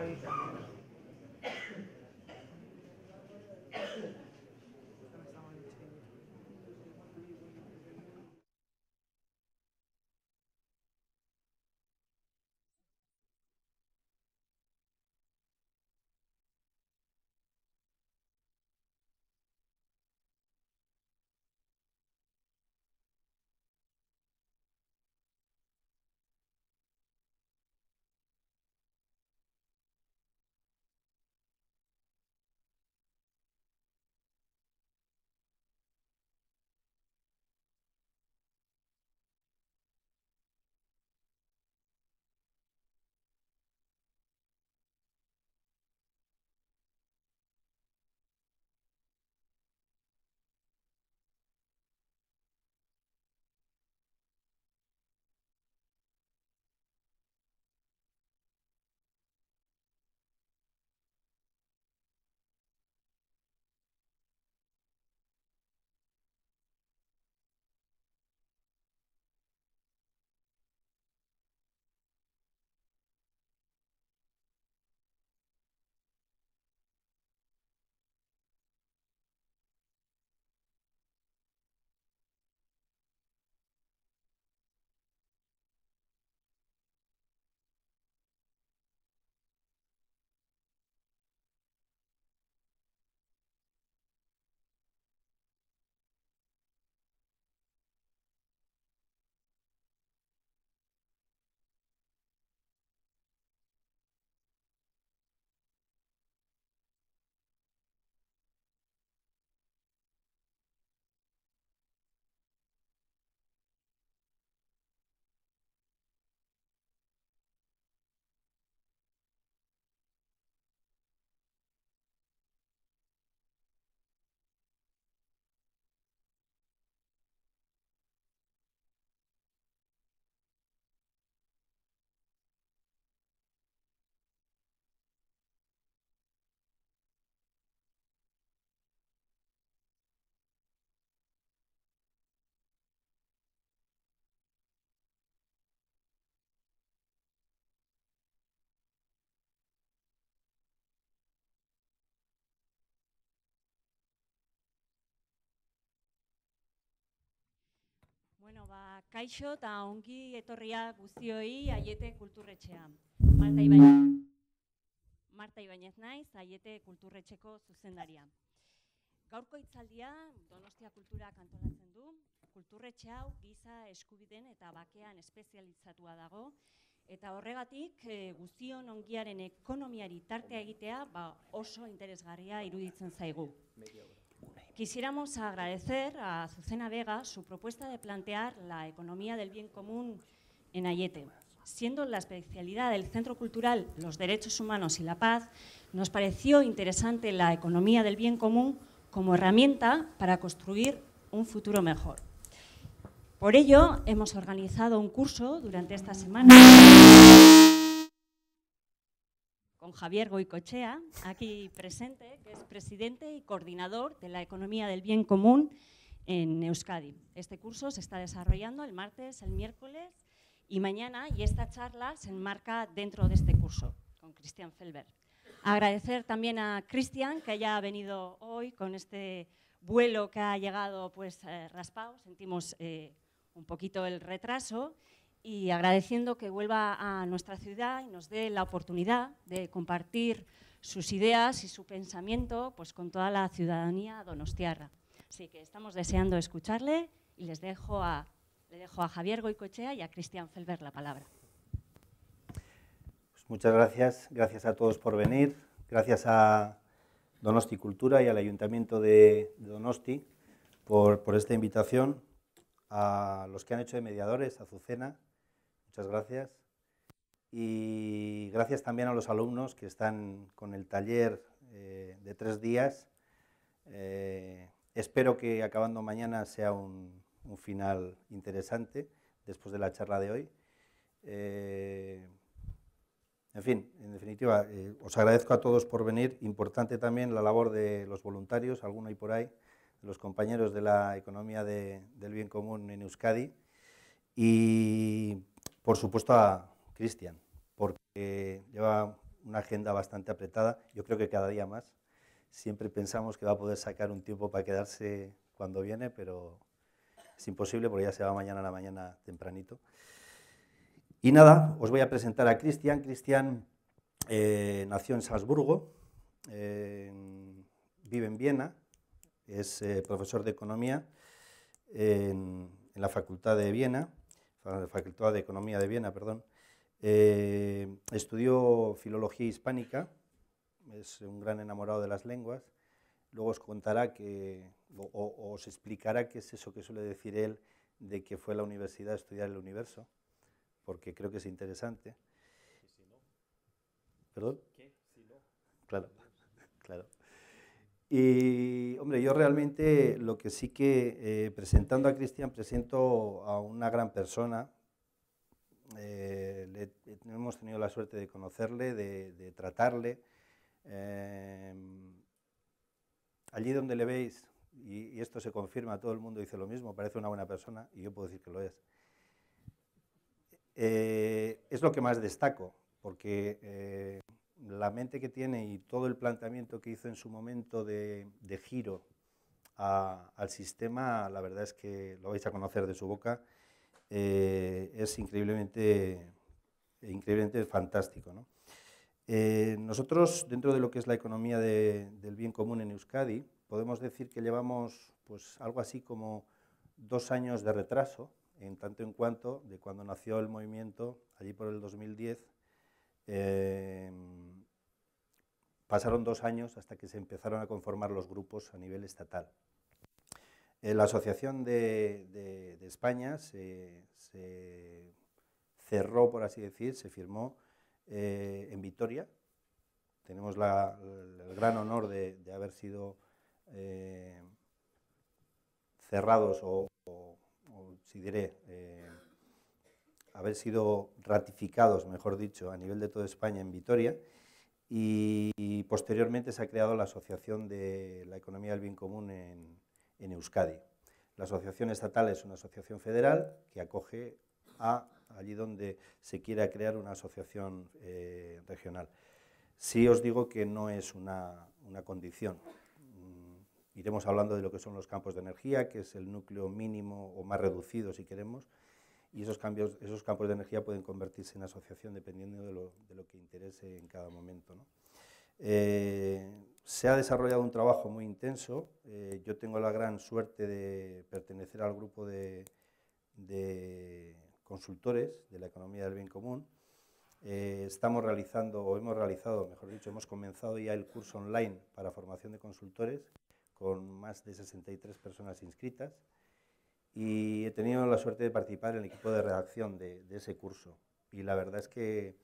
Sorry. Bueno, ba, kaixo eta ongi etorria guztioi aiete kulturretxea. Marta Ibañez. Marta naiz, aiete kulturretxeko zuzendaria. Gaurko itzaldia, donostia kultura kantoratzen du, kulturretxe hau giza eskubiden eta bakean espezializatua dago, eta horregatik e, guztion ongiaren ekonomiari tartea egitea ba, oso interesgarria iruditzen zaigu. Quisiéramos agradecer a Azucena Vega su propuesta de plantear la economía del bien común en Ayete. Siendo la especialidad del Centro Cultural los Derechos Humanos y la Paz, nos pareció interesante la economía del bien común como herramienta para construir un futuro mejor. Por ello, hemos organizado un curso durante esta semana. Javier Goicochea, aquí presente, que es presidente y coordinador de la economía del bien común en Euskadi. Este curso se está desarrollando el martes, el miércoles y mañana y esta charla se enmarca dentro de este curso con Cristian Felber. Agradecer también a Cristian que haya venido hoy con este vuelo que ha llegado pues eh, raspado, sentimos eh, un poquito el retraso y agradeciendo que vuelva a nuestra ciudad y nos dé la oportunidad de compartir sus ideas y su pensamiento pues, con toda la ciudadanía donostiarra. Así que estamos deseando escucharle y les dejo a, le dejo a Javier Goicochea y a Cristian Felber la palabra. Pues muchas gracias, gracias a todos por venir, gracias a Donosti Cultura y al Ayuntamiento de, Donosti por, esta invitación, a los que han hecho de mediadores, Azucena, Muchas gracias. Y gracias también a los alumnos que están con el taller eh, de tres días. Eh, espero que acabando mañana sea un, final interesante después de la charla de hoy. Eh, en fin, en definitiva, os agradezco a todos por venir. Importante también la labor de los voluntarios, alguno ahí por ahí, los compañeros de la economía del bien común en Euskadi. Y por supuesto, a Cristian, porque lleva una agenda bastante apretada, yo creo que cada día más. Siempre pensamos que va a poder sacar un tiempo para quedarse cuando viene, pero es imposible porque ya se va mañana a la mañana tempranito. Y nada, os voy a presentar a Cristian. Cristian eh, nació en Salzburgo, vive en Viena, es eh, profesor de economía en la Facultad de Viena Facultad de Economía de Viena, perdón, eh, estudió filología hispánica, es un gran enamorado de las lenguas. Luego os contará que, os explicará qué es eso que suele decir él de que fue a la universidad a estudiar el universo, porque creo que es interesante. ¿Perdón? ¿Qué Claro, claro. Y, hombre, yo realmente lo que sí que eh, presentando a Cristian, presento a una gran persona. Eh, eh, hemos tenido la suerte de conocerle, de, tratarle. allí donde le veis, y, y, esto se confirma, todo el mundo dice lo mismo, parece una buena persona, y yo puedo decir que lo es. es lo que más destaco, porque la mente que tiene y todo el planteamiento que hizo en su momento de, giro al sistema, la verdad es que lo vais a conocer de su boca, eh, es increíblemente, increíblemente fantástico. Eh, nosotros, dentro de lo que es la economía del bien común en Euskadi, podemos decir que llevamos pues, algo así como dos años de retraso, en tanto en cuanto de cuando nació el movimiento, allí por el 2010, Em, pasaron dos años hasta que se empezaron a conformar los grupos a nivel estatal. Eh, la Asociación de, España se, cerró, por así decir, se firmó eh, en Vitoria. Tenemos el gran honor de, haber sido eh, cerrados o, o, si diré, haber sido ratificados, mejor dicho, a nivel de toda España en Vitoria. Y, posteriormente se ha creado la Asociación de la Economía del Bien Común en, Euskadi. La asociación estatal es una asociación federal que acoge a allí donde se quiera crear una asociación eh, regional. Sí os digo que no es una, condición. Mm, iremos hablando de lo que son los campos de energía, que es el núcleo mínimo o más reducido, si queremos, y esos, cambios, esos campos de energía pueden convertirse en asociación dependiendo de lo, que interese en cada momento. Eh, se ha desarrollado un trabajo muy intenso. Eh, yo tengo la gran suerte de pertenecer al grupo de, consultores de la economía del bien común. Eh, estamos realizando, o hemos realizado, mejor dicho, hemos comenzado ya el curso online para formación de consultores con más de 63 personas inscritas y he tenido la suerte de participar en el equipo de redacción de, ese curso. Y la verdad es que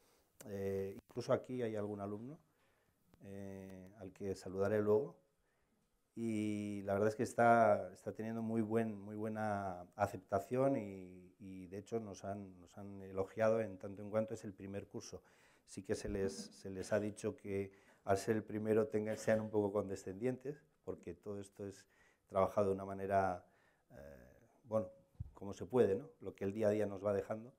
eh, incluso aquí hay algún alumno eh, al que saludaré luego. Y la verdad es que está, está teniendo muy, buen, muy buena aceptación y, de hecho nos han, nos han, elogiado en tanto en cuanto es el primer curso. Sí que se les, se les ha dicho que al ser el primero tengan, sean un poco condescendientes, porque todo esto es trabajado de una manera eh, bueno, como se puede, ¿no? lo que el día a día nos va dejando.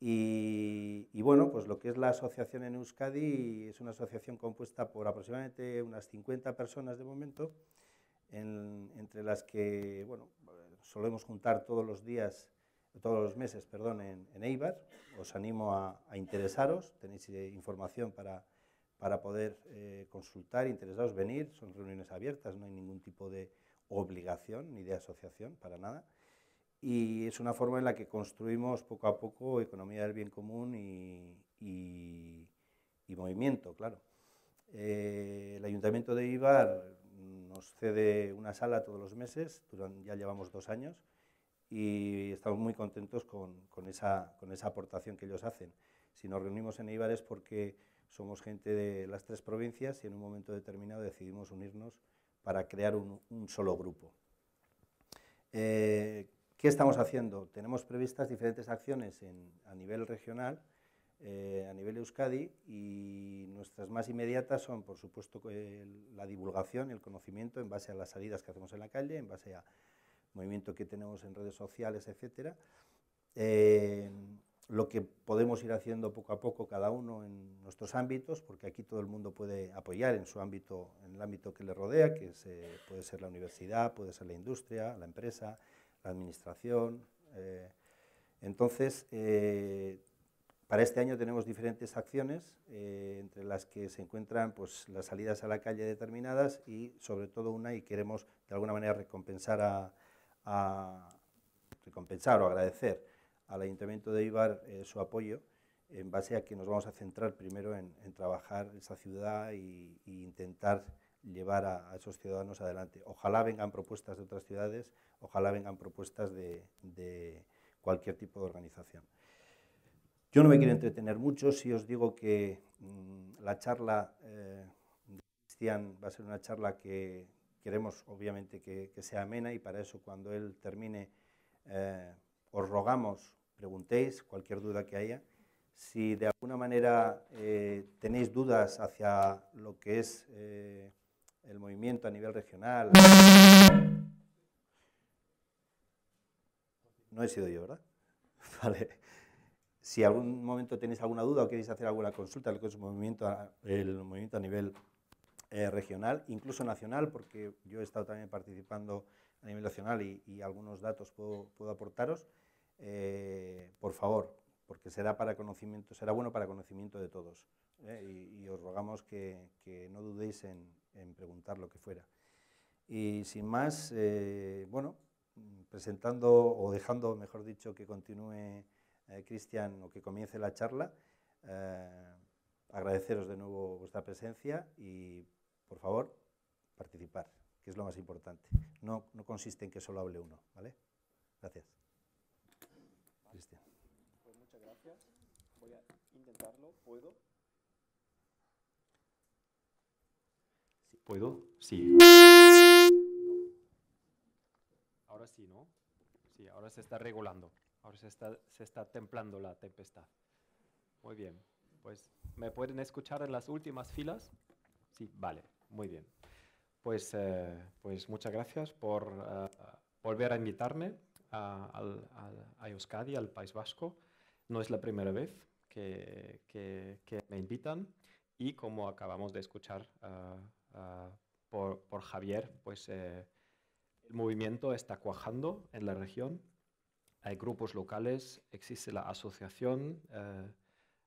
Y, bueno, pues lo que es la asociación en Euskadi es una asociación compuesta por aproximadamente unas 50 personas de momento, entre las que, bueno, solemos juntar todos los días, todos los meses, perdón, en, Eibar. Os animo a, interesaros, tenéis eh, información para, para poder eh, consultar, interesaros, venir, son reuniones abiertas, no hay ningún tipo de obligación ni de asociación para nada y es una forma en la que construimos poco a poco economía del bien común y, movimiento, claro. Eh, el Ayuntamiento de Ibar nos cede una sala todos los meses, ya llevamos dos años, y estamos muy contentos con, esa, con esa aportación que ellos hacen. Si nos reunimos en Ibar es porque somos gente de las tres provincias y en un momento determinado decidimos unirnos para crear un, solo grupo. Eh, ¿Qué estamos haciendo? Tenemos previstas diferentes acciones a nivel regional, eh, a nivel Euskadi, y nuestras más inmediatas son, por supuesto, la divulgación, y el conocimiento en base a las salidas que hacemos en la calle, en base a movimiento que tenemos en redes sociales, etc. Eh, lo que podemos ir haciendo poco a poco cada uno en nuestros ámbitos, porque aquí todo el mundo puede apoyar en su ámbito, en el ámbito que le rodea, que eh, puede ser la universidad, puede ser la industria, la empresa, la administración. Eh, entonces, eh, para este año tenemos diferentes acciones, eh, entre las que se encuentran pues, las salidas a la calle determinadas y sobre todo una y queremos de alguna manera recompensar, a, recompensar o agradecer al Ayuntamiento de Ibar su apoyo en base a que nos vamos a centrar primero en, en trabajar esa ciudad e intentar llevar a, esos ciudadanos adelante. Ojalá vengan propuestas de otras ciudades, ojalá vengan propuestas de, cualquier tipo de organización. Yo no me quiero entretener mucho, si os digo que mm, la charla eh, de Cristian va a ser una charla que queremos obviamente que, sea amena y para eso cuando él termine eh, os rogamos, preguntéis cualquier duda que haya. Si de alguna manera eh, tenéis dudas hacia lo que es el movimiento a nivel regional. No he sido yo, ¿verdad? Vale. Si algún momento tenéis alguna duda o queréis hacer alguna consulta con movimiento el movimiento a nivel eh, regional, incluso nacional, porque yo he estado también participando a nivel nacional y, algunos datos puedo, puedo aportaros, eh, por favor, porque será, para conocimiento, será bueno para conocimiento de todos. ¿eh? Y, os rogamos que no dudéis en, en preguntar lo que fuera. Y sin más, eh, bueno, presentando o dejando, mejor dicho, que continúe eh, Cristian o que comience la charla, eh, agradeceros de nuevo vuestra presencia y, por favor, participar, que es lo más importante. No, no consiste en que solo hable uno, ¿vale? Gracias. Cristian. Pues muchas gracias. Voy a intentarlo, ¿puedo? ¿Puedo? Sí. Ahora sí, ¿no? Sí, ahora se está regulando. Ahora se está, templando la tempestad. Muy bien. Pues, ¿me pueden escuchar en las últimas filas? Sí, vale. Muy bien. Pues, eh, pues muchas gracias por eh, volver a invitarme a, Euskadi, al País Vasco. No es la primera vez que, me invitan y como acabamos de escuchar eh, Ah, por, Javier, pues eh, el movimiento está cuajando en la región. Hay grupos locales, existe la asociación eh,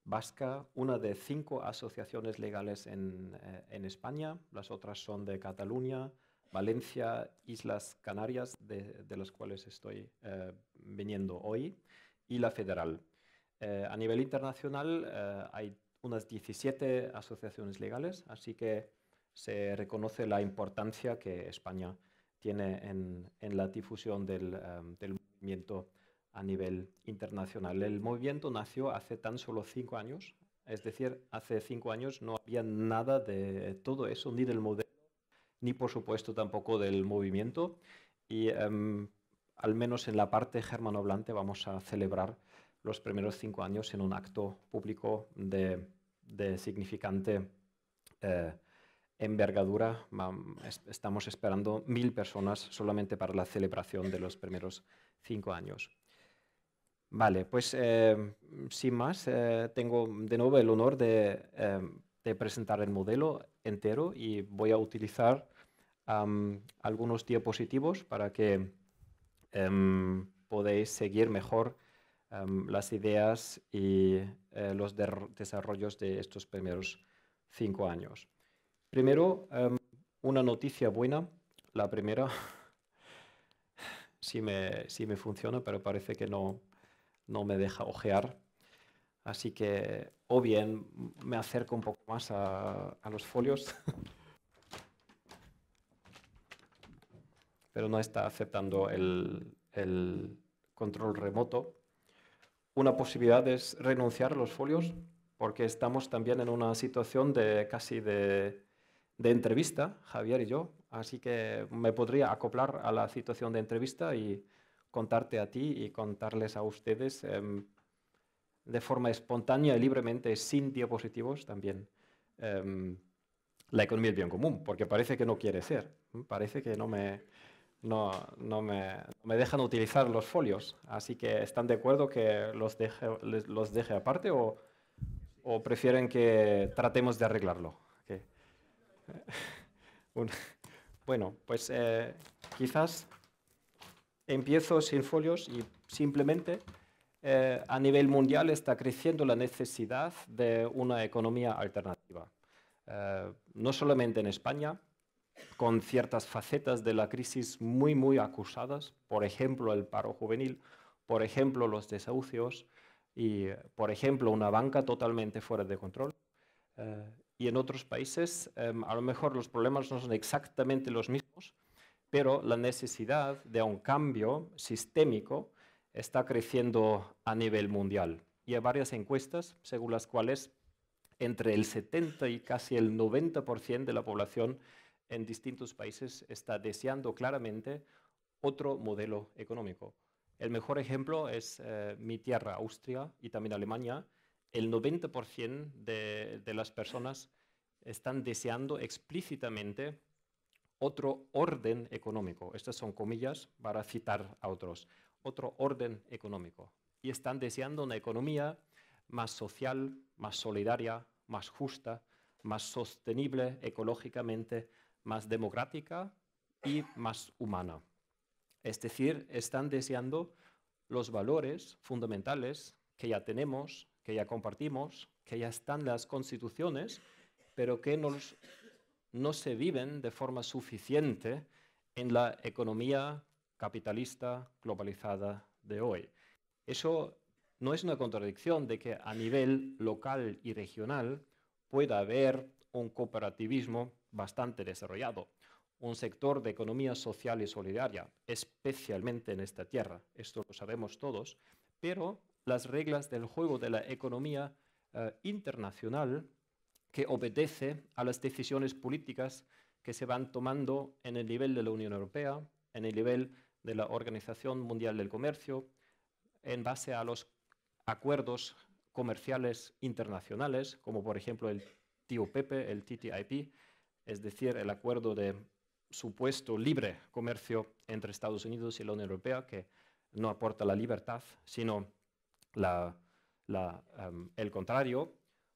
vasca, una de cinco asociaciones legales eh, en, España, las otras son de Cataluña, Valencia, Islas Canarias, de, de las cuales estoy viniendo hoy, y la federal. a nivel internacional hay unas 17 asociaciones legales, así que se reconoce la importancia que España tiene en, la difusión em, del, movimiento a nivel internacional. El movimiento nació hace tan solo cinco años, es decir, hace cinco años no había nada de todo eso, ni del modelo, ni por supuesto tampoco del movimiento. Y em, al menos en la parte germanohablante vamos a celebrar los primeros cinco años en un acto público de, significante eh, envergadura. Estamos esperando mil personas solamente para la celebración de los primeros cinco años. Vale, pues eh, sin más, eh, tengo de nuevo el honor eh, de, presentar el modelo entero y voy a utilizar algunos diapositivos para que em, podáis seguir mejor em, las ideas y los desarrollos de estos primeros cinco años. Primero, em, una noticia buena, la primera, sí, me, me funciona, pero parece que no, me deja ojear. Así que, o bien me acerco un poco más a, los folios, pero no está aceptando el, el control remoto. Una posibilidad es renunciar a los folios, porque estamos también en una situación de casi de de entrevista, Javier y yo, así que me podría acoplar a la situación de entrevista y contarte a ti y contarles a ustedes em, de forma espontánea y libremente, sin diapositivos también, em, la economía del bien común, porque parece que no quiere ser, parece que no me, no, no me, dejan utilizar los folios, así que ¿están de acuerdo que los deje, los deje aparte o prefieren que tratemos de arreglarlo? bueno, pues eh, quizás empiezo sin folios y simplemente eh, a nivel mundial está creciendo la necesidad de una economía alternativa. Eh, no solamente en España, con ciertas facetas de la crisis muy, muy acusadas, por ejemplo, el paro juvenil, por ejemplo, los desahucios y, por ejemplo, una banca totalmente fuera de control y en otros países em, a lo mejor los problemas no son exactamente los mismos, pero la necesidad de un cambio sistémico está creciendo a nivel mundial. Y hay varias encuestas según las cuales entre el 70 y casi el 90% de la población en distintos países está deseando claramente otro modelo económico. El mejor ejemplo es eh, mi tierra, Austria, y también Alemania, el 90% de, las personas están deseando explícitamente otro orden económico. Estas son comillas para citar a otros. Otro orden económico. Y están deseando una economía más social, más solidaria, más justa, más sostenible ecológicamente, más democrática y más humana. Es decir, están deseando los valores fundamentales que ya tenemos que ya compartimos, que ya están las constituciones, pero que no se viven de forma suficiente en la economía capitalista globalizada de hoy. Eso no es una contradicción de que a nivel local y regional pueda haber un cooperativismo bastante desarrollado, un sector de economía social y solidaria, especialmente en esta tierra, esto lo sabemos todos, pero las reglas del juego de la economía eh, internacional que obedece a las decisiones políticas que se van tomando en el nivel de la Unión Europea, en el nivel de la Organización Mundial del Comercio, en base a los acuerdos comerciales internacionales, como por ejemplo el TUPP, el TTIP, es decir, el acuerdo de supuesto libre comercio entre Estados Unidos y la Unión Europea, que no aporta la libertad, sino la, em, el contrario,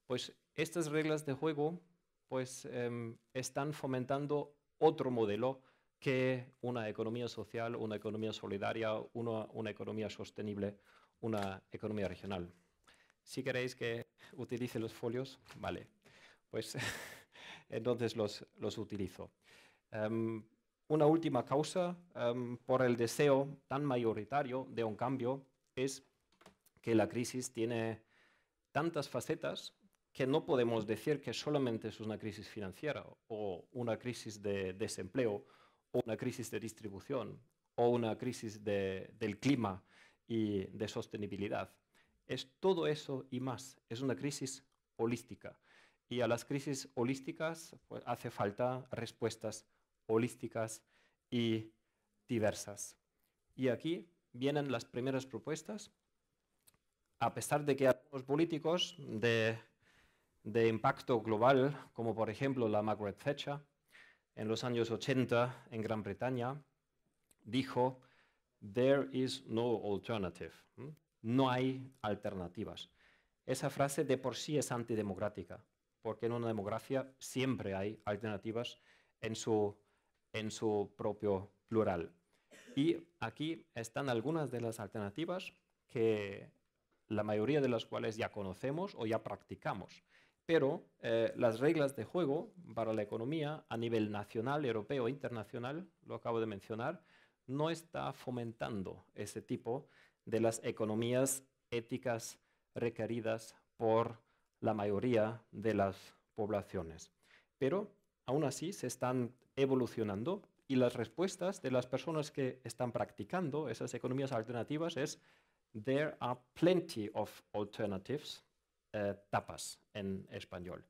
pues estas reglas de juego pues, em, están fomentando otro modelo que una economía social, una economía solidaria, una, economía sostenible, una economía regional. Si queréis que utilice los folios, vale, pues entonces los, los utilizo. Em, una última causa por el deseo tan mayoritario de un cambio es que la crisis tiene tantas facetas que no podemos decir que solamente es una crisis financiera o una crisis de desempleo o una crisis de distribución o una crisis del clima y de sostenibilidad. Es todo eso y más. Es una crisis holística. Y a las crisis holísticas pues, hace falta respuestas holísticas y diversas. Y aquí vienen las primeras propuestas a pesar de que algunos políticos de, impacto global, como por ejemplo la Margaret Thatcher, en los años 80 en Gran Bretaña, dijo, There is no alternative. ¿Mm? No hay alternativas. Esa frase de por sí es antidemocrática, porque en una democracia siempre hay alternativas en su, en su propio plural. Y aquí están algunas de las alternativas que la mayoría de las cuales ya conocemos o ya practicamos. Pero eh, las reglas de juego para la economía a nivel nacional, europeo e internacional, lo acabo de mencionar, no está fomentando ese tipo de las economías éticas requeridas por la mayoría de las poblaciones. Pero aún así se están evolucionando y las respuestas de las personas que están practicando esas economías alternativas es there are plenty of alternatives, eh, tapas en español.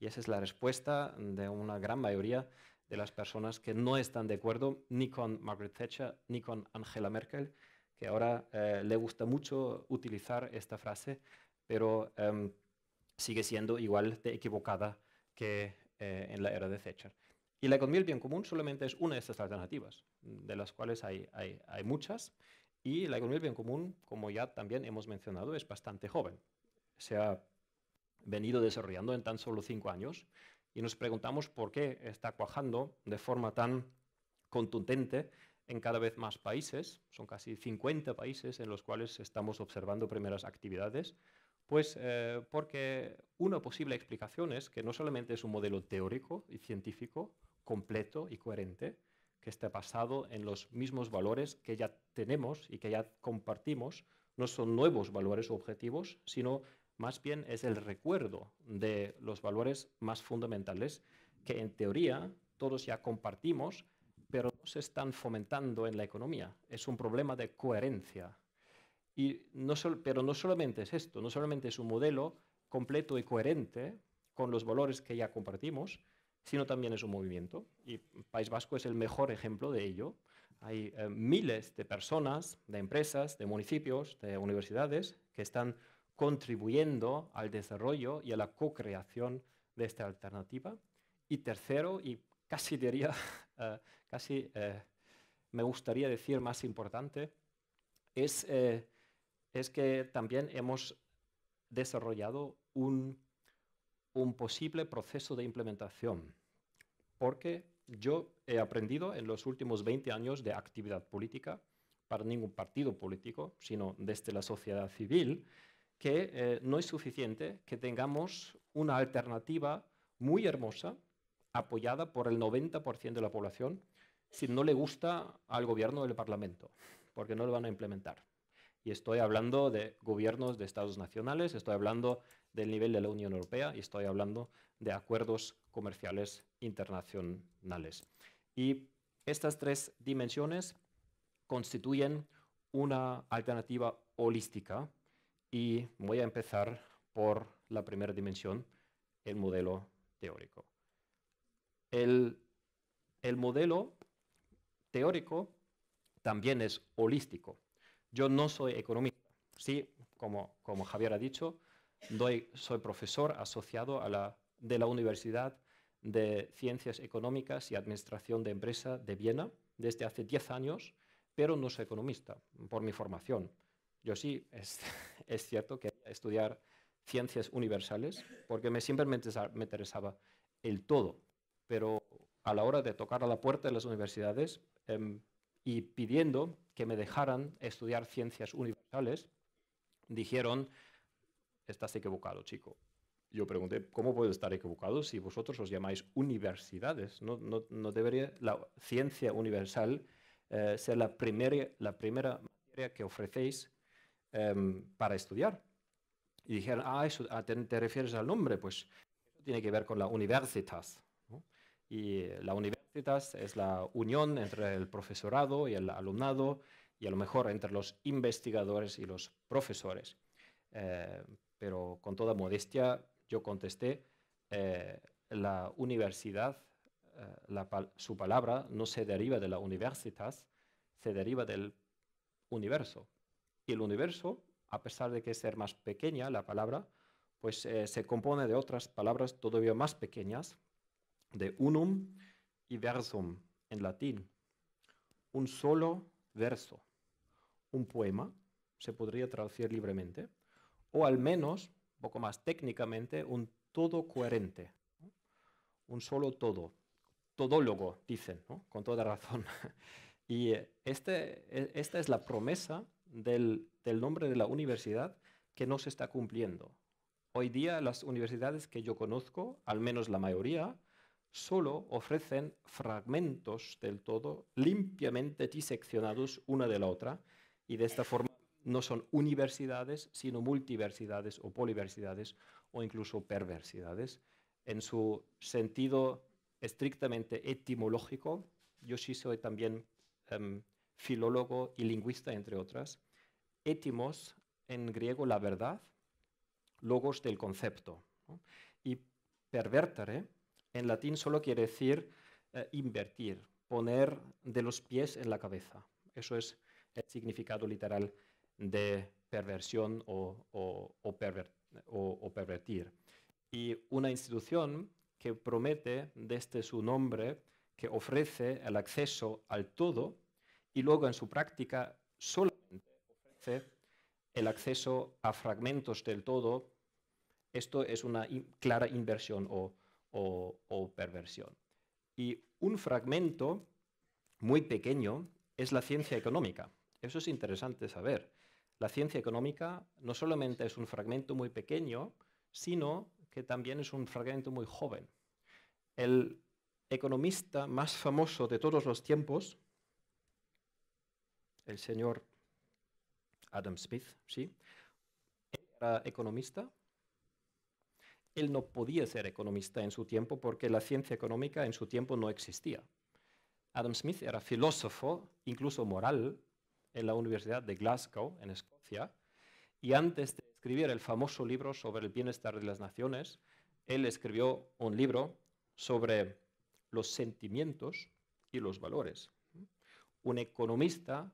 Y esa es la respuesta de una gran mayoría de las personas que no están de acuerdo ni con Margaret Thatcher ni con Angela Merkel, que ahora eh, le gusta mucho utilizar esta frase, pero em, sigue siendo igual de equivocada que eh, en la era de Thatcher. Y la economía del bien común solamente es una de estas alternativas, de las cuales hay, hay, hay muchas. Y la economía del bien común, como ya también hemos mencionado, es bastante joven. Se ha venido desarrollando en tan solo cinco años y nos preguntamos por qué está cuajando de forma tan contundente en cada vez más países. Son casi 50 países en los cuales estamos observando primeras actividades. Pues eh, porque una posible explicación es que no solamente es un modelo teórico y científico completo y coherente, que esté basado en los mismos valores que ya tenemos y que ya compartimos. No son nuevos valores o objetivos, sino más bien es el recuerdo de los valores más fundamentales que en teoría todos ya compartimos, pero no se están fomentando en la economía. Es un problema de coherencia. Y no pero no solamente es esto, no solamente es un modelo completo y coherente con los valores que ya compartimos, sino también es un movimiento. Y País Vasco es el mejor ejemplo de ello. Hay eh, miles de personas, de empresas, de municipios, de universidades que están contribuyendo al desarrollo y a la co-creación de esta alternativa. Y tercero, y casi diría, eh, casi eh, me gustaría decir más importante, es, que también hemos desarrollado un, un posible proceso de implementación porque yo he aprendido en los últimos 20 años de actividad política, para ningún partido político, sino desde la sociedad civil, que eh, no es suficiente que tengamos una alternativa muy hermosa, apoyada por el 90% de la población, si no le gusta al gobierno del Parlamento, porque no lo van a implementar. Y estoy hablando de gobiernos de estados nacionales, estoy hablando del nivel de la Unión Europea y estoy hablando de acuerdos comerciales internacionales. Y estas tres dimensiones constituyen una alternativa holística y voy a empezar por la primera dimensión, el modelo teórico. El, modelo teórico también es holístico. Yo no soy economista, sí, como, Javier ha dicho, soy profesor asociado de la Universidad de Ciencias Económicas y Administración de Empresa de Viena desde hace 10 años, pero no soy economista por mi formación. Yo sí, es, cierto que estudiar ciencias universales porque me simplemente me interesaba el todo, pero a la hora de tocar a la puerta de las universidades em, y pidiendo que me dejaran estudiar ciencias universales, dijeron, estás equivocado, chico, yo pregunté, ¿cómo puedo estar equivocado si vosotros os llamáis universidades? ¿No, no, no debería la ciencia universal eh, ser la primera, la primera materia que ofrecéis em, para estudiar? Y dijeron, ah, eso, ah, te, refieres al nombre, pues tiene que ver con la universitas. Y eh, la universitas es la unión entre el profesorado y el alumnado y a lo mejor entre los investigadores y los profesores. Eh, pero con toda modestia, yo contesté, eh, la universidad, eh, su palabra no se deriva de la universitas, se deriva del universo. Y el universo, a pesar de que es ser más pequeña la palabra, pues eh, se compone de otras palabras todavía más pequeñas, de unum y versum en latín. Un solo verso, un poema, se podría traducir libremente, o al menos poco más técnicamente, un todo coherente, un solo todo, todólogo, dicen, con toda razón. y eh, este, e, esta es la promesa del, del nombre de la universidad que no se está cumpliendo. Hoy día las universidades que yo conozco, al menos la mayoría, solo ofrecen fragmentos del todo limpiamente diseccionados una de la otra y de esta forma no son universidades, sino multiversidades o poliversidades o incluso perversidades. En su sentido estrictamente etimológico, yo sí soy también em, filólogo y lingüista, entre otras. Etimos, en griego, la verdad, logos del concepto. Y pervertere, en latín, solo quiere decir eh, invertir, poner de los pies en la cabeza. Eso es el significado literal de perversión o, o, pervertir. Y una institución que promete desde su nombre que ofrece el acceso al todo y luego en su práctica solamente ofrece el acceso a fragmentos del todo, esto es una clara inversión o, o, perversión. Y un fragmento muy pequeño es la ciencia económica. Eso es interesante saber la ciencia económica no solamente es un fragmento muy pequeño, sino que también es un fragmento muy joven. El economista más famoso de todos los tiempos, el señor Adam Smith, ¿sí? era economista. Él no podía ser economista en su tiempo porque la ciencia económica en su tiempo no existía. Adam Smith era filósofo, incluso moral, en la Universidad de Glasgow, en Escocia, y antes de escribir el famoso libro sobre el bienestar de las naciones, él escribió un libro sobre los sentimientos y los valores. Un economista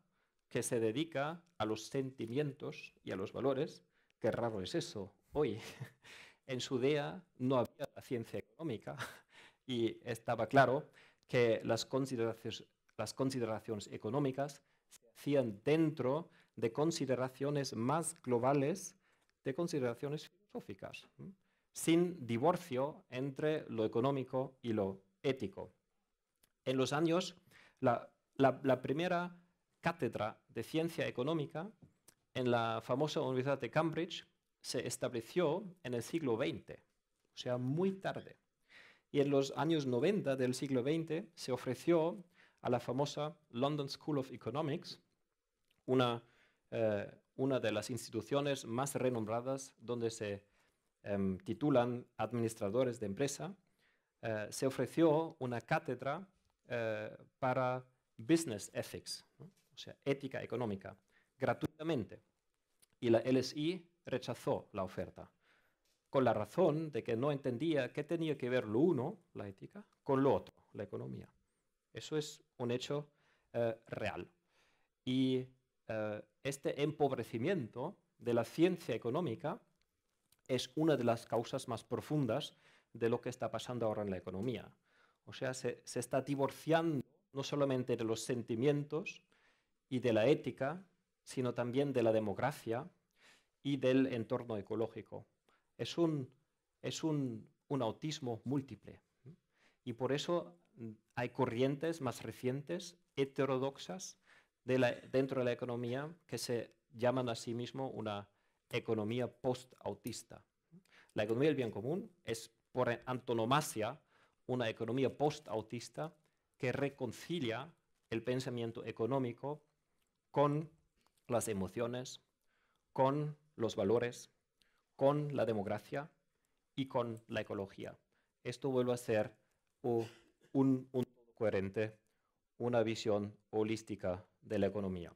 que se dedica a los sentimientos y a los valores, qué raro es eso. Hoy, en su día no había la ciencia económica y estaba claro que las consideraciones, las consideraciones económicas dentro de consideraciones más globales, de consideraciones filosóficas, sin divorcio entre lo económico y lo ético. En los años, la, la primera cátedra de ciencia económica en la famosa Universidad de Cambridge se estableció en el siglo XX, o sea, muy tarde. Y en los años 90 del siglo XX se ofreció a la famosa London School of Economics una, eh, una de las instituciones más renombradas donde se em, titulan administradores de empresa, eh, se ofreció una cátedra eh, para Business Ethics, o sea, ética económica, gratuitamente. Y la LSI rechazó la oferta, con la razón de que no entendía qué tenía que ver lo uno, la ética, con lo otro, la economía. Eso es un hecho real. Y eh, este empobrecimiento de la ciencia económica es una de las causas más profundas de lo que está pasando ahora en la economía. O sea, se, está divorciando no solamente de los sentimientos y de la ética, sino también de la democracia y del entorno ecológico. Es un autismo múltiple. Y por eso hay corrientes más recientes, heterodoxas, dentro de la economía que se llaman a sí mismo una economía post-autista. La economía del bien común es por antonomasia una economía post-autista que reconcilia el pensamiento económico con las emociones, con los valores, con la democracia y con la ecología. Esto vuelve a ser oh, un, un coherente, una visión holística de la economía.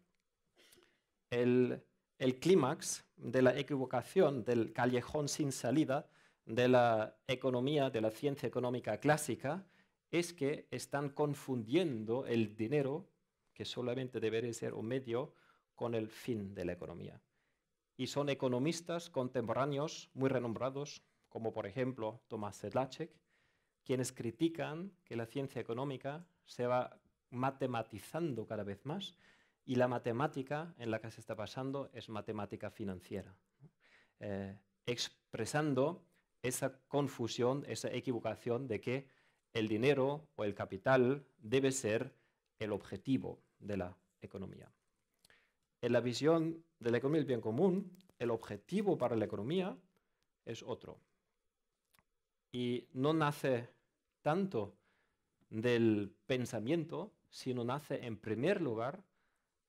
El, el clímax de la equivocación, del callejón sin salida de la economía, de la ciencia económica clásica, es que están confundiendo el dinero, que solamente debería ser un medio, con el fin de la economía. Y son economistas contemporáneos muy renombrados, como por ejemplo Tomás Sedlacek, quienes critican que la ciencia económica se va matematizando cada vez más y la matemática en la que se está pasando es matemática financiera, eh, expresando esa confusión, esa equivocación de que el dinero o el capital debe ser el objetivo de la economía. En la visión de la economía del bien común, el objetivo para la economía es otro. Y no nace tanto del pensamiento, sino nace en primer lugar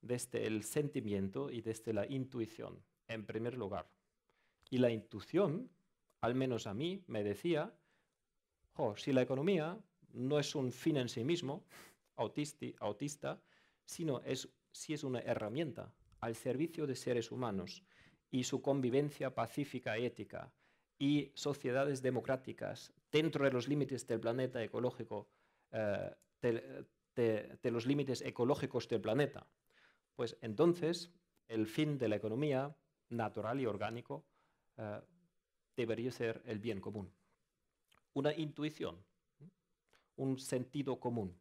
desde el sentimiento y desde la intuición, en primer lugar. Y la intuición, al menos a mí, me decía, si la economía no es un fin en sí mismo, autista, sino es, si es una herramienta al servicio de seres humanos y su convivencia pacífica y ética y sociedades democráticas dentro de los límites del planeta ecológico eh, de, los límites ecológicos del planeta. Pues entonces el fin de la economía natural y orgánico eh, debería ser el bien común. Una intuición, un sentido común.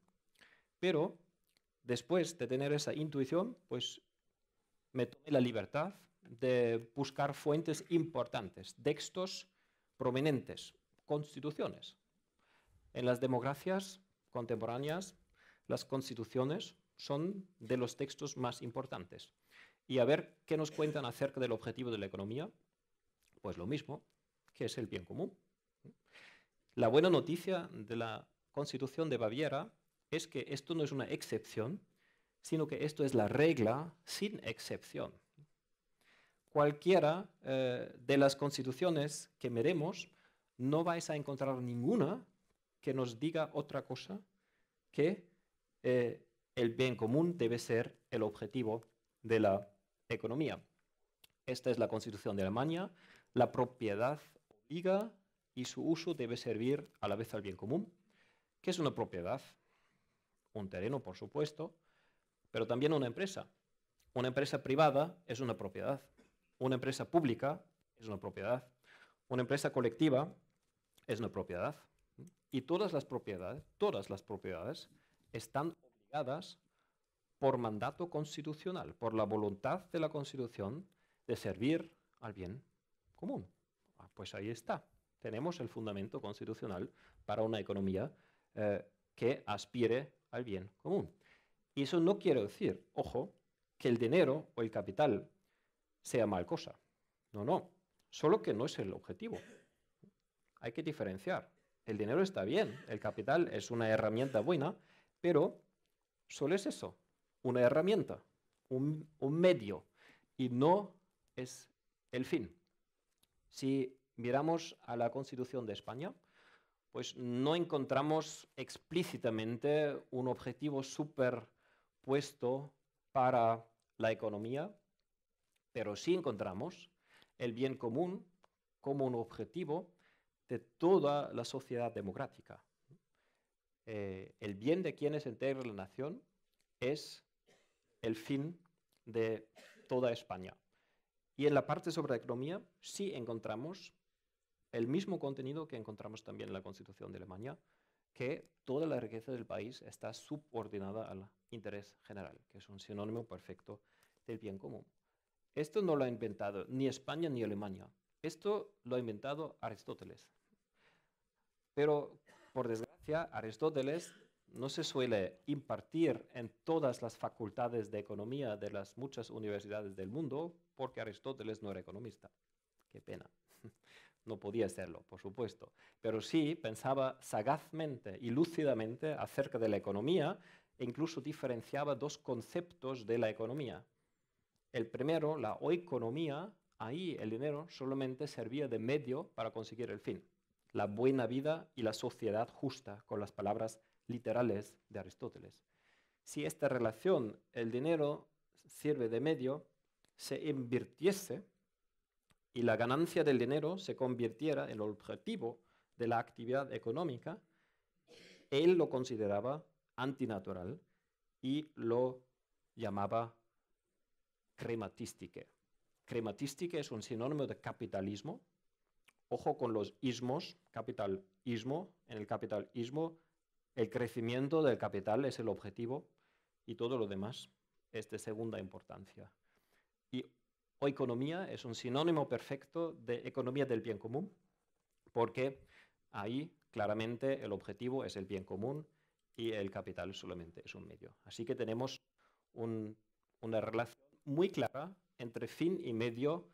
Pero después de tener esa intuición, pues me tomé la libertad de buscar fuentes importantes, textos prominentes, constituciones. En las democracias contemporáneas las constituciones son de los textos más importantes. Y a ver qué nos cuentan acerca del objetivo de la economía. Pues lo mismo, que es el bien común. La buena noticia de la Constitución de Baviera es que esto no es una excepción, sino que esto es la regla sin excepción. Cualquiera eh, de las constituciones que meremos no vais a encontrar ninguna que nos diga otra cosa que eh, el bien común debe ser el objetivo de la economía. Esta es la Constitución de Alemania. La propiedad obliga y su uso debe servir a la vez al bien común. que es una propiedad? Un terreno, por supuesto, pero también una empresa. Una empresa privada es una propiedad. Una empresa pública es una propiedad. Una empresa colectiva es una propiedad. Y todas las propiedades, todas las propiedades están obligadas por mandato constitucional, por la voluntad de la Constitución de servir al bien común. Ah, pues ahí está. Tenemos el fundamento constitucional para una economía eh, que aspire al bien común. Y eso no quiere decir, ojo, que el dinero o el capital sea mal cosa. No, no. Solo que no es el objetivo. Hay que diferenciar. El dinero está bien, el capital es una herramienta buena, pero solo es eso, una herramienta, un, medio, y no es el fin. Si miramos a la Constitución de España, pues no encontramos explícitamente un objetivo superpuesto para la economía, pero sí encontramos el bien común como un objetivo de toda la sociedad democrática. Eh, el bien de quienes integran la nación es el fin de toda España. Y en la parte sobre la economía sí encontramos el mismo contenido que encontramos también en la Constitución de Alemania, que toda la riqueza del país está subordinada al interés general, que es un sinónimo perfecto del bien común. Esto no lo ha inventado ni España ni Alemania. Esto lo ha inventado Aristóteles. Pero, por desgracia, Aristóteles no se suele impartir en todas las facultades de economía de las muchas universidades del mundo porque Aristóteles no era economista. Qué pena. No podía serlo, por supuesto. Pero sí pensaba sagazmente y lúcidamente acerca de la economía e incluso diferenciaba dos conceptos de la economía. El primero, la economía, ahí el dinero solamente servía de medio para conseguir el fin la buena vida y la sociedad justa, con las palabras literales de Aristóteles. Si esta relación, el dinero sirve de medio, se invirtiese y la ganancia del dinero se convirtiera en el objetivo de la actividad económica, él lo consideraba antinatural y lo llamaba crematística. Crematística es un sinónimo de capitalismo, ojo con los ismos, capitalismo, en el capitalismo el crecimiento del capital es el objetivo y todo lo demás es de segunda importancia. Y o economía es un sinónimo perfecto de economía del bien común, porque ahí claramente el objetivo es el bien común y el capital solamente es un medio. Así que tenemos una relación muy clara entre fin y medio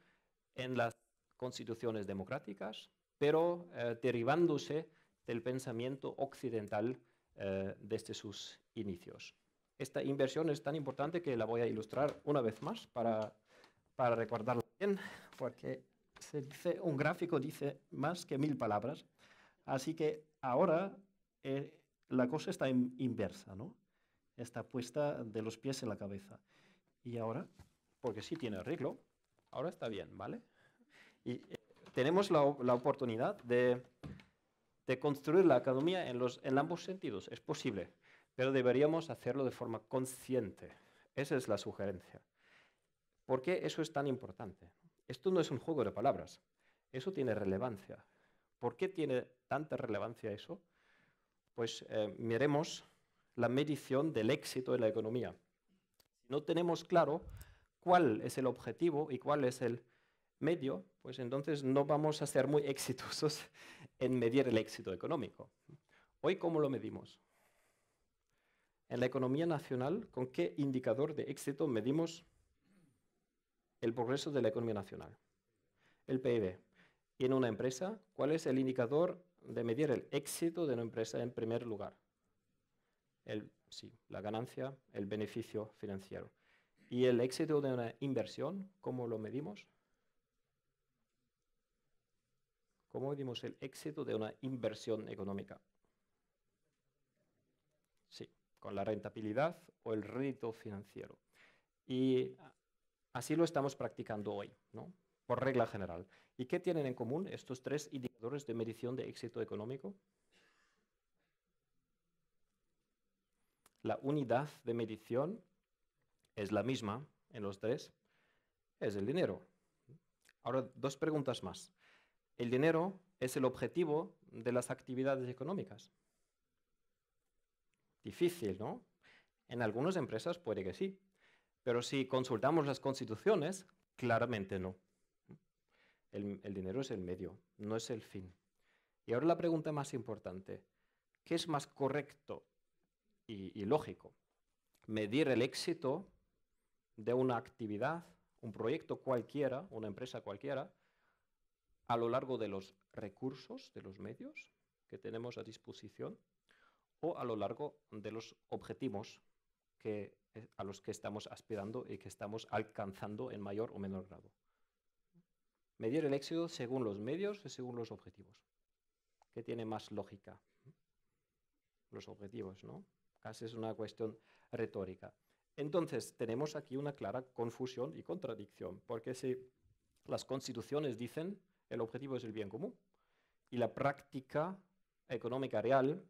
en las constituciones democráticas, pero eh, derivándose del pensamiento occidental eh, desde sus inicios. Esta inversión es tan importante que la voy a ilustrar una vez más para, para recordarla bien, porque se dice, un gráfico dice más que mil palabras. Así que ahora eh, la cosa está inversa, ¿no? Está puesta de los pies en la cabeza. Y ahora, porque sí tiene arreglo, ahora está bien, ¿vale? Y eh, tenemos la, oportunidad de, construir la academia en, ambos sentidos. Es posible, pero deberíamos hacerlo de forma consciente. Esa es la sugerencia. ¿Por qué eso es tan importante? Esto no es un juego de palabras. Eso tiene relevancia. ¿Por qué tiene tanta relevancia eso? Pues eh, miremos la medición del éxito de la economía. no tenemos claro cuál es el objetivo y cuál es el medio, pues entonces no vamos a ser muy exitosos en medir el éxito económico. Hoy, ¿cómo lo medimos? En la economía nacional, ¿con qué indicador de éxito medimos el progreso de la economía nacional? El PIB. Y en una empresa, ¿cuál es el indicador de medir el éxito de una empresa en primer lugar? El, sí, la ganancia, el beneficio financiero. ¿Y el éxito de una inversión, cómo lo medimos? ¿Cómo medimos el éxito de una inversión económica? Sí, con la rentabilidad o el rédito financiero. Y así lo estamos practicando hoy, ¿no? por regla general. ¿Y qué tienen en común estos tres indicadores de medición de éxito económico? La unidad de medición es la misma en los tres, es el dinero. Ahora, dos preguntas más el dinero es el objetivo de las actividades económicas. Difícil, ¿no? En algunas empresas puede que sí, pero si consultamos las constituciones, claramente no. El, dinero es el medio, no es el fin. Y ahora la pregunta más importante, ¿qué es más correcto y lógico? ¿Medir el éxito de una actividad, un proyecto cualquiera, una empresa cualquiera, a lo largo de los recursos, de los medios que tenemos a disposición o a lo largo de los objetivos eh, a los que estamos aspirando y que estamos alcanzando en mayor o menor grado. Medir el éxito según los medios y según los objetivos. ¿Qué tiene más lógica? Los objetivos, ¿no? Casi es una cuestión retórica. Entonces, tenemos aquí una clara confusión y contradicción, porque si las constituciones dicen el objetivo es el bien común. Y la práctica económica real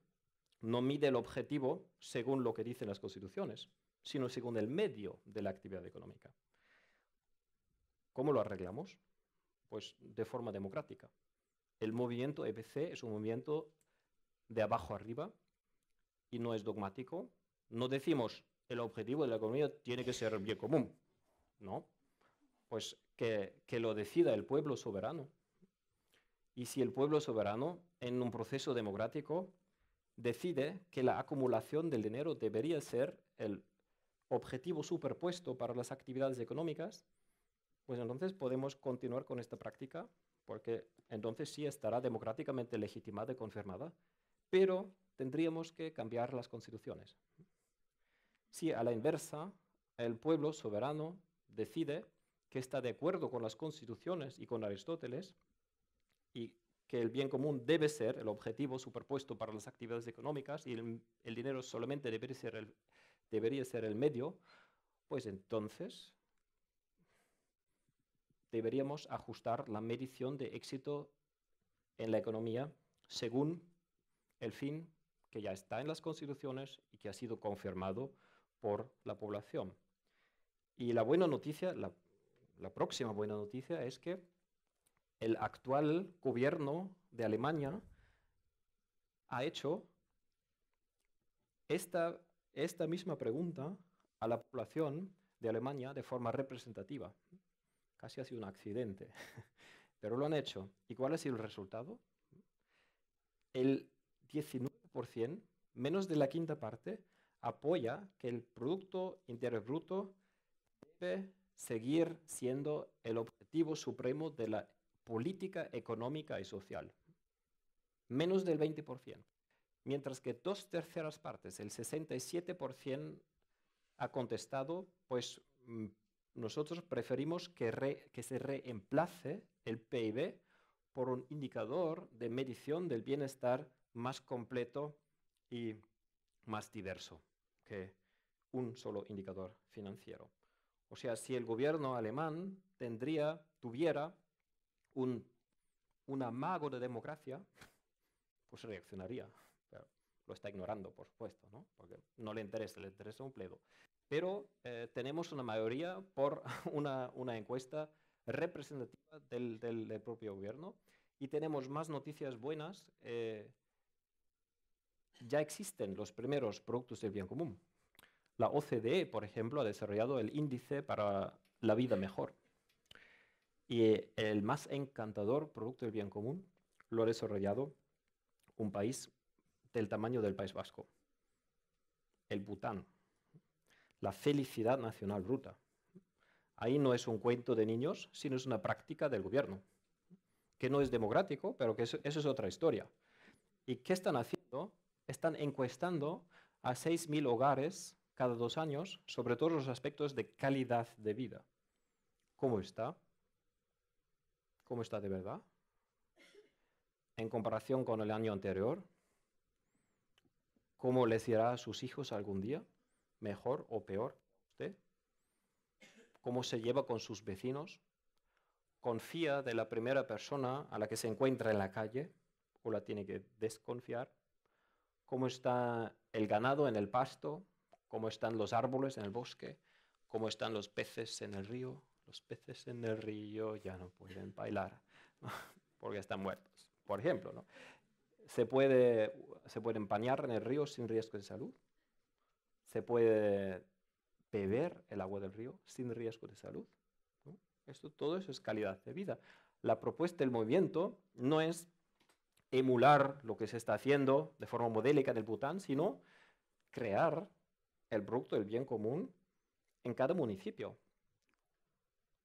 no mide el objetivo según lo que dicen las constituciones, sino según el medio de la actividad económica. ¿Cómo lo arreglamos? Pues de forma democrática. El movimiento EPC es un movimiento de abajo arriba y no es dogmático. No decimos el objetivo de la economía tiene que ser el bien común. No. Pues que lo decida el pueblo soberano. Y si el pueblo soberano, en un proceso democrático, decide que la acumulación del dinero debería ser el objetivo superpuesto para las actividades económicas, pues entonces podemos continuar con esta práctica, porque entonces sí estará democráticamente legitimada y confirmada, pero tendríamos que cambiar las constituciones. Si a la inversa, el pueblo soberano decide que está de acuerdo con las constituciones y con Aristóteles, y que el bien común debe ser el objetivo superpuesto para las actividades económicas y el, dinero solamente debería ser el, medio, pues entonces deberíamos ajustar la medición de éxito en la economía según el fin que ya está en las constituciones y que ha sido confirmado por la población. Y la buena noticia, la próxima buena noticia es que el actual gobierno de Alemania ha hecho esta, misma pregunta a la población de Alemania de forma representativa. Casi ha sido un accidente, pero lo han hecho. ¿Y cuál ha sido el resultado? El 19%, menos de la quinta parte, apoya que el Producto Interior Bruto debe seguir siendo el objetivo supremo de la política, económica y social. Menos del 20%. Mientras que dos terceras partes, el 67%, ha contestado, pues mm, nosotros preferimos que, que se reemplace el PIB por un indicador de medición del bienestar más completo y más diverso que un solo indicador financiero. O sea, si el gobierno alemán tendría, tuviera un, un amago de democracia, pues reaccionaría. Pero lo está ignorando, por supuesto, ¿no? Porque no le interesa, le interesa un pledo. Pero eh, tenemos una mayoría por una, encuesta representativa del, propio gobierno y tenemos más noticias buenas. Eh, ya existen los primeros productos del bien común. La OCDE, por ejemplo, ha desarrollado el índice para la vida mejor y el más encantador producto del bien común lo ha desarrollado un país del tamaño del País Vasco, el Bután, la felicidad nacional bruta. Ahí no es un cuento de niños, sino es una práctica del gobierno, que no es democrático, pero que eso, eso es otra historia. ¿Y qué están haciendo? Están encuestando a 6.000 hogares cada dos años sobre todos los aspectos de calidad de vida. ¿Cómo está? cómo está de verdad, en comparación con el año anterior, cómo le irá a sus hijos algún día, mejor o peor usted, cómo se lleva con sus vecinos, confía de la primera persona a la que se encuentra en la calle o la tiene que desconfiar, cómo está el ganado en el pasto, cómo están los árboles en el bosque, cómo están los peces en el río, los peces en el río ya no pueden bailar porque están muertos, por ejemplo. ¿no? Se, puede, se en el río sin riesgo de salud. Se puede beber el agua del río sin riesgo de salud. Esto, todo eso es calidad de vida. La propuesta del movimiento no es emular lo que se está haciendo de forma modélica en el Bután, sino crear el producto del bien común en cada municipio,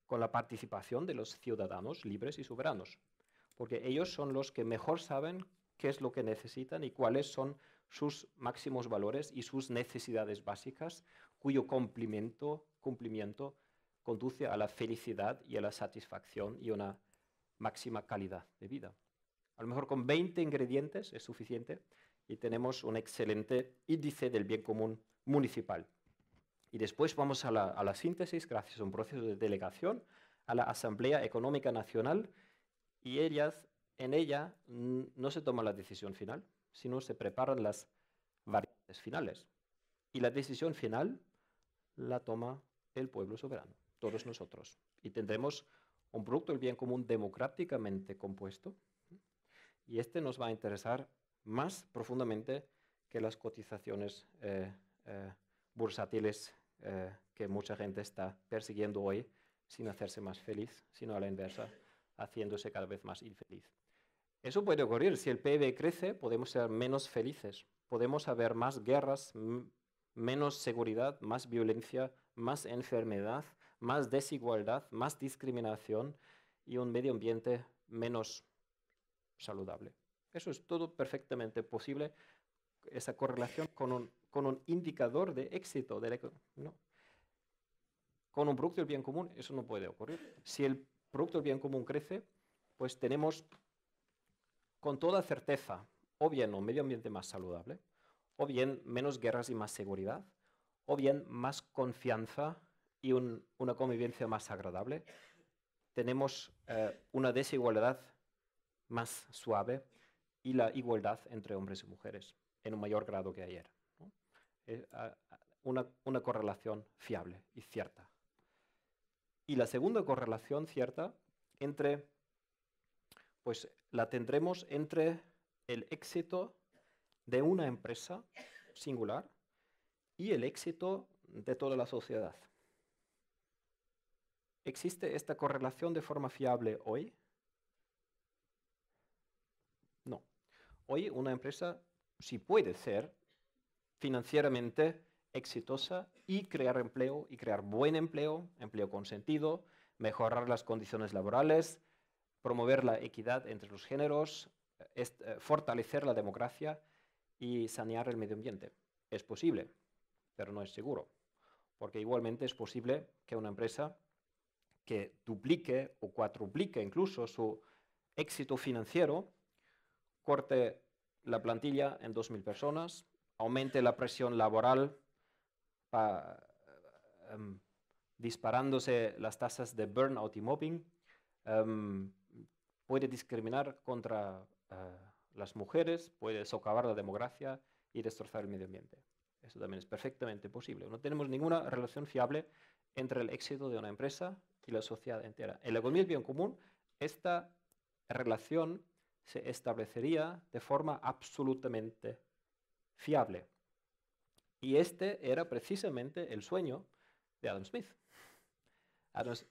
con la participación de los ciudadanos libres y soberanos, porque ellos son los que mejor saben qué es lo que necesitan y cuáles son sus máximos valores y sus necesidades básicas, cuyo cumplimiento, conduce a la felicidad y a la satisfacción y una máxima calidad de vida. A lo mejor con 20 ingredientes es suficiente y tenemos un excelente índice del bien común municipal. Y después vamos a la, a la síntesis, gracias a un proceso de delegación, a la Asamblea Económica Nacional y ellas, en ella no se toma la decisión final, sino se preparan las variantes finales. Y la decisión final la toma el pueblo soberano, todos nosotros. Y tendremos un producto del bien común democráticamente compuesto. Y este nos va a interesar más profundamente que las cotizaciones eh, eh, bursátiles eh, que mucha gente está persiguiendo hoy sin hacerse más feliz, sino a la inversa, haciéndose cada vez más infeliz. Eso puede ocurrir. Si el PIB e crece, podemos ser menos felices, podemos haber más guerras, menos seguridad, más violencia, más enfermedad, más desigualdad, más discriminación y un medio ambiente menos saludable. Eso es todo perfectamente posible, esa correlación con un con un indicador de éxito, del con un producto del bien común, eso no puede ocurrir. Si el producto del bien común crece, pues tenemos con toda certeza, o bien un medio ambiente más saludable, o bien menos guerras y más seguridad, o bien más confianza y una convivencia más agradable. Tenemos eh, una desigualdad más suave y la igualdad entre hombres y mujeres en un mayor grado que ayer una, una correlación fiable y cierta. Y la segunda correlación cierta entre, pues la tendremos entre el éxito de una empresa singular y el éxito de toda la sociedad. ¿Existe esta correlación de forma fiable hoy? No. Hoy una empresa, si puede ser, financieramente exitosa y crear empleo y crear buen empleo, empleo consentido, mejorar las condiciones laborales, promover la equidad entre los géneros, eh, eh, fortalecer la democracia y sanear el medio ambiente. Es posible, pero no es seguro, porque igualmente es posible que una empresa que duplique o cuatruplique incluso su éxito financiero corte la plantilla en 2.000 personas, aumente la presión laboral, em, disparándose las tasas de burnout y mobbing, em, puede discriminar contra eh, las mujeres, puede socavar la democracia y destrozar el medio ambiente. Eso también es perfectamente posible. No tenemos ninguna relación fiable entre el éxito de una empresa y la sociedad entera. En la economía del bien común, esta relación se establecería de forma absolutamente fiable. Y este era precisamente el sueño de Adam Smith.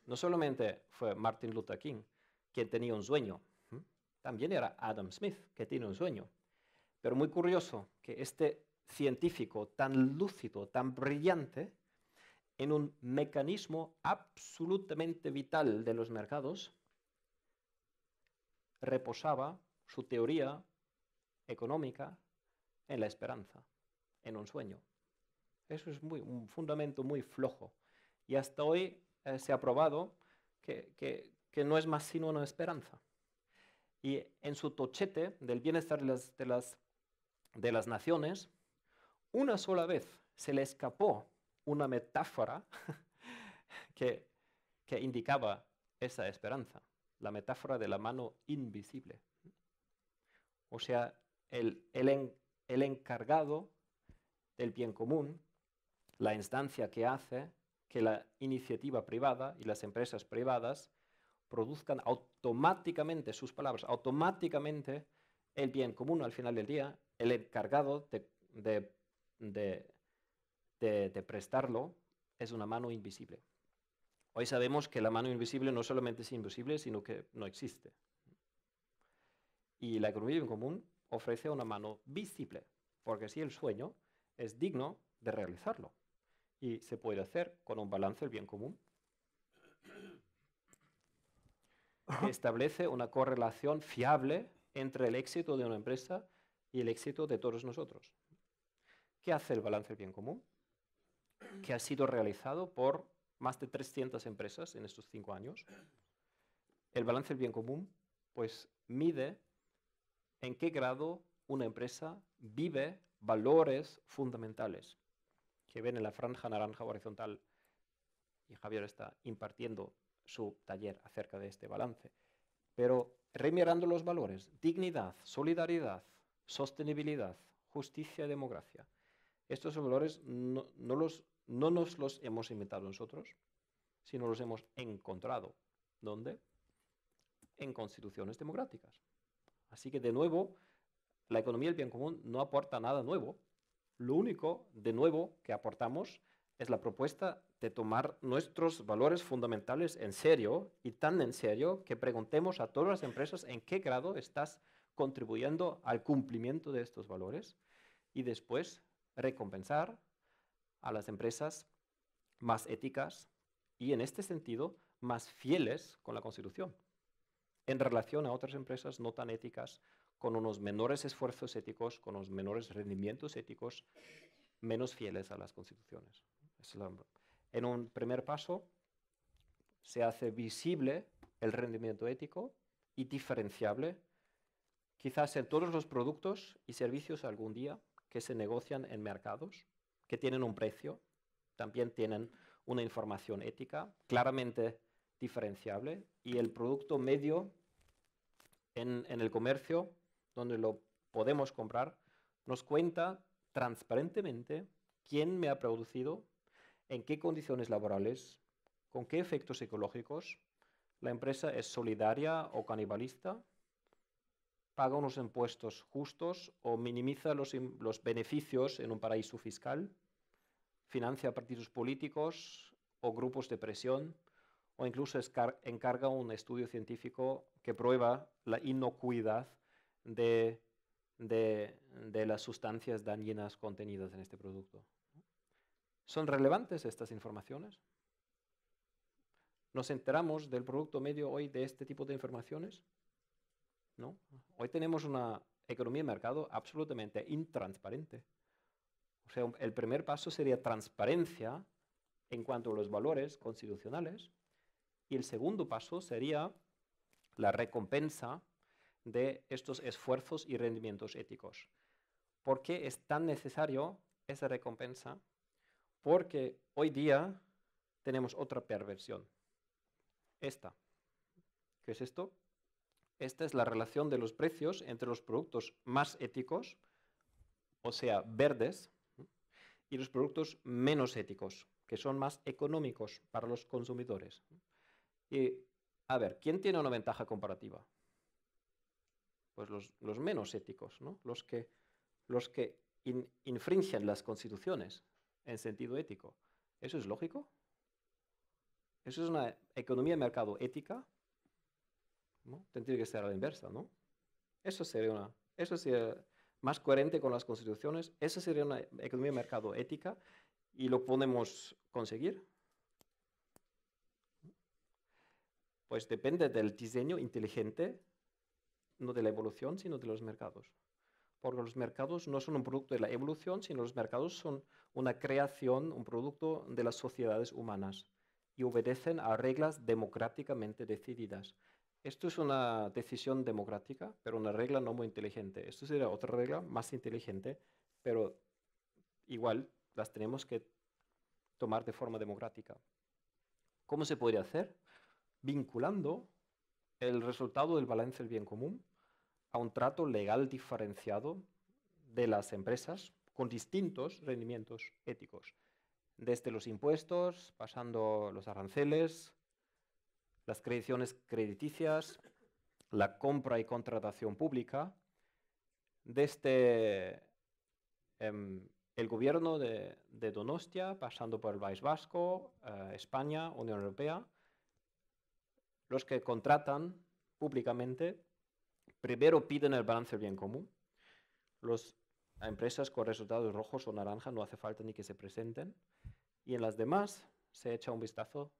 no solamente fue Martin Luther King quien tenía un sueño, también era Adam Smith que tiene un sueño. Pero muy curioso que este científico tan lúcido, tan brillante, en un mecanismo absolutamente vital de los mercados, reposaba su teoría económica en la esperanza, en un sueño. Eso es muy, un fundamento muy flojo. Y hasta hoy eh, se ha probado que, no es más sino una esperanza. Y en su tochete del bienestar de las, de las, naciones, una sola vez se le escapó una metáfora que, indicaba esa esperanza, la metáfora de la mano invisible. O sea, el, el, el encargado del bien común, la instancia que hace que la iniciativa privada y las empresas privadas produzcan automáticamente sus palabras, automáticamente el bien común al final del día, el encargado de, prestarlo es una mano invisible. Hoy sabemos que la mano invisible no solamente es invisible, sino que no existe. Y la economía en común ofrece una mano visible, porque si el sueño es digno de realizarlo y se puede hacer con un balance del bien común. establece una correlación fiable entre el éxito de una empresa y el éxito de todos nosotros. ¿Qué hace el balance del bien común? Que ha sido realizado por más de 300 empresas en estos cinco años. El balance del bien común pues mide en qué grado una empresa vive valores fundamentales que ven en la franja naranja horizontal. Y Javier está impartiendo su taller acerca de este balance. Pero remirando los valores, dignidad, solidaridad, sostenibilidad, justicia y democracia. Estos valores no, los, no nos los hemos inventado nosotros, sino los hemos encontrado. ¿Dónde? En constituciones democráticas. Así que de nuevo, la economía del bien común no aporta nada nuevo. Lo único de nuevo que aportamos es la propuesta de tomar nuestros valores fundamentales en serio y tan en serio que preguntemos a todas las empresas en qué grado estás contribuyendo al cumplimiento de estos valores y después recompensar a las empresas más éticas y en este sentido más fieles con la Constitución en relación a otras empresas no tan éticas, con unos menores esfuerzos éticos, con unos menores rendimientos éticos, menos fieles a las constituciones. En un primer paso, se hace visible el rendimiento ético y diferenciable, quizás en todos los productos y servicios algún día que se negocian en mercados, que tienen un precio, también tienen una información ética claramente diferenciable y el producto medio en, el comercio, donde lo podemos comprar, nos cuenta transparentemente quién me ha producido, en qué condiciones laborales, con qué efectos ecológicos, la empresa es solidaria o canibalista, paga unos impuestos justos o minimiza los, beneficios en un paraíso fiscal, financia partidos políticos o grupos de presión, o incluso encarga un estudio científico que prueba la inocuidad de, las sustancias dañinas contenidas en este producto. ¿Son relevantes estas informaciones? ¿Nos enteramos del producto medio hoy de este tipo de informaciones? ¿No? Hoy tenemos una economía de mercado absolutamente intransparente. O sea, el primer paso sería transparencia en cuanto a los valores constitucionales y el segundo paso sería la recompensa de estos esfuerzos y rendimientos éticos. ¿Por qué es tan necesario esa recompensa? Porque hoy día tenemos otra perversión. Esta. ¿Qué es esto? Esta es la relación de los precios entre los productos más éticos, o sea, verdes, y los productos menos éticos, que son más económicos para los consumidores. Y a ver, ¿quién tiene una ventaja comparativa? Pues los, menos éticos, ¿no? Los que, los que infringen las constituciones en sentido ético. ¿Eso es lógico? ¿Eso es una economía de mercado ética? Tendría que ser a la inversa, ¿no? Eso sería, eso sería más coherente con las constituciones, eso sería una economía de mercado ética y lo podemos conseguir. Pues depende del diseño inteligente, no de la evolución, sino de los mercados. Porque los mercados no son un producto de la evolución, sino los mercados son una creación, un producto de las sociedades humanas y obedecen a reglas democráticamente decididas. Esto es una decisión democrática, pero una regla no muy inteligente. Esto sería otra regla más inteligente, pero igual las tenemos que tomar de forma democrática. ¿Cómo se podría hacer? vinculando el resultado del balance del bien común a un trato legal diferenciado de las empresas con distintos rendimientos éticos, desde los impuestos, pasando los aranceles, las creaciones crediticias, la compra y contratación pública, desde em, el gobierno de, Donostia, pasando por el País Vasco, eh, España, Unión Europea, los que contratan públicamente primero piden el balance del bien común. Las empresas con resultados rojos o naranjas no hace falta ni que se presenten. Y en las demás se echa un vistazo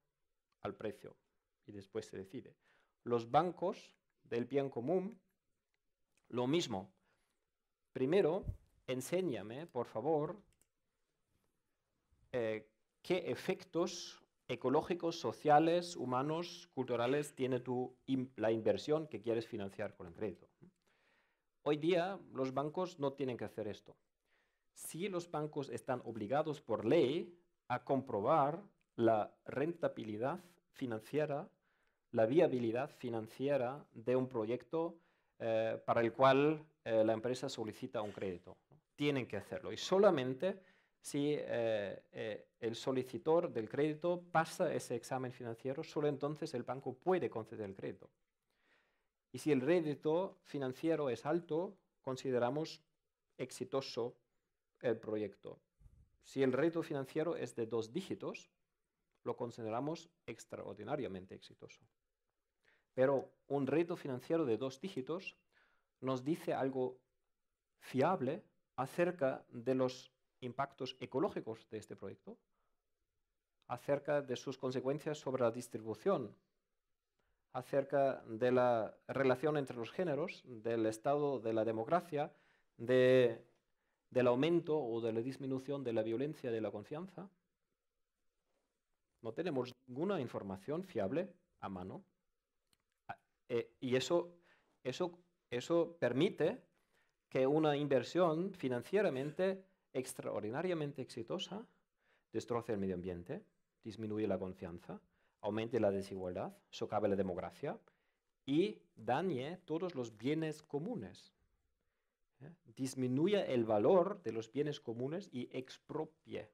al precio y después se decide. Los bancos del bien común, lo mismo. Primero, enséñame, por favor, eh, qué efectos ecológicos, sociales, humanos, culturales tiene la inversión que quieres financiar con el crédito. Hoy día los bancos no tienen que hacer esto. Si los bancos están obligados por ley a comprobar la rentabilidad financiera, la viabilidad financiera de un proyecto eh, para el cual eh, la empresa solicita un crédito. Tienen que hacerlo y solamente si eh, eh, el solicitor del crédito pasa ese examen financiero, solo entonces el banco puede conceder el crédito. Y si el rédito financiero es alto, consideramos exitoso el proyecto. Si el rédito financiero es de dos dígitos, lo consideramos extraordinariamente exitoso. Pero un rédito financiero de dos dígitos nos dice algo fiable acerca de los impactos ecológicos de este proyecto, acerca de sus consecuencias sobre la distribución, acerca de la relación entre los géneros, del estado de la democracia, del aumento o de la disminución de la violencia de la confianza. No tenemos ninguna información fiable a mano. Ah, eh, y eso permite que una inversión financieramente extraordinariamente exitosa destroza el medio ambiente, disminuye la confianza, aumente la desigualdad, socave la democracia y dañe todos los bienes comunes. ¿eh? Disminuye el valor de los bienes comunes y expropie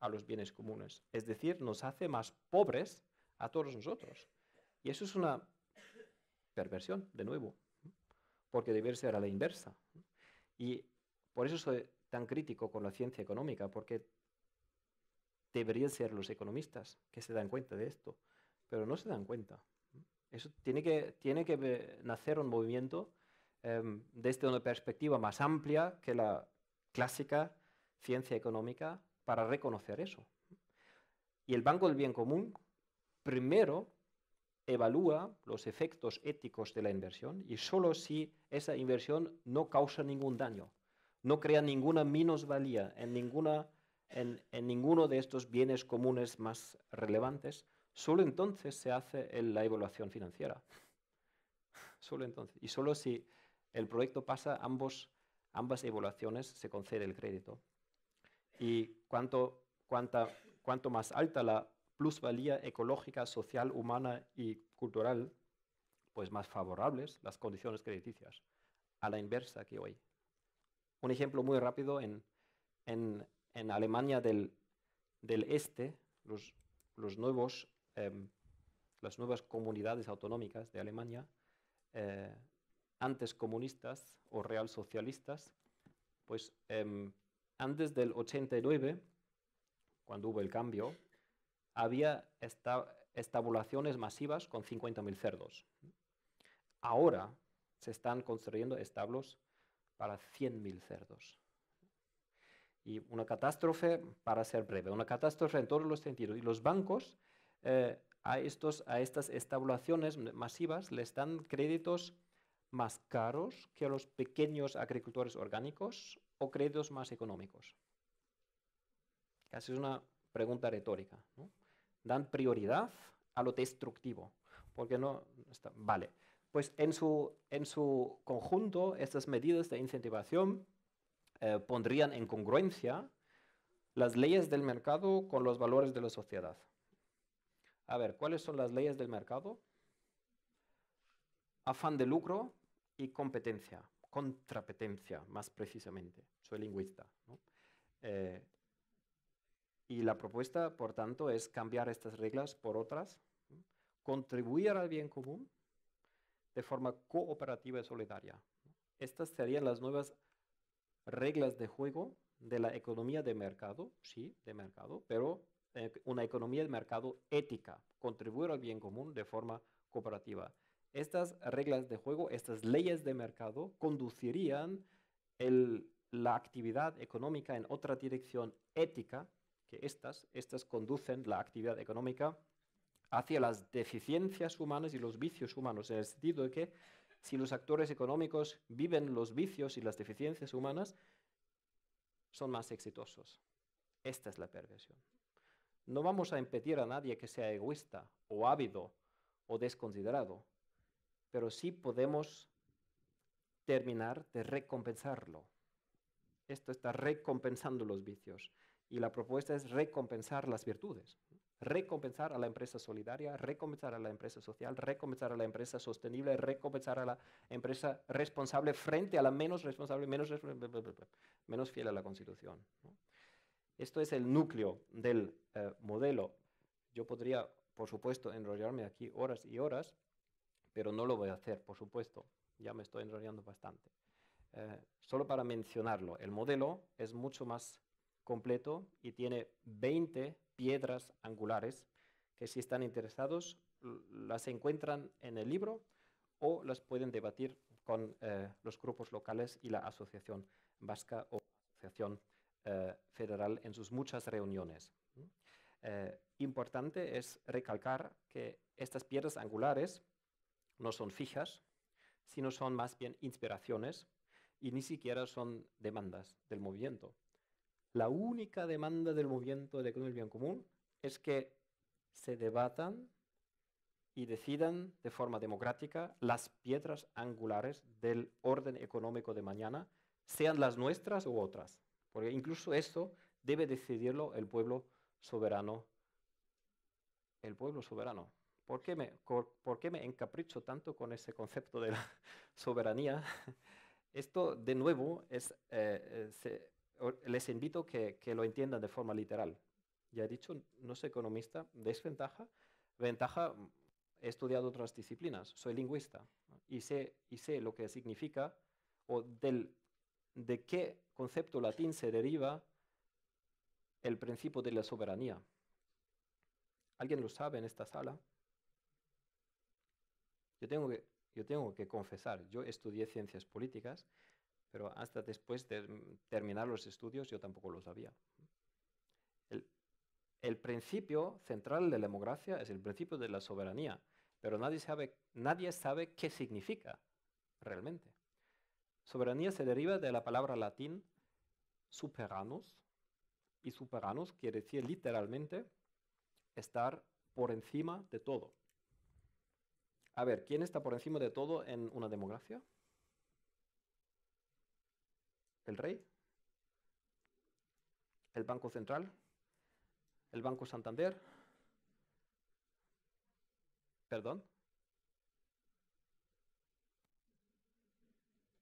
a los bienes comunes. Es decir, nos hace más pobres a todos nosotros. Y eso es una perversión, de nuevo, ¿eh? porque debería ser a la inversa. ¿eh? Y por eso soy tan crítico con la ciencia económica, porque deberían ser los economistas que se dan cuenta de esto, pero no se dan cuenta. Eso tiene que, tiene que nacer un movimiento em, desde una perspectiva más amplia que la clásica ciencia económica para reconocer eso. Y el Banco del Bien Común primero evalúa los efectos éticos de la inversión y solo si esa inversión no causa ningún daño no crea ninguna minusvalía en, ninguna, en, ninguno de estos bienes comunes más relevantes, solo entonces se hace la evaluación financiera. solo entonces. Y solo si el proyecto pasa ambas evaluaciones, se concede el crédito. Y cuanto, cuanto más alta la plusvalía ecológica, social, humana y cultural, pues más favorables las condiciones crediticias, a la inversa que hoy. Un ejemplo muy rápido en, Alemania del, Este, los, los nuevos, em, las nuevas comunidades autonómicas de Alemania, eh, antes comunistas o real socialistas, pues em, antes del 89, cuando hubo el cambio, había esta, estabulaciones masivas con 50.000 cerdos. Ahora se están construyendo establos para 100.000 cerdos. Y una catástrofe, para ser breve, una catástrofe en todos los sentidos. Y los bancos eh, a, estos, a estas estabulaciones masivas les dan créditos más caros que a los pequeños agricultores orgánicos o créditos más económicos. Casi es una pregunta retórica. Dan prioridad a lo destructivo, porque no vale pues en su, en su conjunto estas medidas de incentivación eh, pondrían en congruencia las leyes del mercado con los valores de la sociedad. A ver, ¿cuáles son las leyes del mercado? Afán de lucro y competencia, contrapetencia más precisamente. Soy lingüista. Eh, y la propuesta, por tanto, es cambiar estas reglas por otras, contribuir al bien común de forma cooperativa y solidaria. Estas serían las nuevas reglas de juego de la economía de mercado, sí, de mercado, pero eh, una economía de mercado ética, contribuir al bien común de forma cooperativa. Estas reglas de juego, estas leyes de mercado conducirían la actividad económica en otra dirección ética que estas, estas conducen la actividad económica hacia las deficiencias humanas y los vicios humanos, en el sentido de que si los actores económicos viven los vicios y las deficiencias humanas, son más exitosos. Esta es la perversión. No vamos a impedir a nadie que sea egoísta o ávido o desconsiderado, pero sí podemos terminar de recompensarlo. Esto está recompensando los vicios y la propuesta es recompensar las virtudes recompensar a la empresa solidaria, recompensar a la empresa social, recompensar a la empresa sostenible, recompensar a la empresa responsable frente a la menos responsable, menos, fiel a la Constitución. Esto es el núcleo del eh, modelo. Yo podría, por supuesto, enrollarme aquí horas y horas, pero no lo voy a hacer, por supuesto. Ya me estoy enrollando bastante. Eh, solo para mencionarlo, el modelo es mucho más completo y tiene 20 piedras angulares, que si están interesados las encuentran en el libro o las pueden debatir con eh, los grupos locales y la Asociación Vasca o Asociación eh, Federal en sus muchas reuniones. Eh, importante es recalcar que estas piedras angulares no son fijas, sino son más bien inspiraciones y ni siquiera son demandas del movimiento. La única demanda del movimiento de economía bien común es que se debatan y decidan de forma democrática las piedras angulares del orden económico de mañana, sean las nuestras u otras. Porque incluso esto debe decidirlo el pueblo soberano. El pueblo soberano. ¿Por qué me, encapricho tanto con ese concepto de la soberanía? Esto, de nuevo, es, eh, eh, les invito que, que lo entiendan de forma literal. Ya he dicho, no soy economista, desventaja. Ventaja, he estudiado otras disciplinas, soy lingüista y sé, y sé lo que significa o del, de qué concepto latín se deriva el principio de la soberanía. ¿Alguien lo sabe en esta sala? yo tengo que confesar, yo estudié ciencias políticas pero hasta después de terminar los estudios yo tampoco lo sabía. El, principio central de la democracia es el principio de la soberanía, pero nadie sabe, nadie sabe qué significa realmente. Soberanía se deriva de la palabra latín superanus, y superanus quiere decir literalmente estar por encima de todo. A ver, ¿quién está por encima de todo en una democracia? ¿El rey, el Banco Central, el Banco Santander, perdón,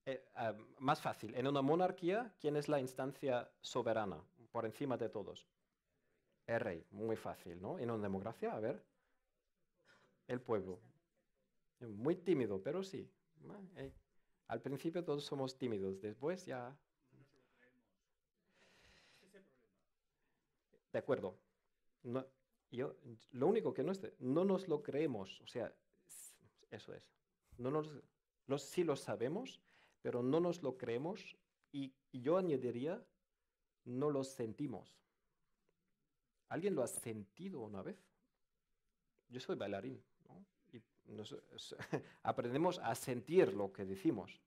eh, ah, más fácil, en una monarquía, ¿quién es la instancia soberana por encima de todos? El rey, muy fácil, ¿no? En una democracia, a ver, el pueblo. Muy tímido, pero sí. Eh, al principio todos somos tímidos, después ya de acuerdo. yo, lo único que no es, no nos lo creemos, o sea, eso es. No nos, sí lo sabemos, pero no nos lo creemos y, yo añadiría, no lo sentimos. ¿Alguien lo ha sentido una vez? Yo soy bailarín, ¿no? Y aprendemos a sentir lo que decimos.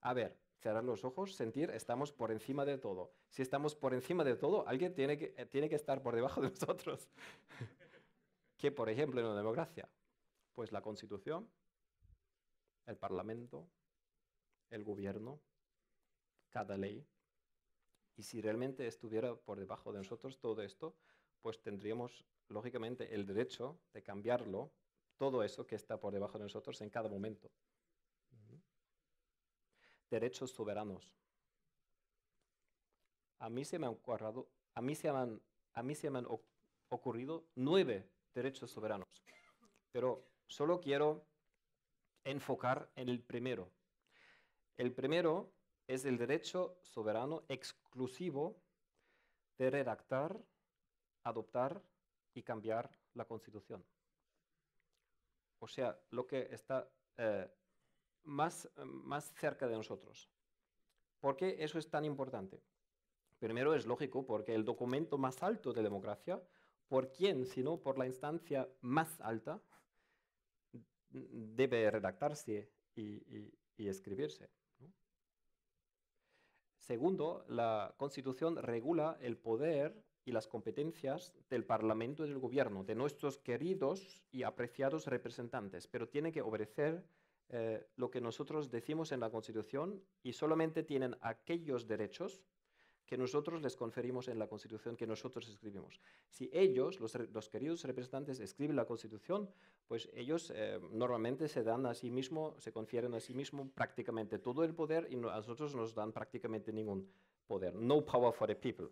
A ver, cerrar los ojos, sentir, estamos por encima de todo. Si estamos por encima de todo, alguien tiene que, eh, estar por debajo de nosotros. que, por ejemplo, en una democracia, pues la Constitución, el Parlamento, el Gobierno, cada ley. Y si realmente estuviera por debajo de nosotros todo esto, pues tendríamos, lógicamente, el derecho de cambiarlo, todo eso que está por debajo de nosotros en cada momento derechos soberanos. A mí se me han, ocurrido, a mí se a mí se han ocurrido nueve derechos soberanos, pero solo quiero enfocar en el primero. El primero es el derecho soberano exclusivo de redactar, adoptar y cambiar la Constitución. O sea, lo que está eh, más, más cerca de nosotros. ¿Por qué eso es tan importante? Primero es lógico, porque el documento más alto de democracia, ¿por quién sino por la instancia más alta? debe redactarse y, escribirse. Segundo, la Constitución regula el poder y las competencias del Parlamento y del Gobierno, de nuestros queridos y apreciados representantes, pero tiene que obedecer eh, lo que nosotros decimos en la Constitución y solamente tienen aquellos derechos que nosotros les conferimos en la Constitución que nosotros escribimos. Si ellos, los, queridos representantes, escriben la Constitución, pues ellos eh, normalmente se dan a sí mismo, se confieren a sí mismo prácticamente todo el poder y a nosotros nos dan prácticamente ningún poder. No power for the people,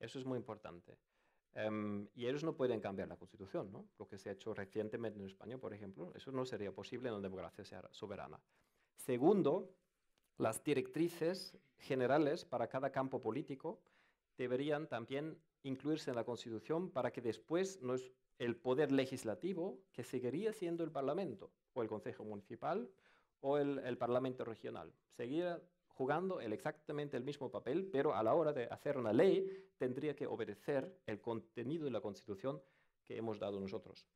Eso es muy importante. Em, y ellos no pueden cambiar la constitución, ¿no? Lo que se ha hecho recientemente en España, por ejemplo, eso no sería posible en una democracia soberana. Segundo, las directrices generales para cada campo político deberían también incluirse en la constitución para que después no es el poder legislativo, que seguiría siendo el Parlamento, o el Consejo Municipal, o el, el Parlamento Regional, seguiría jugando el exactamente el mismo papel, pero a la hora de hacer una ley tendría que obedecer el contenido de la Constitución que hemos dado nosotros.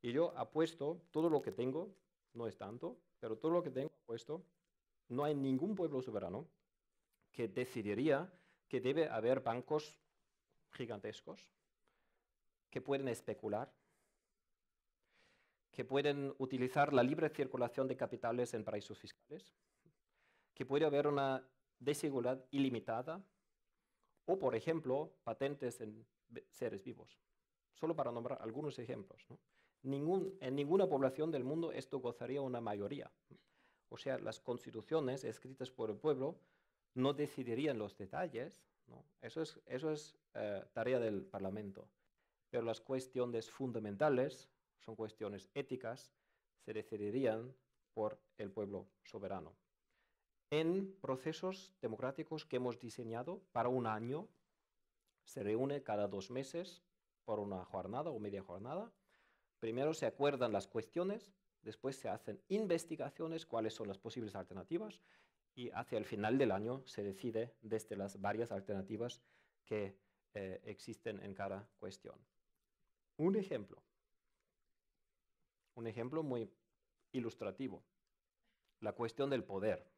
Y yo apuesto todo lo que tengo, no es tanto, pero todo lo que tengo apuesto, no hay ningún pueblo soberano que decidiría que debe haber bancos gigantescos que pueden especular, que pueden utilizar la libre circulación de capitales en paraísos fiscales que puede haber una desigualdad ilimitada o, por ejemplo, patentes en seres vivos. Solo para nombrar algunos ejemplos. en ninguna población del mundo esto gozaría una mayoría. O sea, las constituciones escritas por el pueblo no decidirían los detalles. Eso es, eh, tarea del Parlamento. Pero las cuestiones fundamentales son cuestiones éticas, se decidirían por el pueblo soberano en procesos democráticos que hemos diseñado para un año. Se reúne cada dos meses por una jornada o media jornada. Primero se acuerdan las cuestiones, después se hacen investigaciones, cuáles son las posibles alternativas y hacia el final del año se decide desde las varias alternativas que eh, existen en cada cuestión. Un ejemplo, un ejemplo muy ilustrativo, la cuestión del poder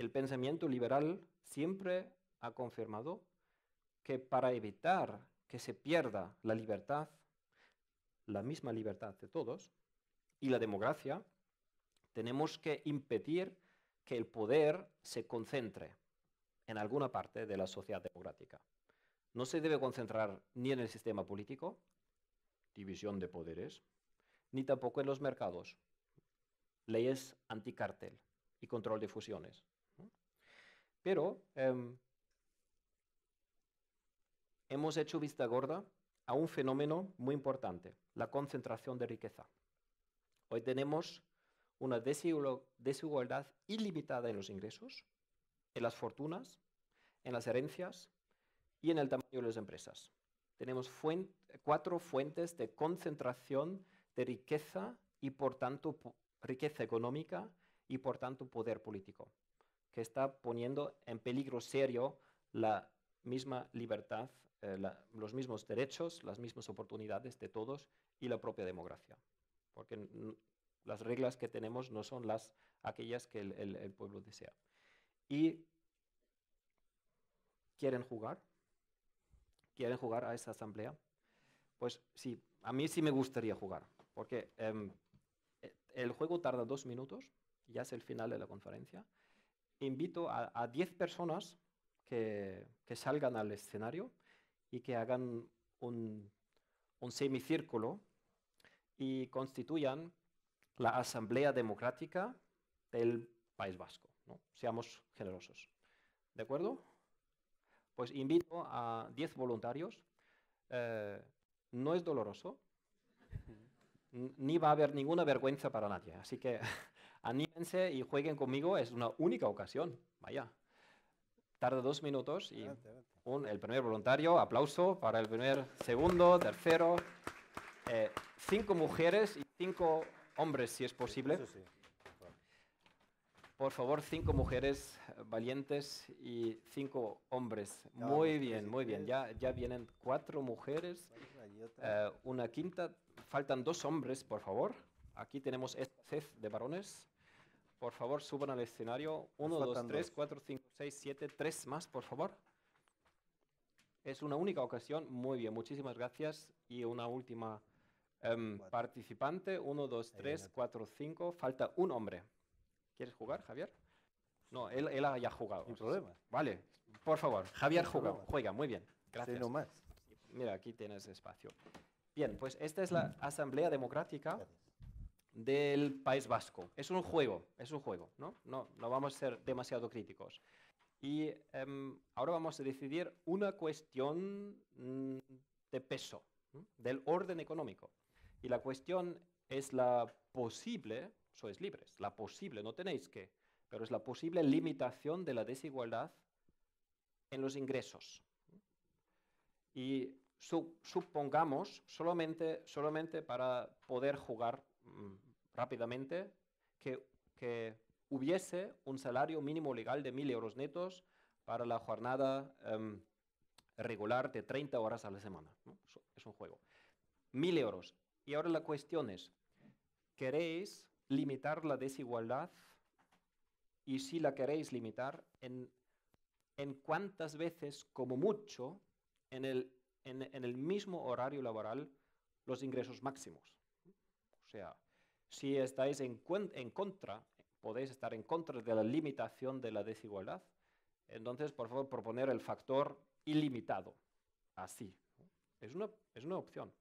el pensamiento liberal siempre ha confirmado que para evitar que se pierda la libertad, la misma libertad de todos, y la democracia, tenemos que impedir que el poder se concentre en alguna parte de la sociedad democrática. No se debe concentrar ni en el sistema político, división de poderes, ni tampoco en los mercados, leyes anticártel y control de fusiones. Pero em, hemos hecho vista gorda a un fenómeno muy importante, la concentración de riqueza. Hoy tenemos una desigualdad ilimitada en los ingresos, en las fortunas, en las herencias y en el tamaño de las empresas. Tenemos cuatro fuentes de concentración de riqueza y por tanto riqueza económica y por tanto poder político que está poniendo en peligro serio la misma libertad, eh, los mismos derechos, las mismas oportunidades de todos y la propia democracia. Porque las reglas que tenemos no son las aquellas que el, pueblo desea. Y quieren jugar, quieren jugar a esa asamblea. Pues sí, a mí sí me gustaría jugar, porque em, e, el juego tarda dos minutos, ya es el final de la conferencia invito a 10 personas que, salgan al escenario y que hagan un, semicírculo y constituyan la Asamblea Democrática del País Vasco. ¿no? Seamos generosos. ¿De acuerdo? Pues invito a 10 voluntarios. Eh, no es doloroso, ni va a haber ninguna vergüenza para nadie. Así que anímense y jueguen conmigo, es una única ocasión, vaya. Tarda dos minutos y el primer voluntario, aplauso para el primer, segundo, tercero, eh, cinco mujeres y cinco hombres si es posible. Por favor, cinco mujeres eh, valientes y cinco hombres. muy bien, muy bien. Ya, ya vienen cuatro mujeres, eh, una quinta. Faltan dos hombres, por favor. Aquí tenemos esta sed de varones. Por favor, suban al escenario. 1, dos, tres, cuatro, cinco, seis, siete, tres más, por favor. Es una única ocasión. Muy bien, muchísimas gracias. Y una última em, participante. Uno, dos, tres, cuatro, cinco. Falta un hombre. ¿Quieres jugar, Javier? No, él, él ha jugado. Sin problema. Vale, por favor. Javier juega, juega, muy bien. Gracias. no más. Mira, aquí tienes espacio. Bien, pues esta es la mm. Asamblea Democrática del País Vasco. Es un juego, es un juego, ¿no? No, no vamos a ser demasiado críticos. Y em, ahora vamos a decidir una cuestión mm, de peso, del orden económico. Y la cuestión es la posible, sois libres, la posible, no tenéis que, pero es la posible limitación de la desigualdad en los ingresos. Y supongamos, solamente, solamente para poder jugar Mm, rápidamente que, hubiese un salario mínimo legal de 1.000 euros netos para la jornada em, regular de 30 horas a la semana. Es un juego. 1.000 euros. Y ahora la cuestión es, ¿queréis limitar la desigualdad? Y si la queréis limitar, ¿en, en cuántas veces, como mucho, en el mismo horario laboral, los ingresos máximos? sea, si estáis en, contra, podéis estar en contra de la limitación de la desigualdad, entonces, por favor, proponer el factor ilimitado, así. Es una, es una opción.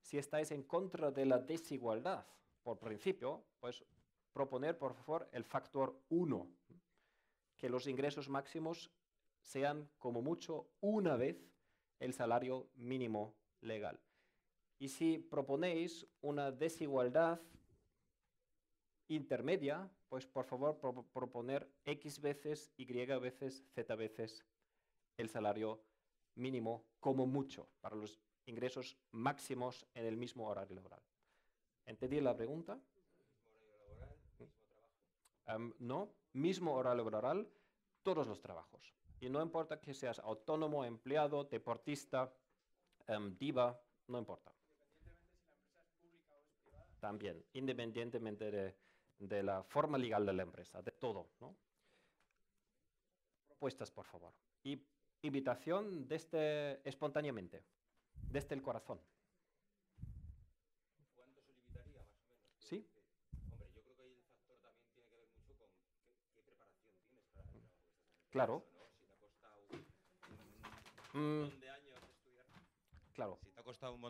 Si estáis en contra de la desigualdad, por principio, pues proponer, por favor, el factor 1, que los ingresos máximos sean como mucho una vez el salario mínimo legal. Y si proponéis una desigualdad intermedia, pues por favor proponer X veces, Y veces, Z veces el salario mínimo como mucho para los ingresos máximos en el mismo horario laboral. ¿Entendí la pregunta? Em, no, mismo horario laboral, todos los trabajos. Y no importa que seas autónomo, empleado, deportista, em, diva, no importa también, independientemente de, de la forma legal de la empresa, de todo. ¿no? Propuestas, por favor. Y invitación este, espontáneamente, desde este el corazón. ¿Cuánto se limitaría más o menos? Sí. Hombre, yo creo que el factor también tiene que ver mucho con qué, preparación tienes para el trabajo. Claro. Si te ha costado un, mm. montón de años estudiar. Claro. Si te ha costado un,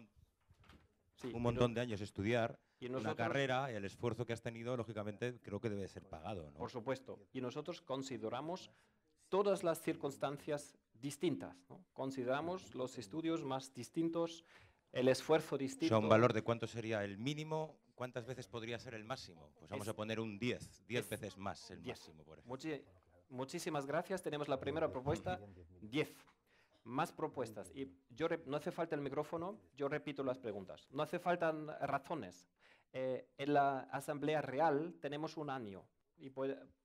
montón de años estudiar, y una carrera, el esfuerzo que has tenido, lógicamente, creo que debe ser pagado. Por supuesto. Y nosotros consideramos todas las circunstancias distintas. Consideramos los estudios más distintos, el esfuerzo distinto. O sea, un valor de cuánto sería el mínimo, cuántas veces podría ser el máximo. Pues vamos a poner un 10, 10 veces más el máximo, por ejemplo. muchísimas gracias. Tenemos la primera propuesta, 10 más propuestas. Y yo no hace falta el micrófono, yo repito las preguntas. No hace falta razones. Eh, en la Asamblea Real tenemos un año y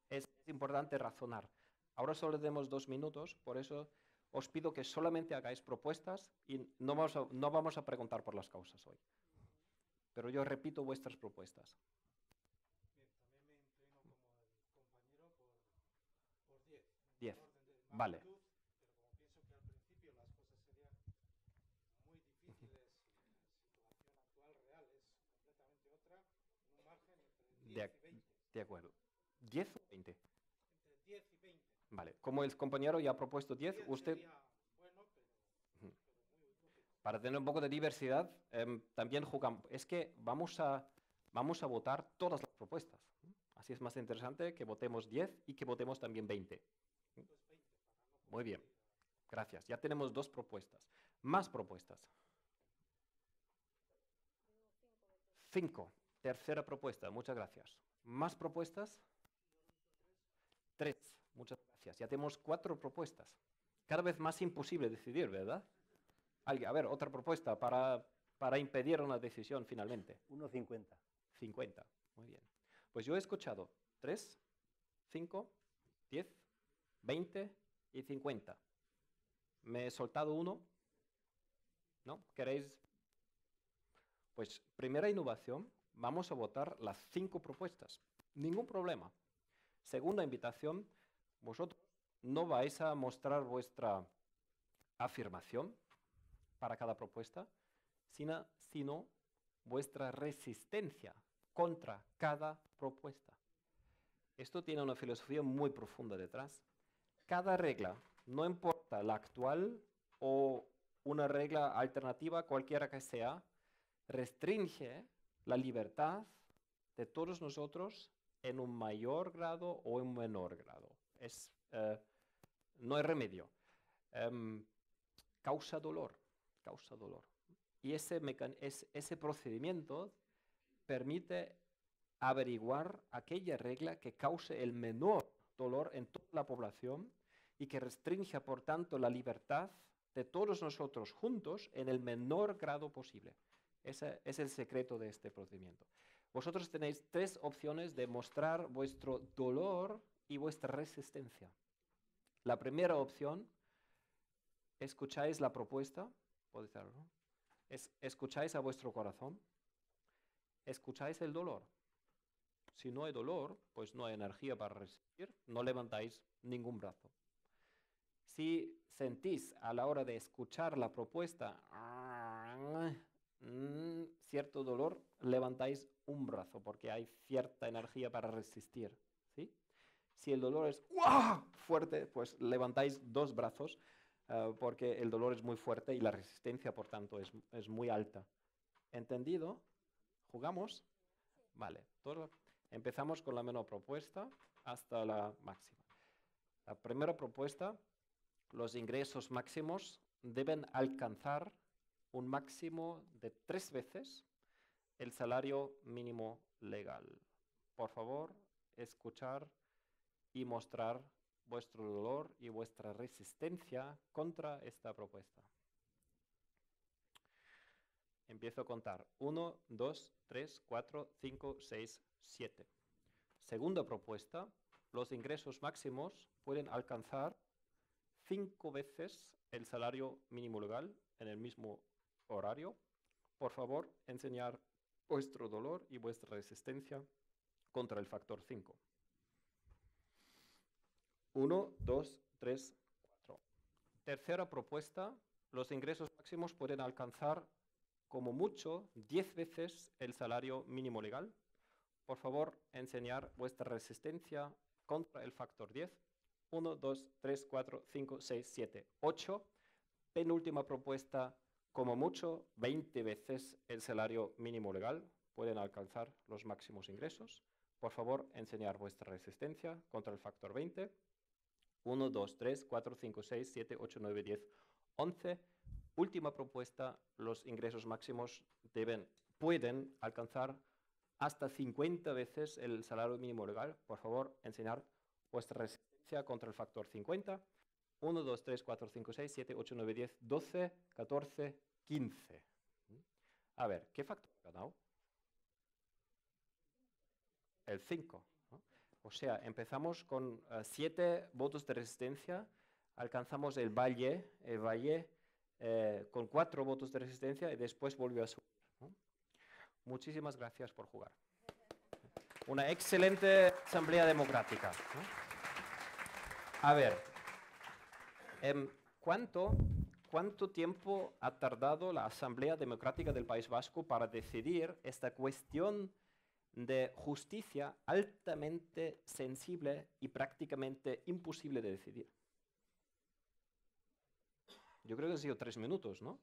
es, importante razonar. Ahora solo tenemos dos minutos, por eso os pido que solamente hagáis propuestas y no vamos a, no vamos a preguntar por las causas hoy. Pero yo repito vuestras propuestas. Bien, 10. Vale. De, acuerdo. ¿10 o 20? Entre 10 y 20. Vale. Como el compañero ya ha propuesto 10, usted... Para tener un poco de diversidad, em, también jugamos. Es que vamos a, vamos a votar todas las propuestas. Así es más interesante que votemos 10 y que votemos también 20. muy bien. Gracias. Ya tenemos dos propuestas. Más propuestas. Cinco. Tercera propuesta, muchas gracias. ¿Más propuestas? Tres, muchas gracias. Ya tenemos cuatro propuestas. Cada vez más imposible decidir, ¿verdad? Alguien, a ver, otra propuesta para, para impedir una decisión finalmente. 1,50. 50, muy bien. Pues yo he escuchado 3, 5, 10, 20 y 50. Me he soltado uno. ¿No? ¿Queréis? Pues primera innovación, Vamos a votar las cinco propuestas. Ningún problema. Segunda invitación, vosotros no vais a mostrar vuestra afirmación para cada propuesta, sino, sino vuestra resistencia contra cada propuesta. Esto tiene una filosofía muy profunda detrás. Cada regla, no importa la actual o una regla alternativa, cualquiera que sea, restringe la libertad de todos nosotros en un mayor grado o en un menor grado. Eh, no hay remedio. Em, causa dolor, causa dolor. Y ese, ese procedimiento permite averiguar aquella regla que cause el menor dolor en toda la población y que restringe, por tanto, la libertad de todos nosotros juntos en el menor grado posible. Ese es el secreto de este procedimiento. Vosotros tenéis tres opciones de mostrar vuestro dolor y vuestra resistencia. La primera opción, escucháis la propuesta, es, escucháis a vuestro corazón, escucháis el dolor. Si no hay dolor, pues no hay energía para resistir, no levantáis ningún brazo. Si sentís a la hora de escuchar la propuesta, Mm, cierto dolor, levantáis un brazo porque hay cierta energía para resistir. Si el dolor es fuerte, pues levantáis dos brazos eh, porque el dolor es muy fuerte y la resistencia, por tanto, es, es muy alta. ¿Entendido? ¿Jugamos? Vale, empezamos con la menor propuesta hasta la máxima. La primera propuesta, los ingresos máximos deben alcanzar un máximo de tres veces el salario mínimo legal. Por favor, escuchar y mostrar vuestro dolor y vuestra resistencia contra esta propuesta. Empiezo a contar. Uno, dos, tres, cuatro, cinco, seis, siete. Segunda propuesta, los ingresos máximos pueden alcanzar cinco veces el salario mínimo legal en el mismo horario. Por favor, enseñar vuestro dolor y vuestra resistencia contra el factor 5. 1, 2, 3, 4. Tercera propuesta, los ingresos máximos pueden alcanzar como mucho 10 veces el salario mínimo legal. Por favor, enseñar vuestra resistencia contra el factor 10. 1, 2, 3, 4, 5, 6, 7, 8. Penúltima propuesta, como mucho 20 veces el salario mínimo legal, pueden alcanzar los máximos ingresos. Por favor, enseñar vuestra resistencia contra el factor 20. 1, 2, 3, 4, 5, 6, 7, 8, 9, 10, 11. Última propuesta, los ingresos máximos deben, pueden alcanzar hasta 50 veces el salario mínimo legal. Por favor, enseñar vuestra resistencia contra el factor 50. 1, 2, 3, 4, 5, 6, 7, 8, 9, 10, 12, 14, 15. A ver, ¿qué factor ha ganado? El 5. ¿no? O sea, empezamos con 7 eh, votos de resistencia, alcanzamos el valle, el valle eh, con 4 votos de resistencia y después volvió a subir. ¿no? Muchísimas gracias por jugar. Una excelente asamblea democrática. ¿no? A ver. Em, ¿cuánto, ¿Cuánto tiempo ha tardado la Asamblea Democrática del País Vasco para decidir esta cuestión de justicia altamente sensible y prácticamente imposible de decidir? Yo creo que han sido tres minutos, ¿no?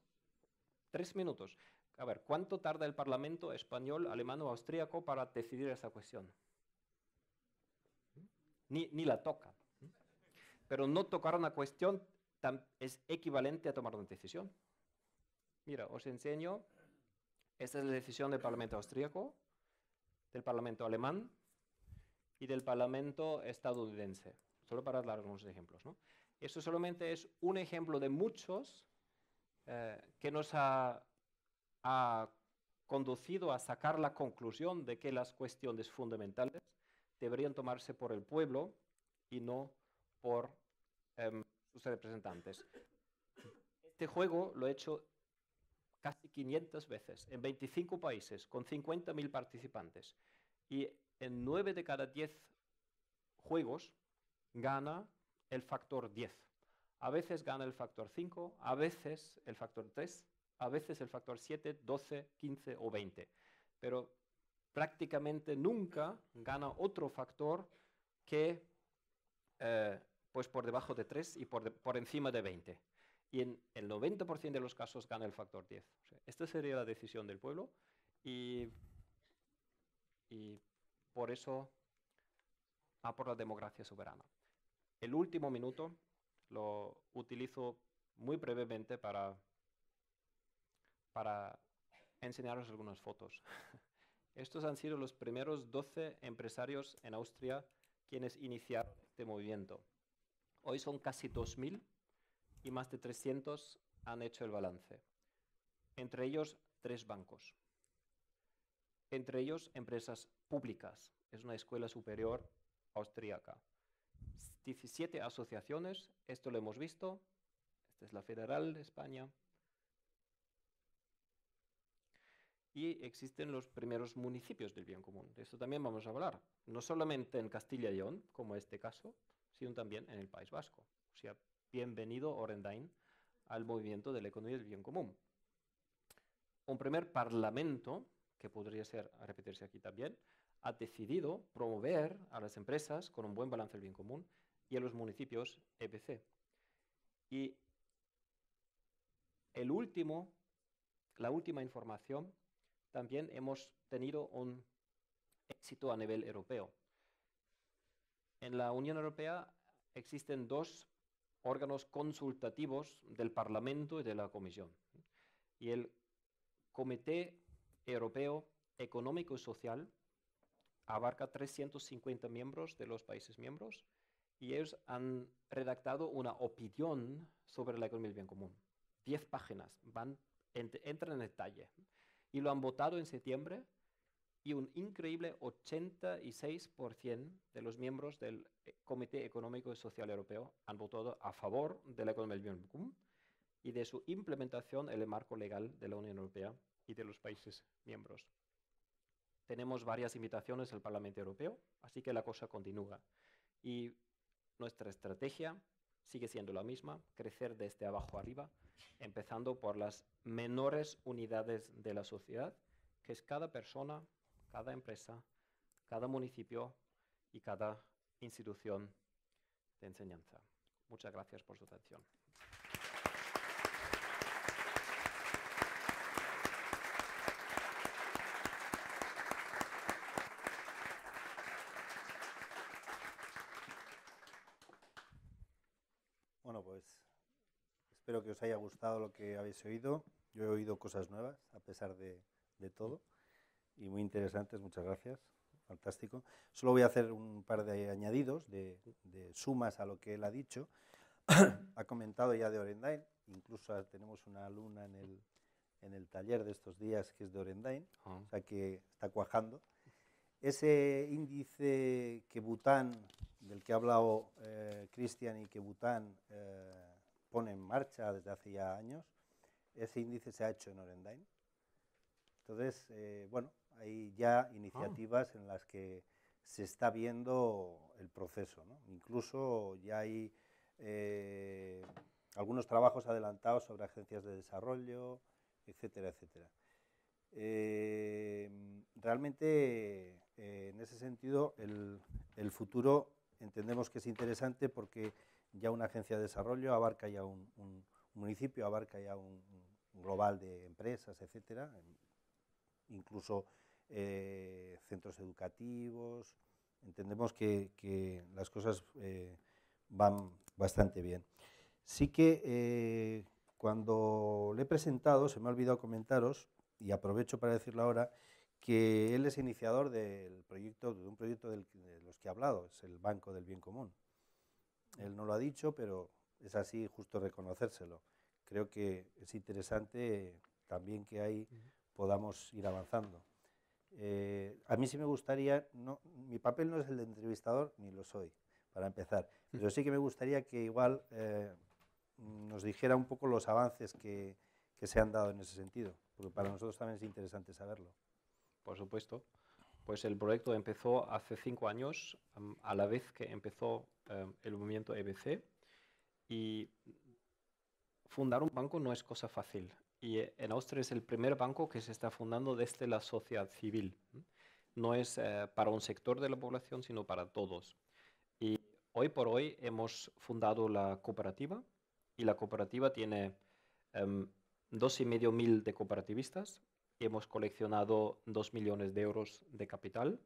Tres minutos. A ver, ¿cuánto tarda el Parlamento español, alemán o austríaco para decidir esta cuestión? Ni, ni la toca pero no tocar una cuestión es equivalente a tomar una decisión. Mira, os enseño, esta es la decisión del Parlamento austríaco, del Parlamento alemán y del Parlamento estadounidense, solo para dar algunos ejemplos. ¿no? Esto solamente es un ejemplo de muchos eh, que nos ha, ha conducido a sacar la conclusión de que las cuestiones fundamentales deberían tomarse por el pueblo y no por em, sus representantes. Este juego lo he hecho casi 500 veces, en 25 países, con 50.000 participantes. Y en 9 de cada 10 juegos gana el factor 10. A veces gana el factor 5, a veces el factor 3, a veces el factor 7, 12, 15 o 20. Pero prácticamente nunca gana otro factor que eh, pues por debajo de 3 y por, encima de 20. Y en el 90% de los casos gana el factor 10. esta sería la decisión del pueblo y, por eso va por la democracia soberana. El último minuto lo utilizo muy brevemente para, para enseñaros algunas fotos. Estos han sido los primeros 12 empresarios en Austria quienes iniciaron este movimiento. Hoy son casi 2.000 y más de 300 han hecho el balance. Entre ellos, tres bancos. Entre ellos, empresas públicas. Es una escuela superior austríaca. 17 asociaciones, esto lo hemos visto. Esta es la Federal de España, y existen los primeros municipios del bien común. De esto también vamos a hablar, no solamente en Castilla y León, como este caso, sino también en el País Vasco. O sea, bienvenido Orendain al movimiento de la economía del bien común. Un primer parlamento, que podría ser a repetirse aquí también, ha decidido promover a las empresas con un buen balance del bien común y a los municipios EPC. Y el último, la última información también hemos tenido un éxito a nivel europeo. En la Unión Europea existen dos órganos consultativos del Parlamento y de la Comisión. Y el Comité Europeo Económico y Social abarca 350 miembros de los países miembros y ellos han redactado una opinión sobre la economía del bien común. Diez páginas, van, entran en detalle y lo han votado en septiembre y un increíble 86% de los miembros del eh, Comité Económico y Social Europeo han votado a favor de la economía bien común y de su implementación en el marco legal de la Unión Europea y de los países miembros. Tenemos varias invitaciones al Parlamento Europeo, así que la cosa continúa. Y nuestra estrategia sigue siendo la misma, crecer desde abajo arriba, empezando por las menores unidades de la sociedad, que es cada persona, cada empresa, cada municipio y cada institución de enseñanza. Muchas gracias por su atención. Bueno, pues Espero que os haya gustado lo que habéis oído. Yo he oído cosas nuevas, a pesar de, todo, y muy interesantes. Muchas gracias. Fantástico. Solo voy a hacer un par de añadidos, de, sumas a lo que él ha dicho. ha comentado ya de Orendain, incluso tenemos una alumna en el, taller de estos días que es de Orendain, ah. o sea que está cuajando. Ese índice que Bután, del que ha hablado eh, Cristian y que Bután eh, en marcha desde hace ya años. Ese índice se ha hecho en Orendain. Entonces, eh, bueno, hay ya ah. iniciativas en las que se está viendo el proceso. Incluso ya hay eh, algunos trabajos adelantados sobre agencias de desarrollo, etcétera, etcétera. Eh, realmente, en ese sentido, el, futuro entendemos que es interesante porque ya una agencia de desarrollo abarca ya un, municipio, abarca ya un, global de empresas, etcétera, incluso eh, centros educativos. Entendemos que, las cosas eh, van bastante bien. Sí que eh, cuando le he presentado, se me ha olvidado comentaros, y aprovecho para decirlo ahora, que él es iniciador del proyecto, de un proyecto de los que he hablado, es el Banco del Bien Común. Él no lo ha dicho, pero es así justo reconocérselo. Creo que es interesante también que ahí podamos ir avanzando. Eh, a mí sí me gustaría, no, mi papel no es el de entrevistador, ni lo soy, para empezar, pero sí que me gustaría que igual eh, nos dijera un poco los avances que, que se han dado en ese sentido, porque para nosotros también es interesante saberlo. Por supuesto pues el proyecto empezó hace cinco años, a la vez que empezó em, el movimiento EBC. Y fundar un banco no es cosa fácil. Y eh, en Austria es el primer banco que se está fundando desde la sociedad civil. No es eh, para un sector de la población, sino para todos. Y hoy por hoy hemos fundado la cooperativa y la cooperativa tiene em, dos y medio mil de cooperativistas hemos coleccionado 2 millones de euros de capital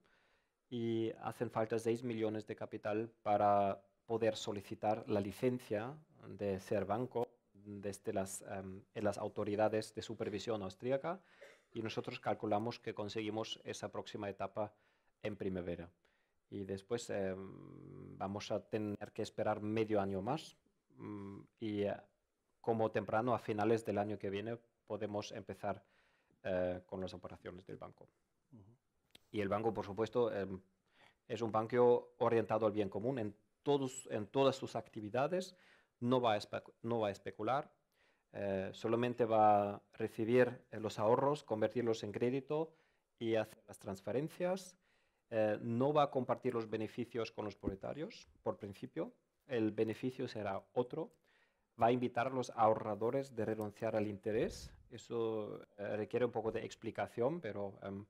y hacen falta 6 millones de capital para poder solicitar la licencia de ser banco desde este, las, en em, las autoridades de supervisión austríaca y nosotros calculamos que conseguimos esa próxima etapa en primavera. Y después em, vamos a tener que esperar medio año más mm, y eh, como temprano a finales del año que viene podemos empezar eh, con las operaciones del banco. Y el banco, por supuesto, em, es un banco orientado al bien común en, todos, en todas sus actividades, no va a, especular, eh, solamente va a recibir eh, los ahorros, convertirlos en crédito y hacer las transferencias. no va a compartir los beneficios con los propietarios, por principio. El beneficio será otro. Va a invitar a los ahorradores de renunciar al interés eso eh, requiere un poco de explicación, pero em,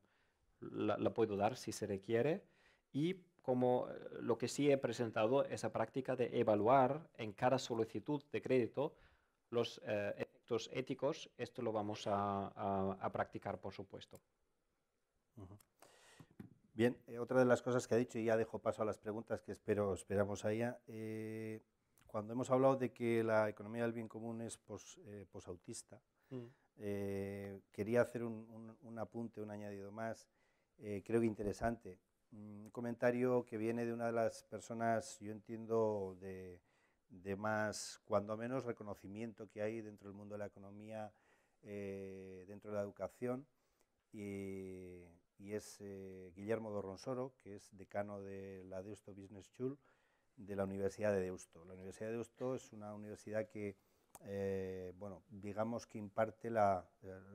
la, puedo dar si se requiere. Y como eh, lo que sí he presentado, esa práctica de evaluar en cada solicitud de crédito los eh, efectos éticos, esto lo vamos a, practicar, por supuesto. Bien, otra de las cosas que ha dicho, y ya dejo paso a las preguntas que espero, esperamos a cuando hemos hablado de que la economía del bien común es posautista, mm. Eh, quería hacer un, apunte, un añadido más, eh, creo que interesante. Un comentario que viene de una de las personas, yo entiendo, de, más, cuando menos, reconocimiento que hay dentro del mundo de la economía, eh, dentro de la educación, y, y es Guillermo Dorronsoro, que es decano de la Deusto Business School de la Universidad de Deusto. La Universidad de Deusto es una universidad que eh, bueno, digamos que imparte eh, la,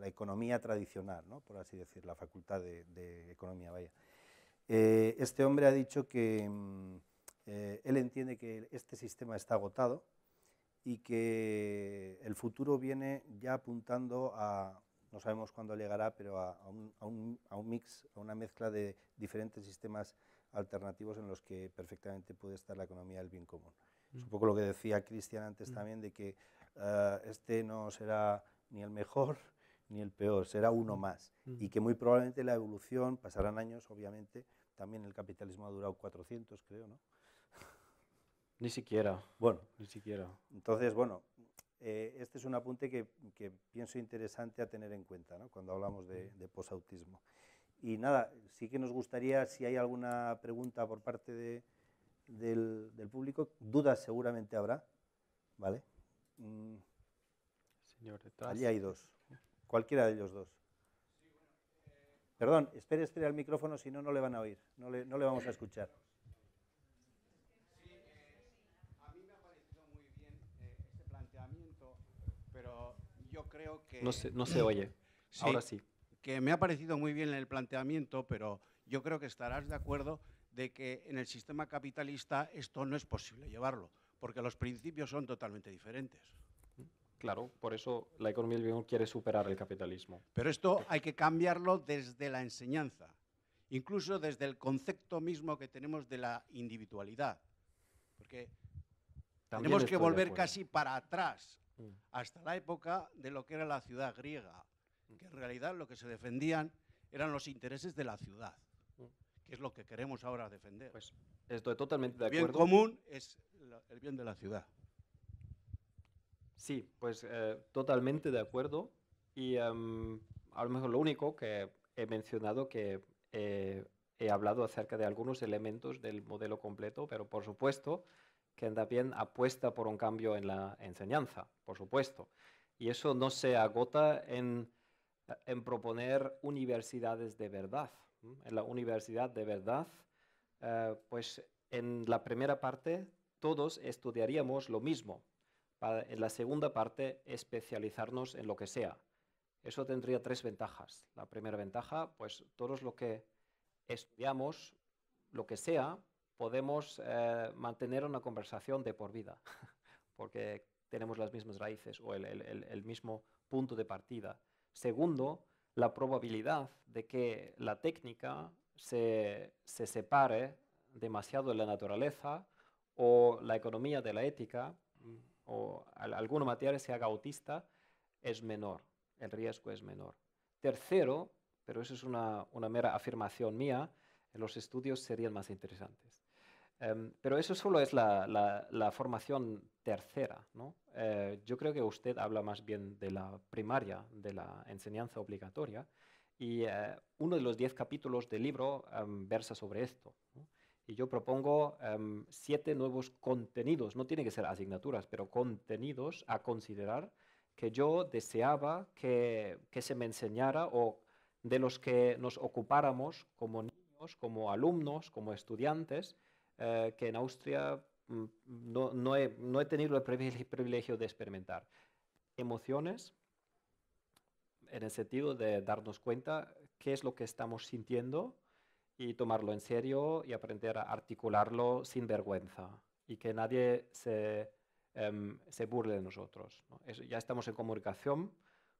economía tradicional, ¿no? por así decir, la facultad de, economía, vaya. Eh, este hombre ha dicho que mm, él entiende que este sistema está agotado y que el futuro viene ya apuntando a, no sabemos cuándo llegará, pero a, un, mix, a una mezcla de diferentes sistemas alternativos en los que perfectamente puede estar la economía del bien común. Es un mm. poco lo que decía Cristian antes mm. también, de que eh, este no será ni el mejor ni el peor, será uno más. Y que muy probablemente la evolución, pasarán años, obviamente, también el capitalismo ha durado 400, creo, ¿no? Ni siquiera. Bueno. Ni siquiera. Entonces, bueno, eh, este es un apunte que, pienso interesante a tener en cuenta, ¿no? Cuando hablamos de, posautismo. Y nada, sí que nos gustaría, si hay alguna pregunta por parte de, del público, dudas seguramente habrá, ¿vale? Mm. Allí hay dos. Cualquiera de ellos dos. Perdón, espere, espere al micrófono, si no, no le van a oír, no le, vamos a escuchar. Sí, a mí me ha parecido muy bien planteamiento, pero yo creo que... No se, no se oye, ahora sí. Que me ha parecido muy bien el planteamiento, pero yo creo que estarás de acuerdo de que en el sistema capitalista esto no es posible llevarlo porque los principios son totalmente diferentes. Claro, por eso la economía del bien quiere superar el capitalismo. Pero esto hay que cambiarlo desde la enseñanza, incluso desde el concepto mismo que tenemos de la individualidad, porque tenemos que volver casi para atrás, mm. hasta la época de lo que era la ciudad griega, que en realidad lo que se defendían eran los intereses de la ciudad, mm. que es lo que queremos ahora defender. Pues Estoy totalmente de acuerdo. El bien común es el bien de la ciudad. Sí, pues eh, totalmente de acuerdo. Y em, a lo mejor lo único que he mencionado que eh, he hablado acerca de algunos elementos del modelo completo, pero por supuesto que bien apuesta por un cambio en la enseñanza, por supuesto. Y eso no se agota en, en proponer universidades de verdad. En la universidad de verdad eh, pues en la primera parte todos estudiaríamos lo mismo, en la segunda parte especializarnos en lo que sea. Eso tendría tres ventajas. La primera ventaja, pues todos lo que estudiamos, lo que sea, podemos eh, mantener una conversación de por vida, porque tenemos las mismas raíces o el mismo punto de partida. Segundo, la probabilidad de que la técnica se, se separe demasiado de la naturaleza o la economía de la ética mm, o algún material se haga autista, es menor, el riesgo es menor. Tercero, pero eso es una, mera afirmación mía, los estudios serían más interesantes. Em, pero eso solo es la, formación tercera. ¿no? Eh, yo creo que usted habla más bien de la primaria, de la enseñanza obligatoria, y eh, uno de los diez capítulos del libro em, versa sobre esto. Y yo propongo em, siete nuevos contenidos, no tiene que ser asignaturas, pero contenidos a considerar que yo deseaba que, se me enseñara o de los que nos ocupáramos como niños, como alumnos, como estudiantes, eh, que en Austria mm, no he tenido el privilegio de experimentar. Emociones, en el sentido de darnos cuenta qué es lo que estamos sintiendo y tomarlo en serio y aprender a articularlo sin vergüenza y que nadie se, em, burle de nosotros. ya estamos en comunicación,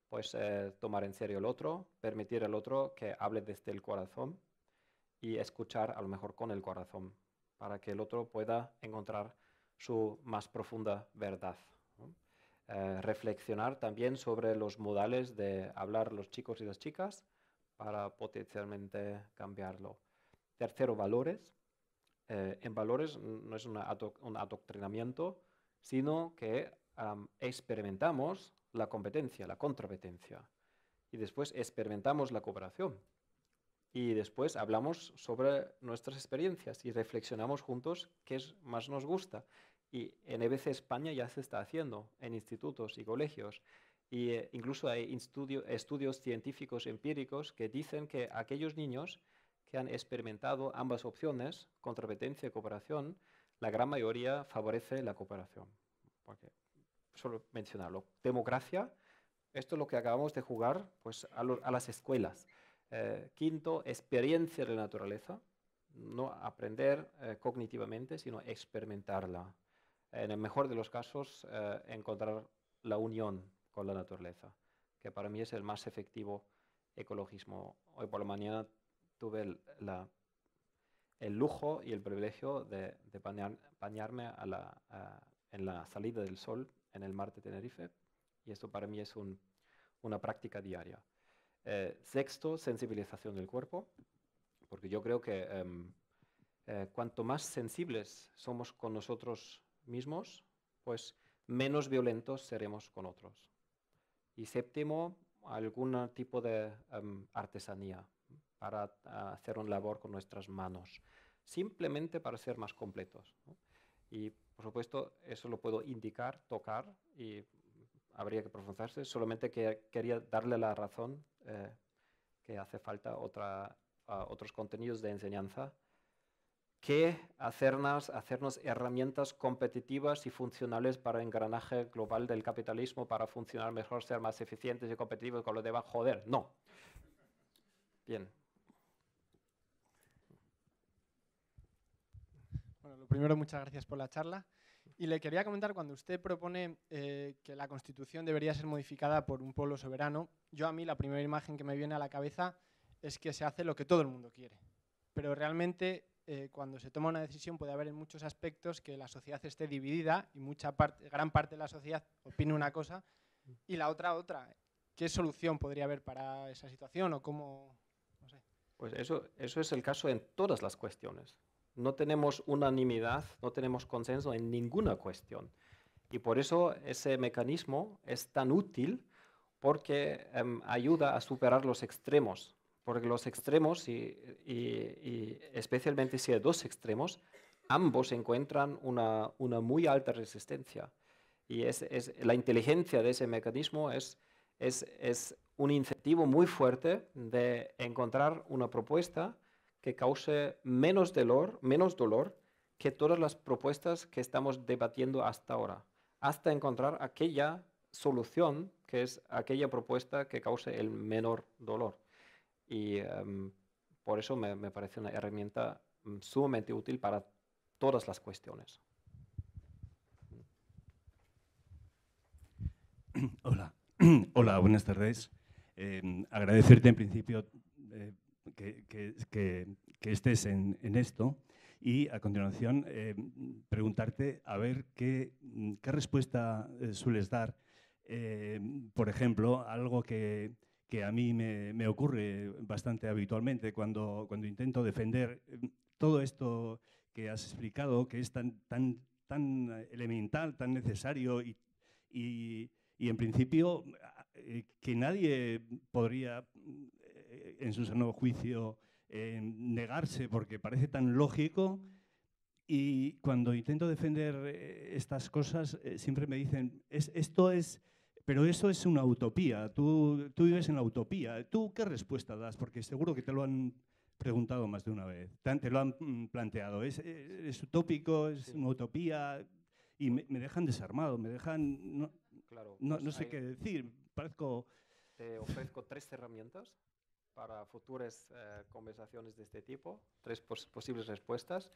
pues eh, tomar en serio el otro, permitir al otro que hable desde el corazón y escuchar a lo mejor con el corazón para que el otro pueda encontrar su más profunda verdad. Eh, reflexionar también sobre los modales de hablar los chicos y las chicas para potencialmente cambiarlo. Tercero, valores. Eh, en valores no es un adoctrinamiento, sino que experimentamos la competencia, la contrapetencia, y después experimentamos la cooperación. Y después hablamos sobre nuestras experiencias y reflexionamos juntos qué es más nos gusta, y en EBC España ya se está haciendo en institutos y colegios. e incluso hay estudios científicos empíricos que dicen que aquellos niños que han experimentado ambas opciones, contrapetencia y cooperación, la gran mayoría favorece la cooperación. Porque, solo mencionarlo, democracia, esto es lo que acabamos de jugar pues, a, las escuelas. Eh, quinto, experiencia de la naturaleza, no aprender eh, cognitivamente, sino experimentarla en el mejor de los casos, eh, encontrar la unión con la naturaleza, que para mí es el más efectivo ecologismo. Hoy por la mañana tuve el, lujo y el privilegio de, bañarme en la salida del sol en el mar de Tenerife, y esto para mí es una práctica diaria. Eh, sexto, sensibilización del cuerpo, porque yo creo que em, eh, cuanto más sensibles somos con nosotros mismos, pues menos violentos seremos con otros. Y séptimo, algún tipo de em, artesanía para ah, hacer un labor con nuestras manos, simplemente para ser más completos. Y por supuesto, eso lo puedo indicar, tocar y habría que profundizarse. Solamente que quería darle la razón eh, que hace falta otros contenidos de enseñanza que hacernos, hacernos herramientas competitivas y funcionales para el engranaje global del capitalismo, para funcionar mejor, ser más eficientes y competitivos con los demás. Joder, no. Bien. Bueno, lo primero, muchas gracias por la charla. Y le quería comentar, cuando usted propone eh, que la Constitución debería ser modificada por un pueblo soberano, yo a mí la primera imagen que me viene a la cabeza es que se hace lo que todo el mundo quiere. Pero realmente eh, cuando se toma una decisión puede haber en muchos aspectos que la sociedad esté dividida y mucha parte, gran parte de la sociedad opine una cosa y la otra otra. ¿Qué solución podría haber para esa situación o cómo? Pues eso, eso es el caso en todas las cuestiones. No tenemos unanimidad, no tenemos consenso en ninguna cuestión. Y por eso ese mecanismo es tan útil porque em, ayuda a superar los extremos porque los extremos, y, especialmente si hay dos extremos, ambos encuentran una, muy alta resistencia. Y la inteligencia de ese mecanismo es, es un incentivo muy fuerte de encontrar una propuesta que cause menos dolor, menos dolor que todas las propuestas que estamos debatiendo hasta ahora, hasta encontrar aquella solución que es aquella propuesta que cause el menor dolor. Y em, por eso me, parece una herramienta mm, sumamente útil para todas las cuestiones. Hola, Hola buenas tardes. Em, agradecerte en principio eh, que, estés en, esto y a continuación em, preguntarte a ver qué, mm, qué respuesta eh, sueles dar, por ejemplo, algo que, que a mí me, ocurre bastante habitualmente cuando, cuando intento defender eh, todo esto que has explicado, que es tan, tan, tan eh, elemental, tan necesario y, y, y en principio ah, eh, que nadie podría, mm, en su sano juicio, negarse porque parece tan lógico. Y cuando intento defender estas cosas, siempre me dicen, esto es pero eso es una utopía, tú, tú vives en la utopía. ¿Tú qué respuesta das? Porque seguro que te lo han preguntado más de una vez, te lo han mm, planteado. ¿Es, utópico? ¿Es una utopía? Y me, dejan desarmado, me dejan... No, pues no, sé qué decir, Te ofrezco tres herramientas para futuras eh, conversaciones de este tipo, tres posibles respuestas.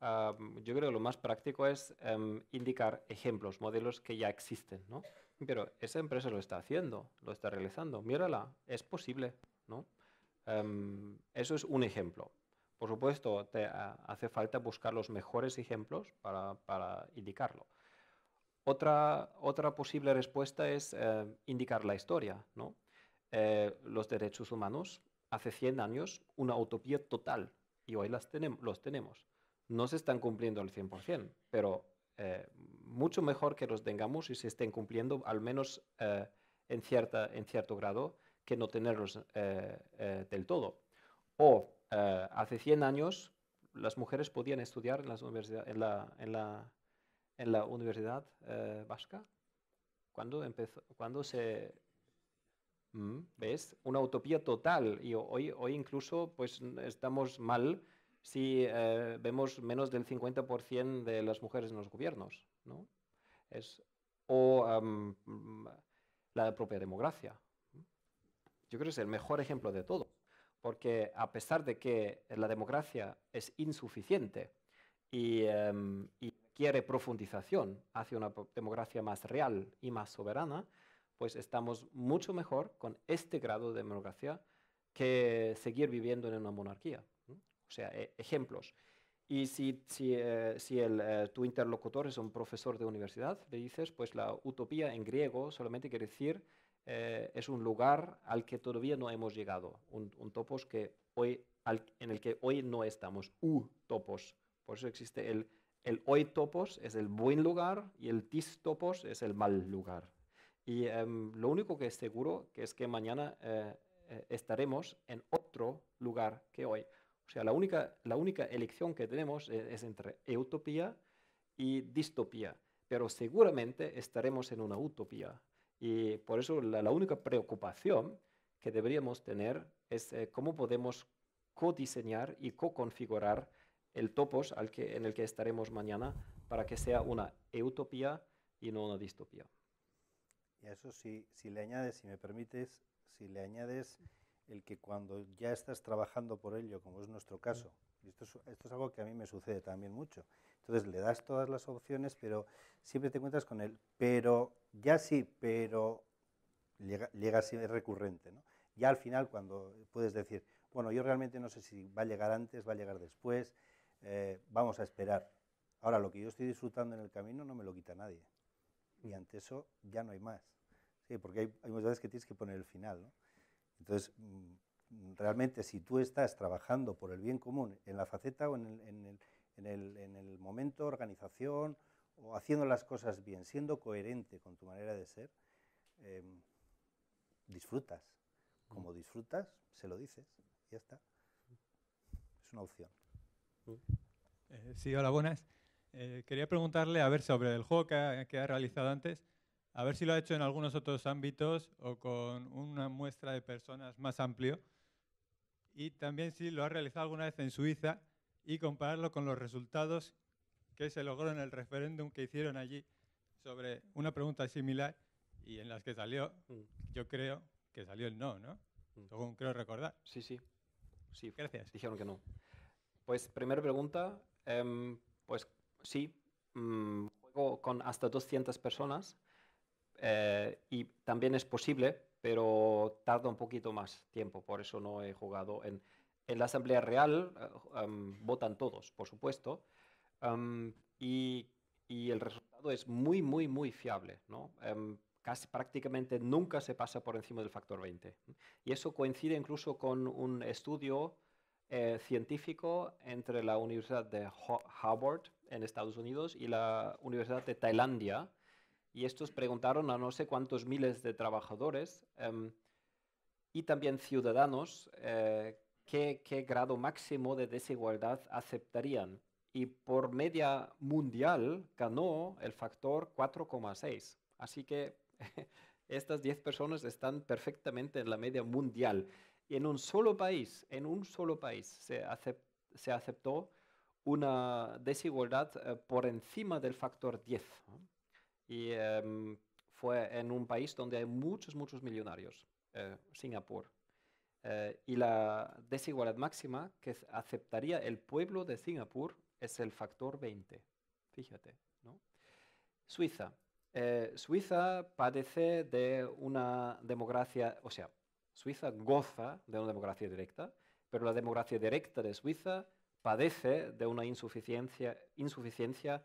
yo creo que lo más práctico es em, indicar ejemplos, modelos que ya existen, ¿no? Pero esa empresa lo está haciendo, lo está realizando, mírala, es posible, ¿no? Em, eso es un ejemplo. Por supuesto, ah, hace falta buscar los mejores ejemplos para, indicarlo. Otra, posible respuesta es eh, indicar la historia, ¿no? Eh, los derechos humanos, hace 100 años, una utopía total, y hoy las los tenemos. No se están cumpliendo al 100%, pero eh, mucho mejor que los tengamos y se estén cumpliendo, al menos eh, en, cierta, en cierto grado, que no tenerlos eh, del todo. O hace 100 años las mujeres podían estudiar en, la, en, la, en la Universidad Vasca. ¿Cuándo empezó, ¿Cuándo se, mm, ¿Ves? Una utopía total. Y hoy, hoy incluso pues, estamos mal si eh, vemos menos del 50% de las mujeres en los gobiernos, ¿no? o mm, la propia democracia. Yo creo que es el mejor ejemplo de todo, porque a pesar de que la democracia es insuficiente y em, quiere profundización hacia una democracia más real y más soberana, pues estamos mucho mejor con este grado de democracia que seguir viviendo en una monarquía o sea, e, ejemplos. Y si, eh, el, eh, tu interlocutor es un profesor de universidad, le dices, pues la utopía en griego solamente quiere decir eh, es un lugar al que todavía no hemos llegado, un, topos que hoy, en el que hoy no estamos, u topos. Por eso existe el, el hoy topos, es el buen lugar, y el tis topos es el mal lugar. Y em, lo único que es seguro que es que mañana estaremos en otro lugar que hoy. O sea, la única, elección que tenemos e, es, entre utopía y distopía, pero seguramente estaremos en una utopía. Y por eso la, única preocupación que deberíamos tener es eh, cómo podemos codiseñar y co-configurar el topos en el que estaremos mañana para que sea una utopía y no una distopía. Y a eso si le añades, si me permites, si le añades el que cuando ya estás trabajando por ello, como es nuestro mm. caso, esto es, algo que a mí me sucede también mucho, entonces le das todas las opciones, pero siempre te encuentras con él, pero, ya sí, pero llega, llega recurrente. ¿no? Ya al final cuando puedes decir, bueno, yo realmente no sé si va a llegar antes, va a llegar después, eh, vamos a esperar. Ahora, lo que yo estoy disfrutando en el camino no me lo quita nadie. Y mm. ante eso ya no hay más. porque hay, hay muchas veces que tienes que poner el final, ¿no? Entonces, mm, realmente si tú estás trabajando por el bien común en la faceta o en el, en el, momento, organización o haciendo las cosas bien, siendo coherente con tu manera de ser, em, disfrutas. Mm. Como disfrutas, se lo dices, ya está. Es una opción. Mm. Eh, sí, hola, buenas. Eh, quería preguntarle, a ver, sobre el juego que ha realizado antes. A ver si lo ha hecho en algunos otros ámbitos o con una muestra de personas más amplio. Y también si lo ha realizado alguna vez en Suiza y compararlo con los resultados que se logró en el referéndum que hicieron allí sobre una pregunta similar y en las que salió, mm. yo creo que salió el no, ¿no? Mm. Según creo recordar. Sí, sí. sí Gracias. Dijeron que no. Pues primera pregunta, em, pues sí, mm, juego con hasta 200 personas eh, y también es posible, pero tarda un poquito más tiempo, por eso no he jugado. En, en la Asamblea Real eh, votan todos, por supuesto, y, y, el resultado es muy, muy, muy fiable, ¿no? Em, casi prácticamente nunca se pasa por encima del factor 20. Y eso coincide incluso con un estudio eh, científico entre la Universidad de Harvard en Estados Unidos y la Universidad de Tailandia, y estos preguntaron a no sé cuántos miles de trabajadores em, y también ciudadanos eh, qué, grado máximo de desigualdad aceptarían. Y por media mundial ganó el factor 4,6. Así que estas 10 personas están perfectamente en la media mundial. Y en un solo país, en un solo país, se, aceptó una desigualdad eh, por encima del factor 10. Y em, fue en un país donde hay muchos, muchos millonarios, eh, Singapur. Eh, y la desigualdad máxima que aceptaría el pueblo de Singapur es el factor 20. Fíjate, ¿no? Suiza. Eh, Suiza padece de una democracia, o sea, Suiza goza de una democracia directa, pero la democracia directa de Suiza padece de una insuficiencia, insuficiencia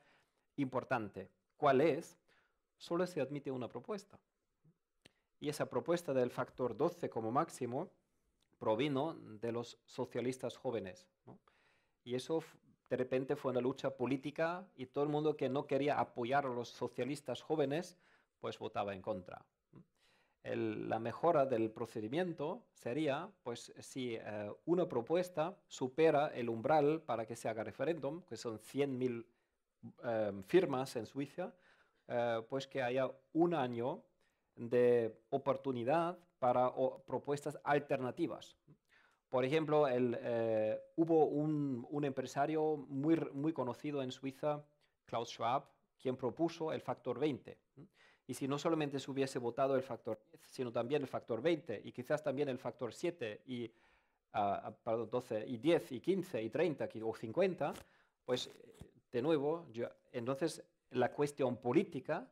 importante. ¿Cuál es? solo se admite una propuesta. Y esa propuesta del factor 12 como máximo provino de los socialistas jóvenes. Y eso de repente fue una lucha política y todo el mundo que no quería apoyar a los socialistas jóvenes, pues votaba en contra. la mejora del procedimiento sería, pues, si eh, una propuesta supera el umbral para que se haga referéndum, que son 100.000 eh, firmas en Suiza, eh, pues que haya un año de oportunidad para propuestas alternativas. Por ejemplo, eh, hubo un, empresario muy, muy conocido en Suiza, Klaus Schwab, quien propuso el factor 20. Y si no solamente se hubiese votado el factor 10, sino también el factor 20 y quizás también el factor 7 y, 12 ah, ah, y 10 y 15 y 30 o 50, pues de nuevo, entonces la cuestión política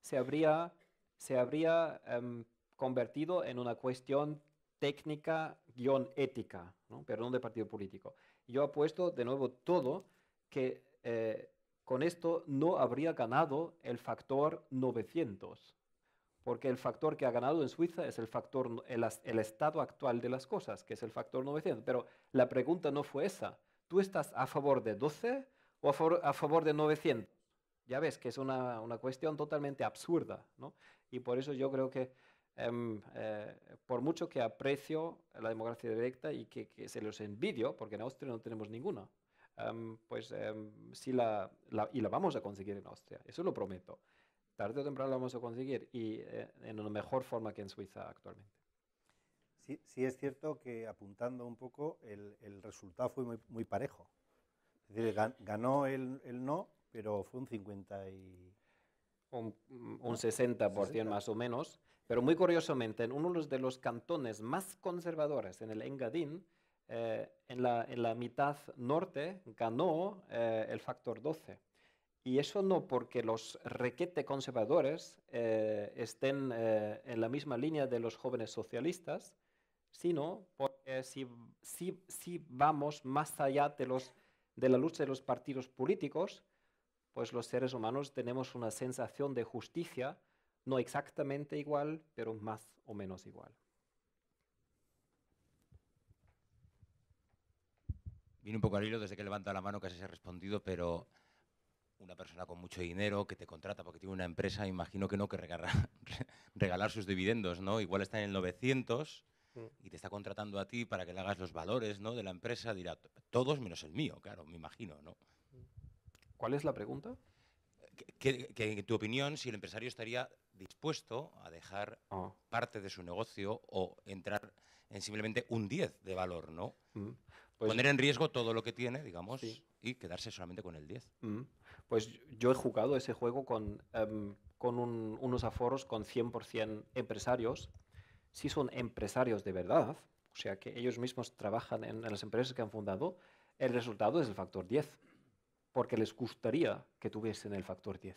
se habría, se habría em, convertido en una cuestión técnica guión ética, ¿no? pero no de partido político. Yo apuesto de nuevo todo que eh, con esto no habría ganado el factor 900, porque el factor que ha ganado en Suiza es el factor, el, estado actual de las cosas, que es el factor 900. Pero la pregunta no fue esa. ¿Tú estás a favor de 12 o a favor de 900? Ya ves que es una, una cuestión totalmente absurda, ¿no? Y por eso yo creo que, em, eh, por mucho que aprecio la democracia directa y que, se los envidio, porque en Austria no tenemos ninguna, em, pues em, sí la, y la vamos a conseguir en Austria, eso lo prometo. Tarde o temprano la vamos a conseguir y eh, en una mejor forma que en Suiza actualmente. Sí, es cierto que apuntando un poco, el, el resultado fue muy, muy parejo. Es decir, ganó el, el no pero fue un 50 y... Un, 60%, mm, ah, más o menos. Pero muy curiosamente, en uno de los cantones más conservadores, en el Engadín, eh, en, la, en, la, mitad norte ganó eh, el factor 12. Y eso no porque los requete conservadores eh, estén en la misma línea de los jóvenes socialistas, sino porque si, si, si vamos más allá de, los, de la lucha de los partidos políticos, pues los seres humanos tenemos una sensación de justicia, no exactamente igual, pero más o menos igual. Viene un poco al hilo desde que levanta la mano, casi se ha respondido, pero una persona con mucho dinero que te contrata porque tiene una empresa, imagino que no que regalar, sus dividendos, ¿no? Igual está en el 900 mm. y te está contratando a ti para que le hagas los valores, ¿no? De la empresa, dirá, todos menos el mío, claro, me imagino, ¿no? ¿Cuál es la pregunta? Que, en tu opinión, si el empresario estaría dispuesto a dejar ah. parte de su negocio o entrar en simplemente un 10 de valor, ¿no? Mm. Pues Poner en riesgo todo lo que tiene, digamos, y quedarse solamente con el 10. Mm. Pues yo he jugado ese juego con, em, unos aforos con 100% empresarios. Si son empresarios de verdad, o sea que ellos mismos trabajan en las empresas que han fundado, el resultado es el factor 10 porque les gustaría que tuviesen el factor 10.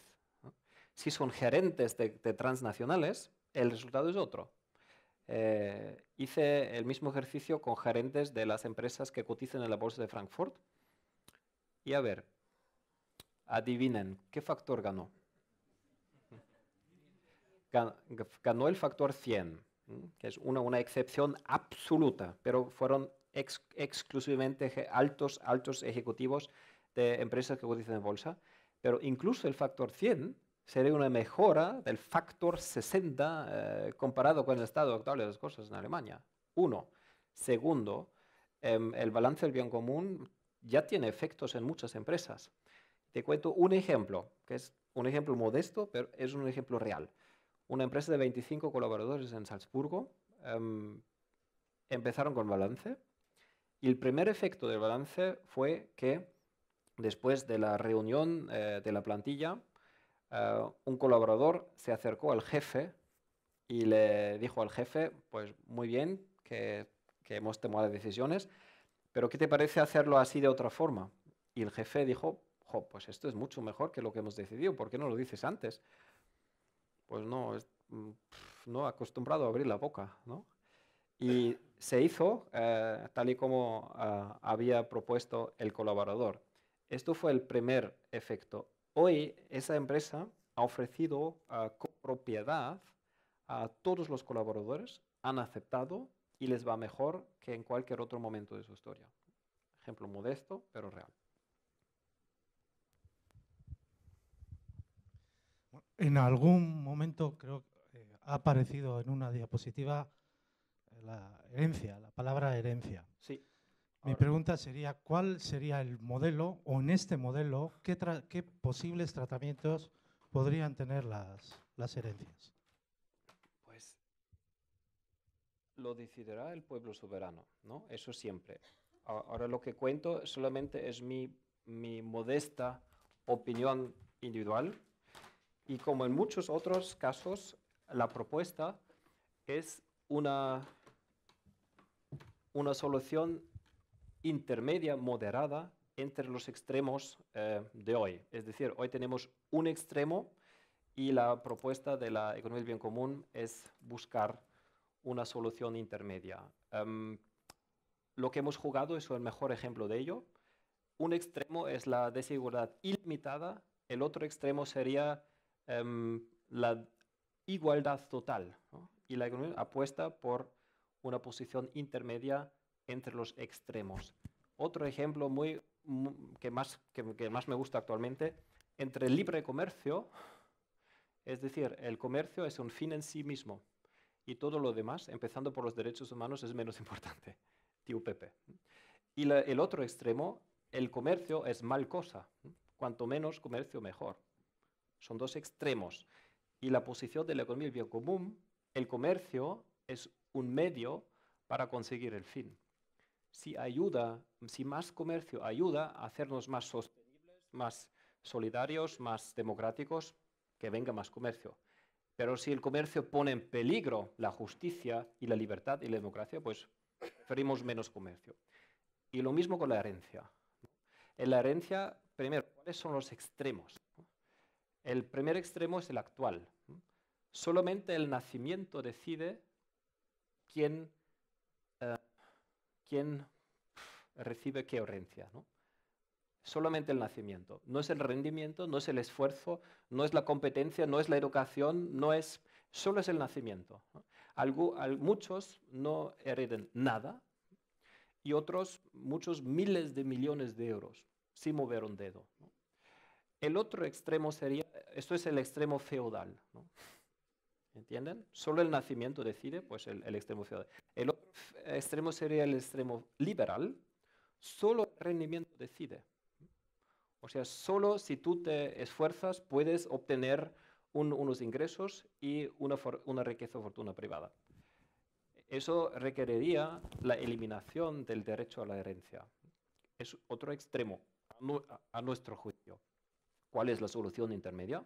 Si son gerentes de, transnacionales, el resultado es otro. Eh, hice el mismo ejercicio con gerentes de las empresas que cotizan en la bolsa de Frankfurt. Y a ver, adivinen, ¿qué factor ganó? Ganó el factor 100, que es una, una excepción absoluta, pero fueron exclusivamente altos, altos ejecutivos de empresas que cotizan en bolsa, pero incluso el factor 100 sería una mejora del factor 60 eh, comparado con el estado actual de las cosas en Alemania. Uno. Segundo, em, el balance del bien común ya tiene efectos en muchas empresas. Te cuento un ejemplo, que es un ejemplo modesto, pero es un ejemplo real. Una empresa de 25 colaboradores en Salzburgo em, empezaron con balance y el primer efecto del balance fue que Después de la reunión eh, de la plantilla, eh, un colaborador se acercó al jefe y le dijo al jefe, pues muy bien que, hemos tomado decisiones, pero ¿qué te parece hacerlo así de otra forma? Y el jefe dijo, pues esto es mucho mejor que lo que hemos decidido, ¿por qué no lo dices antes? Pues no, mm, no no acostumbrado a abrir la boca, ¿no? Y se hizo eh, tal y como ah, había propuesto el colaborador. Esto fue el primer efecto. Hoy esa empresa ha ofrecido ah, propiedad a todos los colaboradores, han aceptado y les va mejor que en cualquier otro momento de su historia. Ejemplo modesto, pero real. En algún momento creo que eh, ha aparecido en una diapositiva eh, la herencia, la palabra herencia. Sí. Mi pregunta sería, ¿cuál sería el modelo o en este modelo qué, posibles tratamientos podrían tener las, las herencias? Pues lo decidirá el pueblo soberano, ¿no? Eso siempre. Ahora lo que cuento solamente es mi, mi modesta opinión individual y como en muchos otros casos, la propuesta es una, una solución intermedia moderada entre los extremos eh, de hoy. Es decir, hoy tenemos un extremo y la propuesta de la economía del bien común es buscar una solución intermedia. Em, lo que hemos jugado es el mejor ejemplo de ello. Un extremo es la desigualdad ilimitada, el otro extremo sería em, la igualdad total. Y la economía apuesta por una posición intermedia entre los extremos. Otro ejemplo muy, que, más, que, más me gusta actualmente, entre el libre comercio, es decir, el comercio es un fin en sí mismo y todo lo demás, empezando por los derechos humanos, es menos importante, TUPP. Y el otro extremo, el comercio es mal cosa, cuanto menos comercio mejor. Son dos extremos. Y la posición de la economía común, el comercio es un medio para conseguir el fin si ayuda, si más comercio ayuda a hacernos más sostenibles, más solidarios, más democráticos, que venga más comercio. Pero si el comercio pone en peligro la justicia y la libertad y la democracia, pues preferimos menos comercio. Y lo mismo con la herencia. En la herencia, primero, ¿cuáles son los extremos? El primer extremo es el actual. Solamente el nacimiento decide quién... Eh, quién recibe qué herencia, ¿no? Solamente el nacimiento. No es el rendimiento, no es el esfuerzo, no es la competencia, no es la educación, no es... Solo es el nacimiento. muchos no hereden nada y otros, muchos miles de millones de euros, sin mover un dedo. El otro extremo sería, esto es el extremo feudal. ¿no? ¿Entienden? Solo el nacimiento decide pues, el, extremo El otro extremo sería el extremo liberal. Solo el rendimiento decide. O sea, solo si tú te esfuerzas puedes obtener unos ingresos y una, una riqueza o fortuna privada. Eso requeriría la eliminación del derecho a la herencia. Es otro extremo a nuestro juicio. ¿Cuál es la solución intermedia?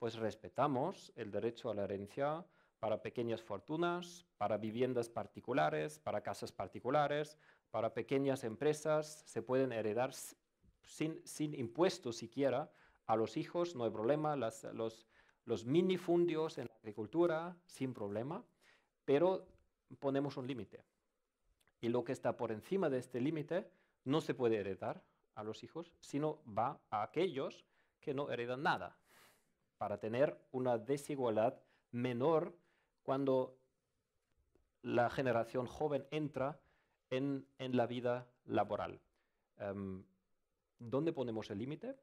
pues respetamos el derecho a la herencia para pequeñas fortunas, para viviendas particulares, para casas particulares, para pequeñas empresas, se pueden heredar sin, impuestos siquiera a los hijos, no hay problema, los, los minifundios en la agricultura, sin problema, pero ponemos un límite. Y lo que está por encima de este límite no se puede heredar a los hijos, sino va a aquellos que no heredan nada, para tener una desigualdad menor cuando la generación joven entra en, la vida laboral. Em, ¿Dónde ponemos el límite?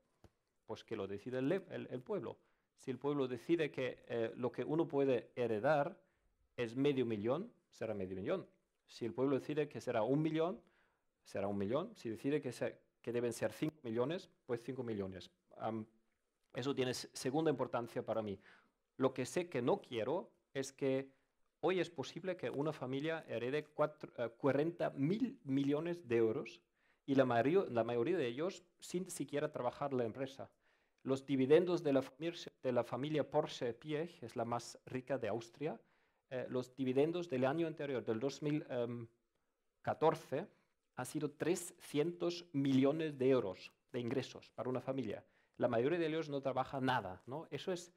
Pues que lo decide el, el, pueblo. Si el pueblo decide que eh, lo que uno puede heredar es medio millón, será medio millón. Si el pueblo decide que será un millón, será un millón. Si decide que, deben ser cinco millones, pues cinco millones. Eso tiene segunda importancia para mí. Lo que sé que no quiero es que hoy es posible que una familia herede cuatro, eh, mil millones de euros y la, mayoría de ellos sin siquiera trabajar la empresa. Los dividendos de la, familia Porsche Piech, es la más rica de Austria, eh, los dividendos del año anterior, del 2014, em, han sido 300 millones de euros de ingresos para una familia la mayoría de ellos no trabaja nada. ¿no? Eso, es,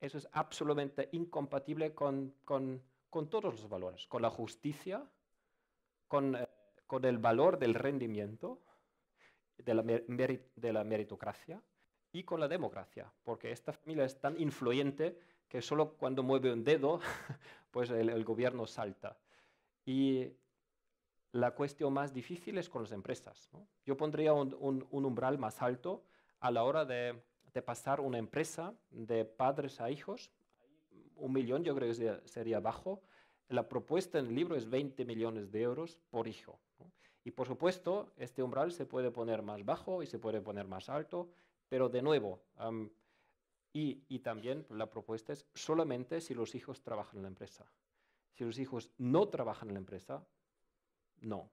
eso es absolutamente incompatible con, con, con todos los valores, con la justicia, con, eh, con el valor del rendimiento, de la, meritocracia y con la democracia, porque esta familia es tan influyente que solo cuando mueve un dedo, pues el, gobierno salta. Y la cuestión más difícil es con las empresas. ¿no? Yo pondría un, umbral más alto a la hora de, pasar una empresa de padres a hijos, un millón yo creo que sería, bajo. La propuesta en el libro es 20 millones de euros por hijo. Y por supuesto, este umbral se puede poner más bajo y se puede poner más alto, pero de nuevo, y, también la propuesta es solamente si los hijos trabajan en la empresa. Si los hijos no trabajan en la empresa, no.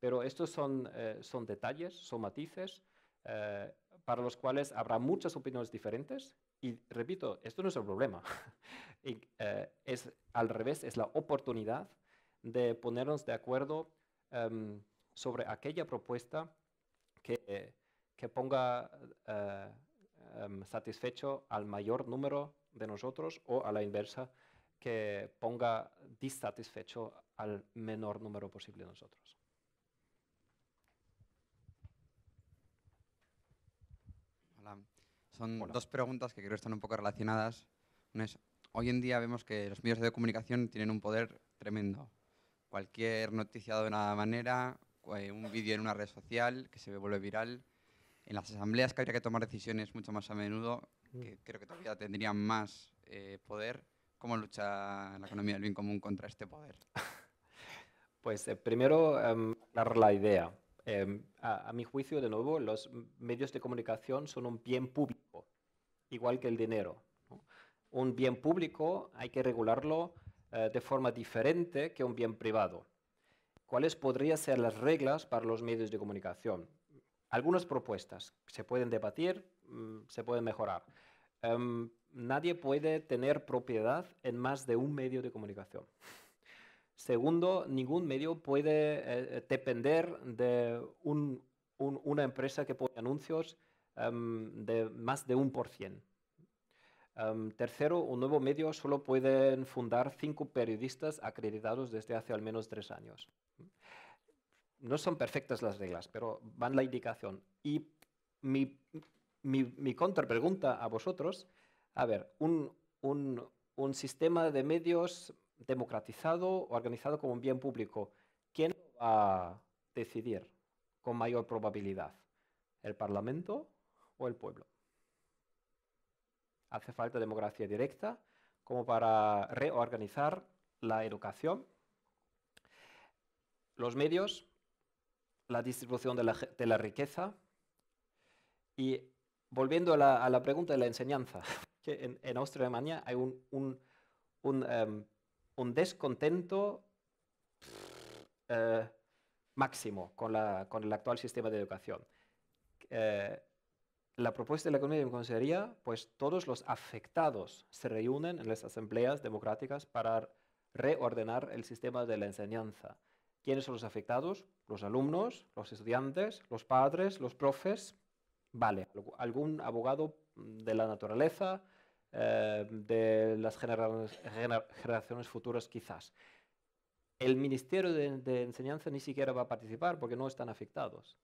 Pero estos eh, son detalles, son matices. Eh, para los cuales habrá muchas opiniones diferentes. Y repito, esto no es el problema. Eh, es al revés, es la oportunidad de ponernos de acuerdo em, sobre aquella propuesta que, ponga eh, em, satisfecho al mayor número de nosotros o a la inversa, que ponga disatisfecho al menor número posible de nosotros. Son dos preguntas que creo que están un poco relacionadas. es, hoy en día vemos que los medios de comunicación tienen un poder tremendo. Cualquier noticia de una manera, un vídeo en una red social que se vuelve viral. En las asambleas que habría que tomar decisiones mucho más a menudo, mm. que creo que todavía tendrían más eh, poder, ¿cómo lucha la economía del bien común contra este poder? Pues eh, primero, em, dar la idea. Em, a, mi juicio, de nuevo, los medios de comunicación son un bien público igual que el dinero. Un bien público hay que regularlo eh, de forma diferente que un bien privado. ¿Cuáles podrían ser las reglas para los medios de comunicación? Algunas propuestas se pueden debatir, mm, se pueden mejorar. Em, nadie puede tener propiedad en más de un medio de comunicación. Segundo, ningún medio puede eh, eh, depender de una empresa que pone anuncios Em, de más de un por cien. Em, tercero, un nuevo medio solo pueden fundar cinco periodistas acreditados desde hace al menos tres años. No son perfectas las reglas, pero van la indicación. Y mi, mi, mi contrapregunta a vosotros, a ver, un, sistema de medios democratizado, o organizado como un bien público, ¿quién va a decidir con mayor probabilidad? ¿El Parlamento? o el pueblo. Hace falta democracia directa como para reorganizar la educación, los medios, la distribución de la, riqueza y volviendo a la, pregunta de la enseñanza, que en, Austria y Alemania hay un, em, descontento eh, máximo con, el actual sistema de educación. Eh, la propuesta de la economía de consejería, pues todos los afectados se reúnen en las asambleas democráticas para reordenar el sistema de la enseñanza. ¿Quiénes son los afectados? Los alumnos, los estudiantes, los padres, los profes. Vale, algún abogado de la naturaleza, eh, de las generaciones futuras quizás. El Ministerio de, Enseñanza ni siquiera va a participar porque no están afectados.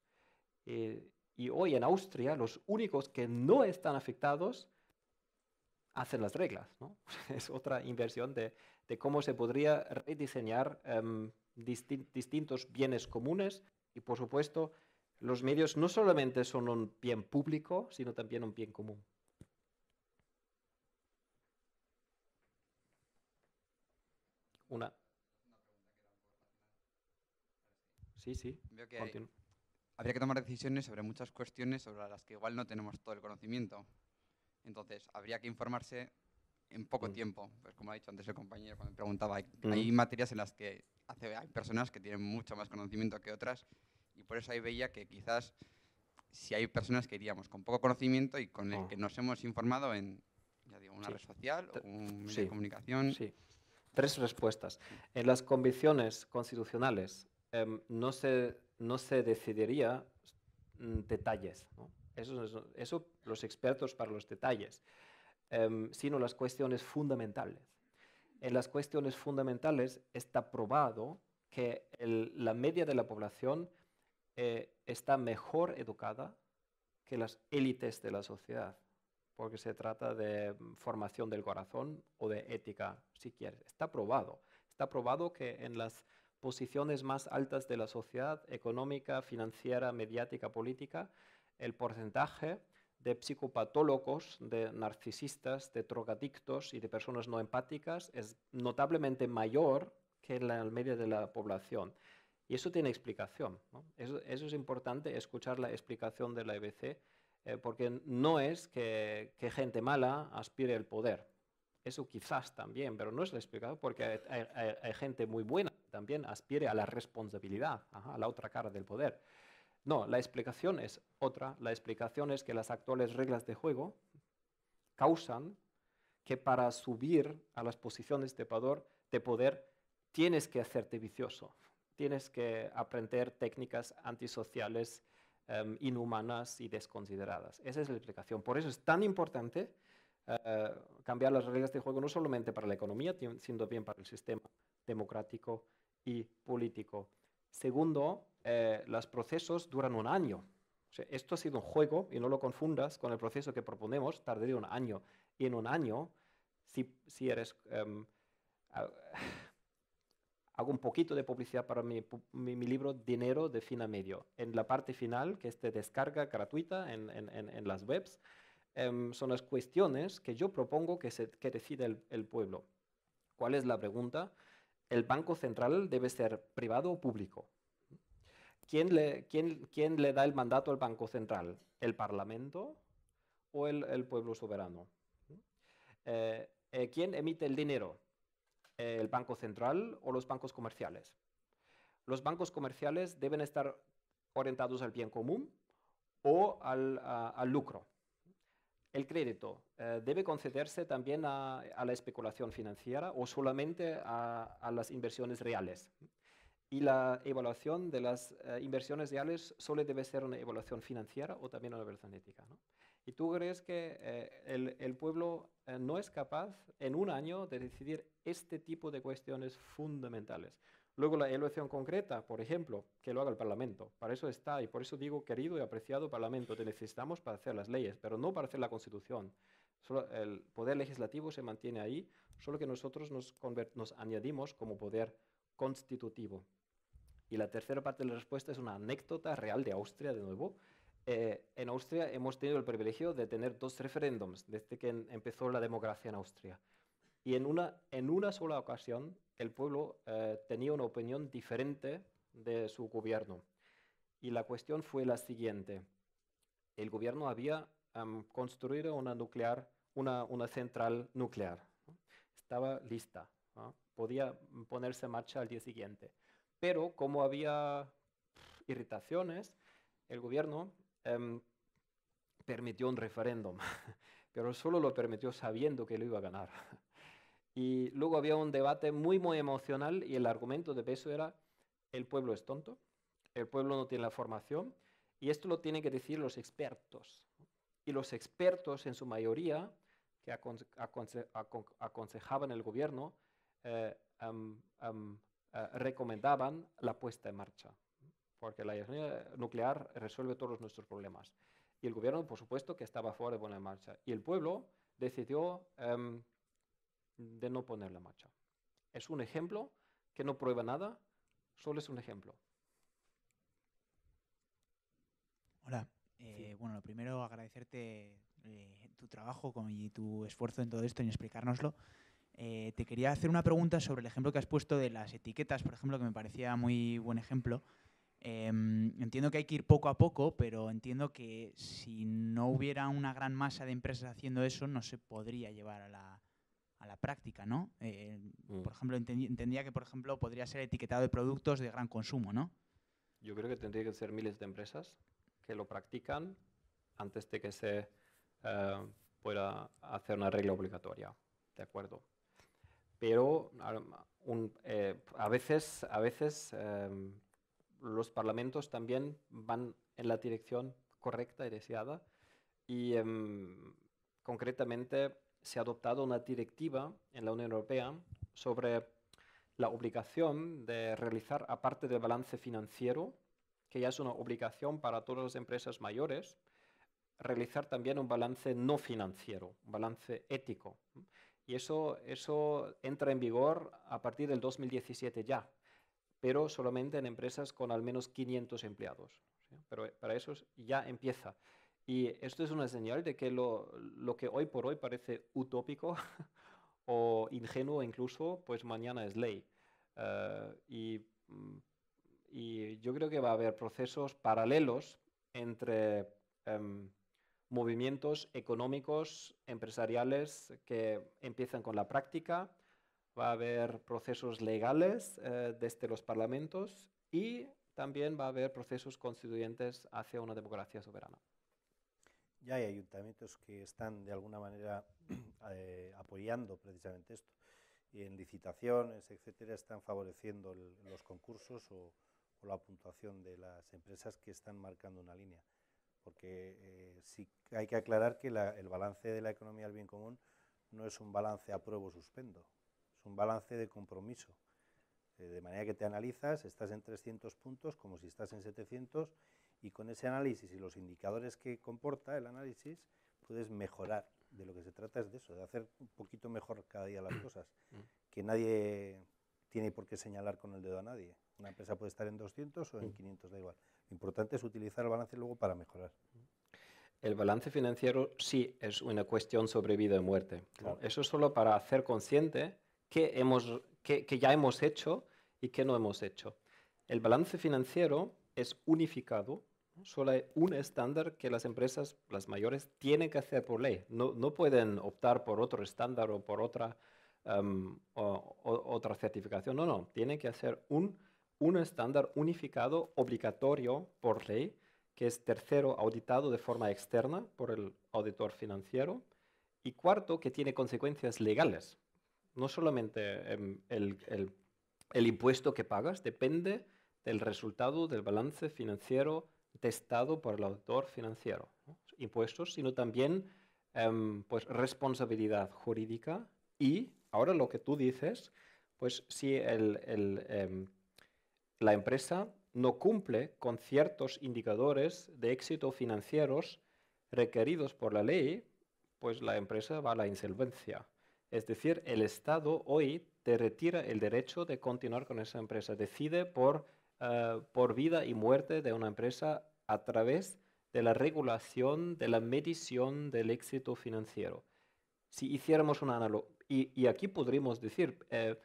Eh, y hoy en Austria los únicos que no están afectados hacen las reglas. ¿no? es otra inversión de, cómo se podría rediseñar em, distintos bienes comunes. Y por supuesto, los medios no solamente son un bien público, sino también un bien común. Una. Sí, sí habría que tomar decisiones sobre muchas cuestiones sobre las que igual no tenemos todo el conocimiento. Entonces, habría que informarse en poco mm. tiempo. Pues como ha dicho antes el compañero cuando me preguntaba, mm. hay, materias en las que hace, hay personas que tienen mucho más conocimiento que otras y por eso ahí veía que quizás si hay personas que iríamos con poco conocimiento y con el ah. que nos hemos informado en una red social o un comunicación. Sí. Tres respuestas. En las convicciones constitucionales em, no se no se decidiría mm, detalles. Eso, eso, los expertos para los detalles, em, sino las cuestiones fundamentales. En las cuestiones fundamentales está probado que la media de la población eh, está mejor educada que las élites de la sociedad, porque se trata de mm, formación del corazón o de ética, si quieres. Está probado. Está probado que en las posiciones más altas de la sociedad, económica, financiera, mediática, política, el porcentaje de psicopatólogos, de narcisistas, de drogadictos y de personas no empáticas es notablemente mayor que en la media de la población. Y eso tiene explicación. Eso, es importante, escuchar la explicación de la EBC, eh, porque no es que, gente mala aspire el poder. Eso quizás también, pero no es la explicación, porque hay gente muy buena también aspire a la responsabilidad, a la otra cara del poder. No, la explicación es otra. La explicación es que las actuales reglas de juego causan que para subir a las posiciones de poder, de poder tienes que hacerte vicioso, tienes que aprender técnicas antisociales em, inhumanas y desconsideradas. Esa es la explicación. Por eso es tan importante eh, cambiar las reglas de juego, no solamente para la economía, sino bien para el sistema democrático y político. Segundo, eh, los procesos duran un año. esto ha sido un juego y no lo confundas con el proceso que proponemos, tardaría un año. Y en un año, si, eres... Em, hago un poquito de publicidad para mi, libro Dinero de fin a medio. En la parte final, que es de descarga gratuita en, las webs, em, son las cuestiones que yo propongo que, se, decida el pueblo. ¿Cuál es la pregunta? el banco central debe ser privado o público. ¿Quién le, da el mandato al banco central? ¿El parlamento o el, pueblo soberano? Eh, eh, ¿Quién emite el dinero? Eh, ¿El banco central o los bancos comerciales? Los bancos comerciales deben estar orientados al bien común o al lucro. ¿El crédito eh, debe concederse también a, la especulación financiera o solamente a, las inversiones reales? ¿Y la evaluación de las eh, inversiones reales solo debe ser una evaluación financiera o también una evaluación ética? ¿Y tú crees que eh, el, pueblo no es capaz en un año de decidir este tipo de cuestiones fundamentales? Luego la elección concreta, por ejemplo, que lo haga el Parlamento. Para eso está y por eso digo, querido y apreciado Parlamento, te necesitamos para hacer las leyes, pero no para hacer la Constitución. Solo el poder legislativo se mantiene ahí, solo que nosotros nos, añadimos como poder constitutivo. Y la tercera parte de la respuesta es una anécdota real de Austria, de nuevo. Eh, en Austria hemos tenido el privilegio de tener dos referéndums desde que em-, empezó la democracia en Austria. Y en una, en una sola ocasión, el pueblo eh, tenía una opinión diferente de su gobierno. Y la cuestión fue la siguiente. El gobierno había em, construido una, nuclear, una, una central nuclear. Estaba lista. Podía ponerse en marcha al día siguiente. Pero como había irritaciones, el gobierno em, permitió un referéndum, pero solo lo permitió sabiendo que lo iba a ganar. Y luego había un debate muy, muy emocional y el argumento de peso era, el pueblo es tonto, el pueblo no tiene la formación y esto lo tienen que decir los expertos. Y los expertos en su mayoría que aconsejaban el gobierno eh, eh, recomendaban la puesta en marcha, porque la energía nuclear resuelve todos nuestros problemas. Y el gobierno, por supuesto, que estaba fuera de poner en marcha. Y el pueblo decidió... Em, de no poner la marcha. Es un ejemplo que no prueba nada, solo es un ejemplo. Hola, eh, bueno, lo primero agradecerte eh, tu trabajo y tu esfuerzo en todo esto, en explicárnoslo. Eh, te quería hacer una pregunta sobre el ejemplo que has puesto de las etiquetas, por ejemplo, que me parecía muy buen ejemplo. Em, entiendo que hay que ir poco a poco, pero entiendo que si no hubiera una gran masa de empresas haciendo eso, no se podría llevar a la, a la práctica, ¿no? Eh, mm. Por ejemplo, entendía que, por ejemplo, podría ser etiquetado de productos de gran consumo, ¿no? Yo creo que tendría que ser miles de empresas que lo practican antes de que se eh, pueda hacer una regla obligatoria, ¿de acuerdo? Pero eh, a veces, a veces em, los parlamentos también van en la dirección correcta y deseada y em, concretamente se ha adoptado una directiva en la Unión Europea sobre la obligación de realizar, aparte del balance financiero, que ya es una obligación para todas las empresas mayores, realizar también un balance no financiero, un balance ético. Y eso, entra en vigor a partir del 2017 ya, pero solamente en empresas con al menos 500 empleados. Pero para eso ya empieza. Y esto es una señal de que lo, que hoy por hoy parece utópico o ingenuo incluso, pues mañana es ley. Eh, mm, y, yo creo que va a haber procesos paralelos entre em, movimientos económicos, empresariales que empiezan con la práctica, va a haber procesos legales eh, desde los parlamentos y también va a haber procesos constituyentes hacia una democracia soberana ya hay ayuntamientos que están de alguna manera eh, apoyando precisamente esto. Y en licitaciones, etcétera, están favoreciendo los concursos o, la puntuación de las empresas que están marcando una línea. Porque eh, sí hay que aclarar que el balance de la economía del bien común no es un balance a apruebo-suspendo, es un balance de compromiso. Eh, de manera que te analizas, estás en 300 puntos como si estás en 700 y con ese análisis y los indicadores que comporta el análisis puedes mejorar. De lo que se trata es de eso, de hacer un poquito mejor cada día las cosas, mm. que nadie tiene por qué señalar con el dedo a nadie. Una empresa puede estar en 200 o en 500, mm. da igual. Lo importante es utilizar el balance luego para mejorar. Mm. El balance financiero sí es una cuestión sobre vida y muerte. Eso es solo para hacer consciente qué hemos, que, ya hemos hecho y qué no hemos hecho. El balance financiero es unificado Solo hay un estándar que las empresas, las mayores, tienen que hacer por ley. No, pueden optar por otro estándar o por otra, em, otra certificación. No, no. Tienen que hacer un, estándar unificado, obligatorio por ley, que es tercero, auditado de forma externa por el auditor financiero. Y cuarto, que tiene consecuencias legales. No solamente em, el impuesto que pagas depende del resultado del balance financiero testado por el autor financiero. Impuestos, sino también em, pues, responsabilidad jurídica y, ahora lo que tú dices, pues si el, em, la empresa no cumple con ciertos indicadores de éxito financieros requeridos por la ley, pues la empresa va a la insolvencia. Es decir, el Estado hoy te retira el derecho de continuar con esa empresa, decide por eh, por vida y muerte de una empresa a través de la regulación de la medición del éxito financiero. Si hiciéramos un análogo y, aquí podríamos decir, eh,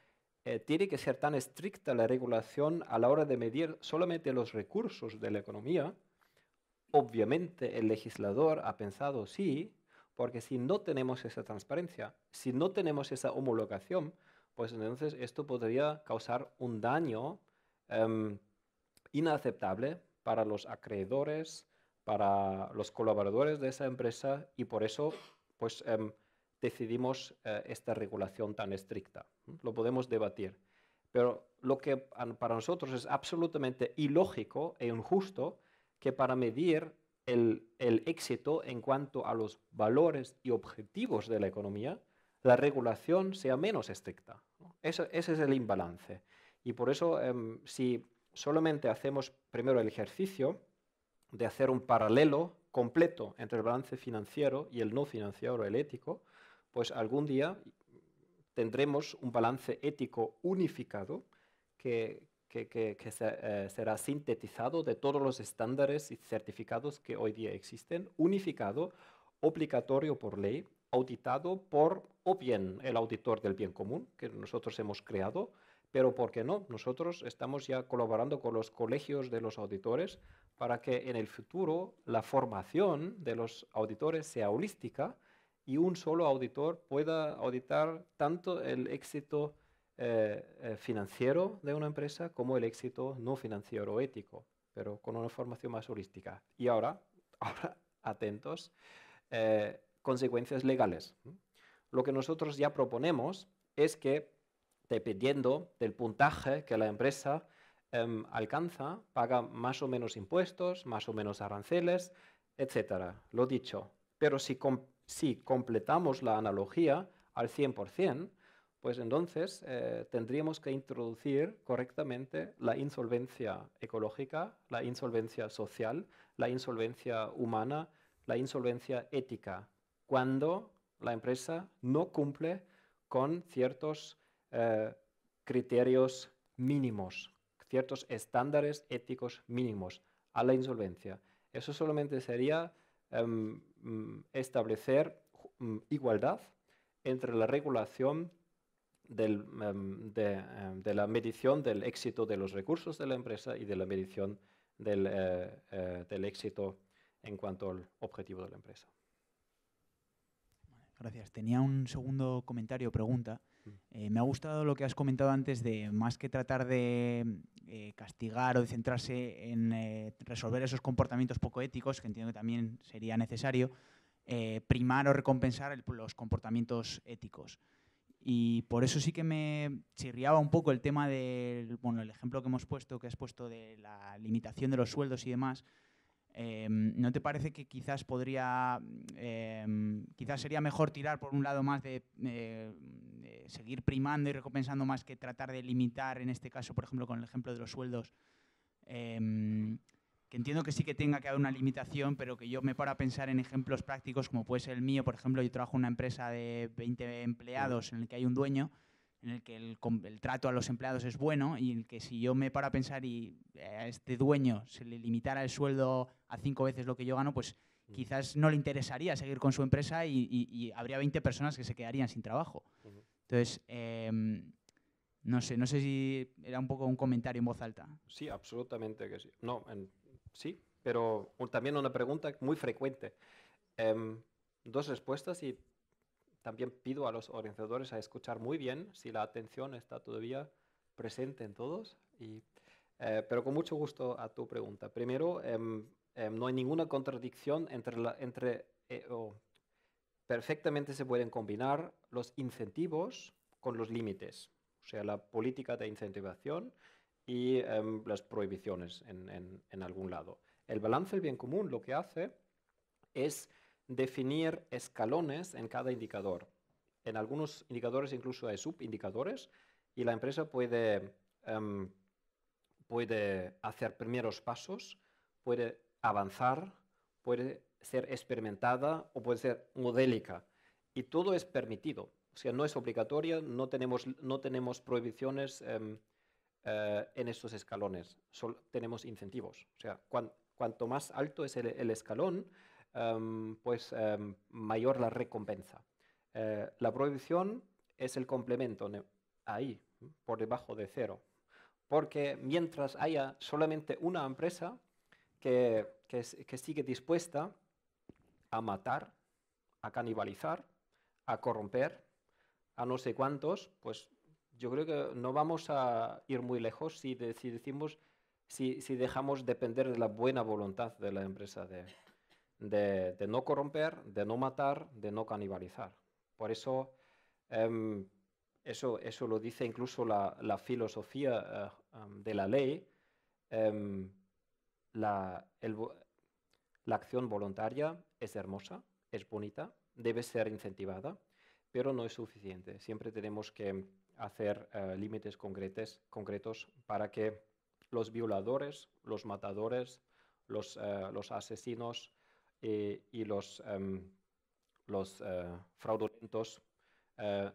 eh, tiene que ser tan estricta la regulación a la hora de medir solamente los recursos de la economía, obviamente el legislador ha pensado sí, porque si no tenemos esa transparencia, si no tenemos esa homologación, pues entonces esto podría causar un daño em, inaceptable para los acreedores, para los colaboradores de esa empresa y por eso pues, em, decidimos eh, esta regulación tan estricta. Lo podemos debatir. Pero lo que para nosotros es absolutamente ilógico e injusto que para medir el, éxito en cuanto a los valores y objetivos de la economía, la regulación sea menos estricta. Ese, es el imbalance. Y por eso, em, si solamente hacemos primero el ejercicio de hacer un paralelo completo entre el balance financiero y el no financiero, o el ético, pues algún día tendremos un balance ético unificado que, eh, será sintetizado de todos los estándares y certificados que hoy día existen, unificado, obligatorio por ley, auditado por o bien el auditor del bien común que nosotros hemos creado, pero ¿por qué no? Nosotros estamos ya colaborando con los colegios de los auditores para que en el futuro la formación de los auditores sea holística y un solo auditor pueda auditar tanto el éxito eh, eh, financiero de una empresa como el éxito no financiero ético, pero con una formación más holística. Y ahora, ahora atentos, eh, consecuencias legales. Lo que nosotros ya proponemos es que dependiendo del puntaje que la empresa em, alcanza, paga más o menos impuestos, más o menos aranceles, etc. Lo dicho. Pero si, completamos la analogía al 100%, pues entonces eh, tendríamos que introducir correctamente la insolvencia ecológica, la insolvencia social, la insolvencia humana, la insolvencia ética, cuando la empresa no cumple con ciertos eh, criterios mínimos, ciertos estándares éticos mínimos a la insolvencia. Eso solamente sería em, mm, establecer mm, igualdad entre la regulación em, em, de, la medición del éxito de los recursos de la empresa y de la medición del, eh, eh, éxito en cuanto al objetivo de la empresa. Gracias. Tenía un segundo comentario, o pregunta. Eh, me ha gustado lo que has comentado antes de más que tratar de eh, castigar o de centrarse en eh, resolver esos comportamientos poco éticos, que entiendo que también sería necesario, primar o recompensar los comportamientos éticos. Y por eso sí que me chirriaba un poco el tema del, bueno, el ejemplo que hemos puesto, que has puesto de la limitación de los sueldos y demás, em, ¿No te parece que quizás podría, em, quizás sería mejor tirar por un lado más de seguir primando y recompensando más que tratar de limitar, en este caso, por ejemplo, con el ejemplo de los sueldos, em, que entiendo que sí que tenga que haber una limitación, pero que yo me paro a pensar en ejemplos prácticos como puede ser el mío, por ejemplo, yo trabajo en una empresa de 20 empleados en el que hay un dueño, en el que el, trato a los empleados es bueno y en el que si yo me paro a pensar y a este dueño se le limitara el sueldo a cinco veces lo que yo gano, pues mm. quizás no le interesaría seguir con su empresa y, habría 20 personas que se quedarían sin trabajo. Entonces, em, no sé, no sé si era un poco un comentario en voz alta. Sí, absolutamente que sí. No, sí, pero también una pregunta muy frecuente. Em, dos respuestas y también pido a los organizadores a escuchar muy bien si la atención está todavía presente en todos. Eh, pero con mucho gusto a tu pregunta. Primero, em, no hay ninguna contradicción entre, la, entre eh, perfectamente se pueden combinar los incentivos con los límites, o sea, la política de incentivación y em, las prohibiciones en, algún lado. El balance del bien común lo que hace es definir escalones en cada indicador. En algunos indicadores incluso hay subindicadores y la empresa puede, em, puede hacer primeros pasos, puede avanzar, puede ser experimentada o puede ser modélica. Y todo es permitido. O sea, no es obligatoria, no tenemos, no tenemos prohibiciones em, eh, en estos escalones, solo tenemos incentivos. O sea, cuanto más alto es el, escalón, em, pues em, mayor la recompensa. Eh, la prohibición es el complemento ahí, por debajo de cero. Porque mientras haya solamente una empresa que, que, que sigue dispuesta a matar, a canibalizar, a corromper, a no sé cuántos, pues yo creo que no vamos a ir muy lejos si, si decimos, si, dejamos depender de la buena voluntad de la empresa de, no corromper, de no matar, de no canibalizar. Por eso, em, eso, eso lo dice incluso la, filosofía eh, em, de la ley. Em, la, el, la acción voluntaria es hermosa, es bonita, debe ser incentivada, pero no es suficiente. Siempre tenemos que hacer eh, límites concretos, concretos para que los violadores, los matadores, los, eh, asesinos eh, y los, em, los fraudulentos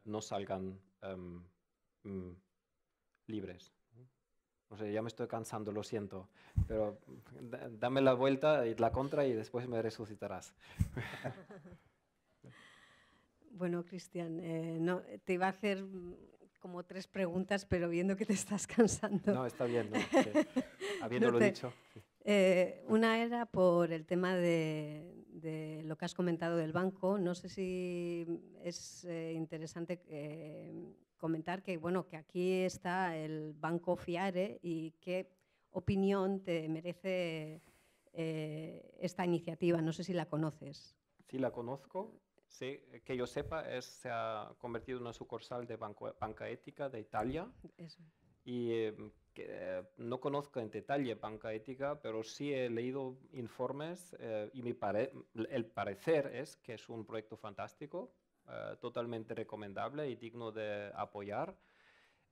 no salgan em, mm, libres. O sea, ya me estoy cansando, lo siento, pero dame la vuelta y la contra y después me resucitarás. Bueno, Cristian, eh, te iba a hacer como tres preguntas, pero viendo que te estás cansando. No, está bien, habiéndolo dicho. Eh, una era por el tema de, lo que has comentado del banco. No sé si es eh, interesante eh, comentar que, bueno, que aquí está el Banco Fiare y qué opinión te merece eh, esta iniciativa. No sé si la conoces. Sí, la conozco. que yo sepa, es, se ha convertido en una sucursal de Banca Ética de Italia. Y em, que, no conozco en detalle Banca Ética, pero sí he leído informes eh, y mi el parecer es que es un proyecto fantástico eh, totalmente recomendable y digno de apoyar.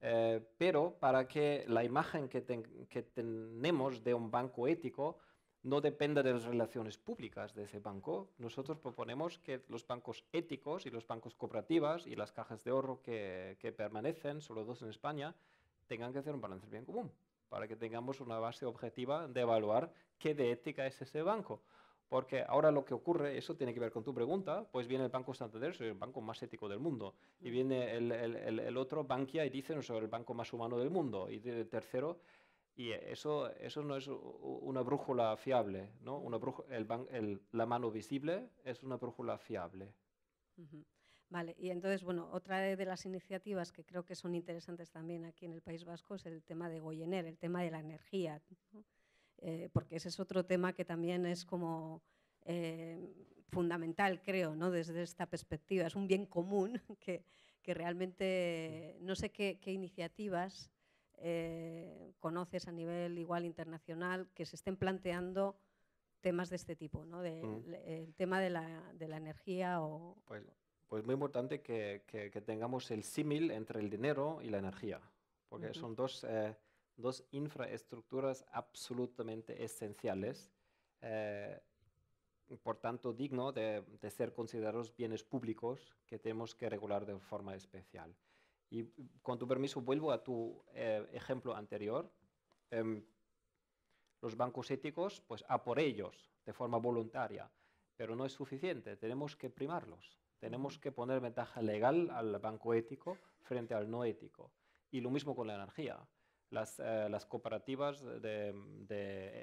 Eh, pero para que la imagen que, tenemos de un banco ético no dependa de las relaciones públicas de ese banco, nosotros proponemos que los bancos éticos y los bancos cooperativas y las cajas de ahorro que, que permanecen, solo dos en España, tengan que hacer un balance bien común para que tengamos una base objetiva de evaluar qué de ética es ese banco. Porque ahora lo que ocurre, eso tiene que ver con tu pregunta, pues viene el Banco Santander, el banco más ético del mundo. Y mm. viene el, otro, Bankia, y dicen, sobre el banco más humano del mundo. Y el tercero, y eso, eso no es una brújula fiable, ¿no? Una el la mano visible es una brújula fiable. Vale, y entonces, bueno, otra de las iniciativas que creo que son interesantes también aquí en el País Vasco es el tema de Goyener, el tema de la energía. ¿no? Eh, porque ese es otro tema que también es como eh, fundamental, creo, ¿no? desde esta perspectiva. Es un bien común que, que realmente no sé qué, iniciativas eh, conoces a nivel igual internacional que se estén planteando temas de este tipo, ¿no? Mm. el tema de la, de la energía o... Pues, pues muy importante que, que, tengamos el símil entre el dinero y la energía, porque son dos dos infraestructuras absolutamente esenciales, eh, por tanto digno de, ser considerados bienes públicos que tenemos que regular de forma especial. Y con tu permiso vuelvo a tu eh, ejemplo anterior. Em, los bancos éticos, pues a por ellos, de forma voluntaria, pero no es suficiente, tenemos que primarlos, tenemos que poner ventaja legal al banco ético frente al no ético. Y lo mismo con la energía eh, las, cooperativas de,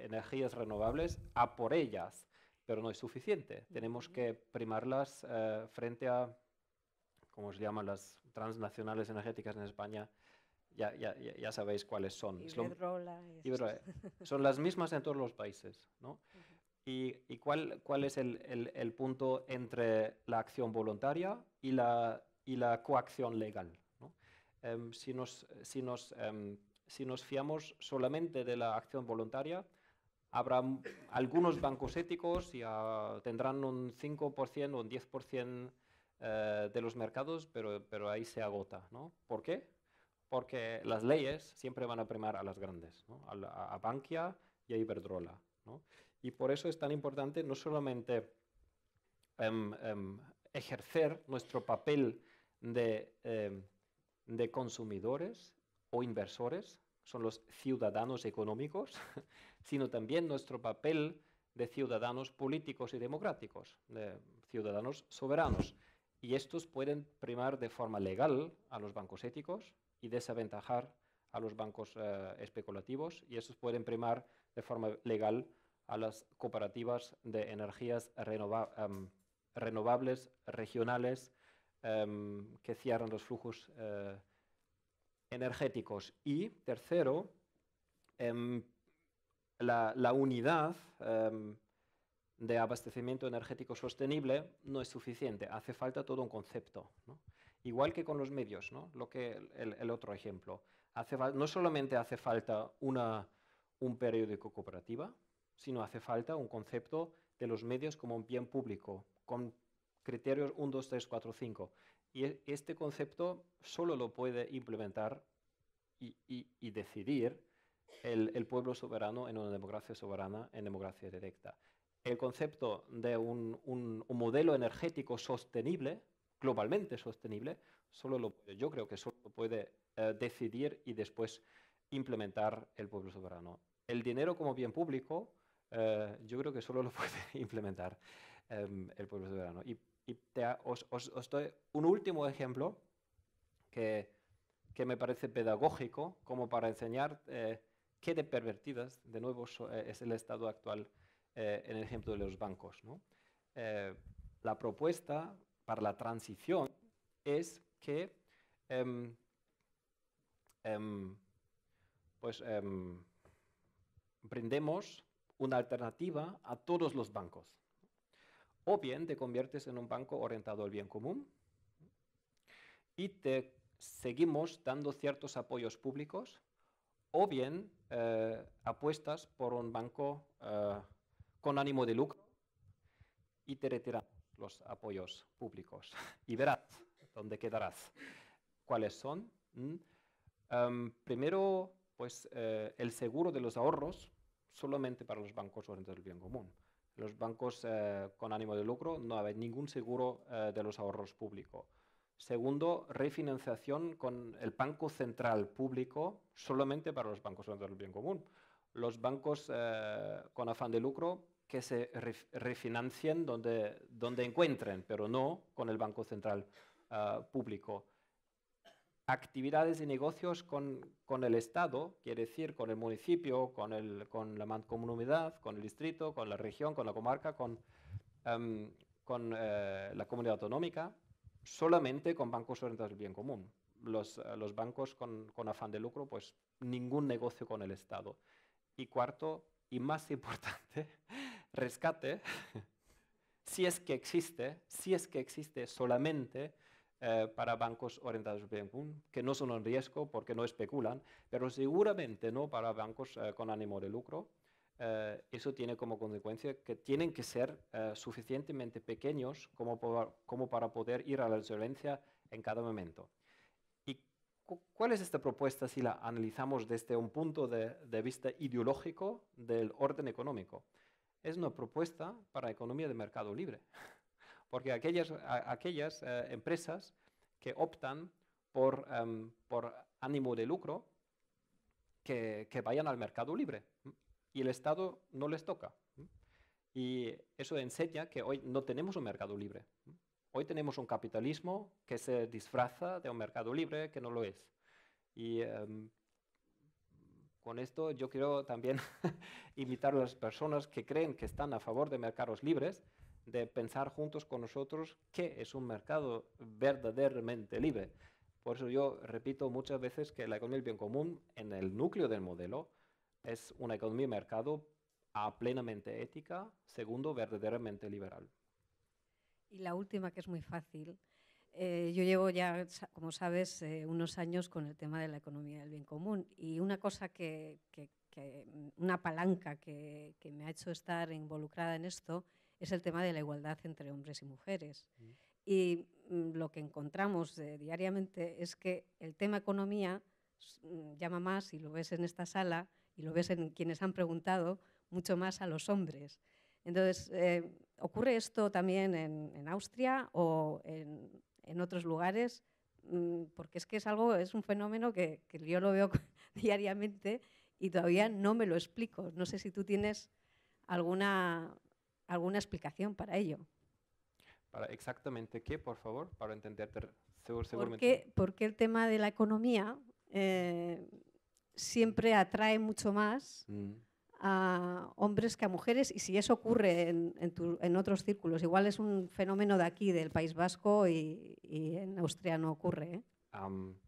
energías renovables a por ellas, pero no es suficiente. Tenemos que primarlas eh, frente a, como se llaman las transnacionales energéticas en España? Ya, sabéis cuáles son. Iberdrola, Son las mismas en todos los países. ¿no? ¿Y, cuál, cuál es el, punto entre la acción voluntaria y la, la coacción legal? Em, si nos, si nos em, si nos fiamos solamente de la acción voluntaria, habrá algunos bancos éticos y ah, tendrán un 5% o un 10% eh, de los mercados, pero, pero ahí se agota. ¿no? ¿Por qué? Porque las leyes siempre van a primar a las grandes, a, Bankia y a Iberdrola. ¿no? Y por eso es tan importante no solamente em, em, ejercer nuestro papel de, em, de consumidores, o inversores, son los ciudadanos económicos, sino también nuestro papel de ciudadanos políticos y democráticos, de ciudadanos soberanos. Y estos pueden primar de forma legal a los bancos éticos y desaventajar a los bancos eh, especulativos, y estos pueden primar de forma legal a las cooperativas de energías em, renovables regionales em, que cierran los flujos eh, energéticos. Y tercero, em, la, unidad em, de abastecimiento energético sostenible no es suficiente, hace falta todo un concepto. Igual que con los medios, ¿no? Lo que el, otro ejemplo. no solamente hace falta una, un periódico cooperativa, sino hace falta un concepto de los medios como un bien público, con criterios 1, 2, 3, 4, 5. Y e, este concepto solo lo puede implementar y, decidir el, pueblo soberano en una democracia soberana, en democracia directa. El concepto de un, modelo energético sostenible, globalmente sostenible, solo yo creo que solo lo puede eh, decidir y después implementar el pueblo soberano. El dinero como bien público, eh, yo creo que solo lo puede implementar em, el pueblo soberano. Y os, doy un último ejemplo que, me parece pedagógico como para enseñar eh, qué de pervertidas, de nuevo, eh, es el estado actual eh, en el ejemplo de los bancos. la propuesta para la transición es que em, em, pues, em, brindemos una alternativa a todos los bancos o bien te conviertes en un banco orientado al bien común y te seguimos dando ciertos apoyos públicos o bien eh, apuestas por un banco eh, con ánimo de lucro y te retiran los apoyos públicos y verás dónde quedarás. ¿Cuáles son? Em, primero, pues eh, el seguro de los ahorros solamente para los bancos orientados al bien común los bancos eh, con ánimo de lucro no hay ningún seguro eh, de los ahorros públicos. Segundo, refinanciación con el Banco Central Público solamente para los bancos del bien común. Los bancos eh, con afán de lucro que se refinancien donde, donde encuentren, pero no con el Banco Central Público actividades y negocios con, con, el Estado, quiere decir con el municipio, con, el, con la mancomunidad, con el distrito, con la región, con la comarca, con, em, con eh, la comunidad autonómica, solamente con bancos orientados al bien común. Los, eh, los bancos con, afán de lucro, pues ningún negocio con el Estado. Y cuarto, y más importante, rescate, si es que existe, si es que existe solamente eh, para bancos orientados al bien común, que no son en riesgo porque no especulan, pero seguramente no para bancos eh, con ánimo de lucro. Eh, eso tiene como consecuencia que tienen que ser suficientemente pequeños como, como para poder ir a la insolvencia en cada momento. ¿Y cuál es esta propuesta si la analizamos desde un punto de vista ideológico del orden económico? Es una propuesta para economía de mercado libre. porque aquellas, aquellas eh, empresas que optan em, por, ánimo de lucro, que, vayan al mercado libre y el Estado no les toca. Y eso enseña que hoy no tenemos un mercado libre. Hoy tenemos un capitalismo que se disfraza de un mercado libre que no lo es. Y em, con esto yo quiero también invitar a las personas que creen que están a favor de mercados libres de pensar juntos con nosotros qué es un mercado verdaderamente libre. Por eso yo repito muchas veces que la economía del bien común en el núcleo del modelo es una economía de mercado a plenamente ética, segundo, verdaderamente liberal. Y la última, que es muy fácil. Eh, yo llevo ya, como sabes, eh, unos años con el tema de la economía del bien común y una cosa que, una palanca que me ha hecho estar involucrada en esto es el tema de la igualdad entre hombres y mujeres. Mm. Y mm, lo que encontramos eh, diariamente es que el tema economía mm, llama más, y lo ves en esta sala, y lo ves en quienes han preguntado, mucho más a los hombres. Entonces, eh, ocurre esto también en, Austria o en, otros lugares, porque es que es algo, es un fenómeno que, yo lo veo diariamente y todavía no me lo explico. No sé si tú tienes alguna alguna explicación para ello. Para exactamente qué, por favor, para entenderte seguramente. Porque, porque, el tema de la economía eh, siempre atrae mucho más mm. a hombres que a mujeres, y si eso ocurre en, en, otros círculos, igual es un fenómeno de aquí, del País Vasco, y, y en Austria no ocurre. ¿eh?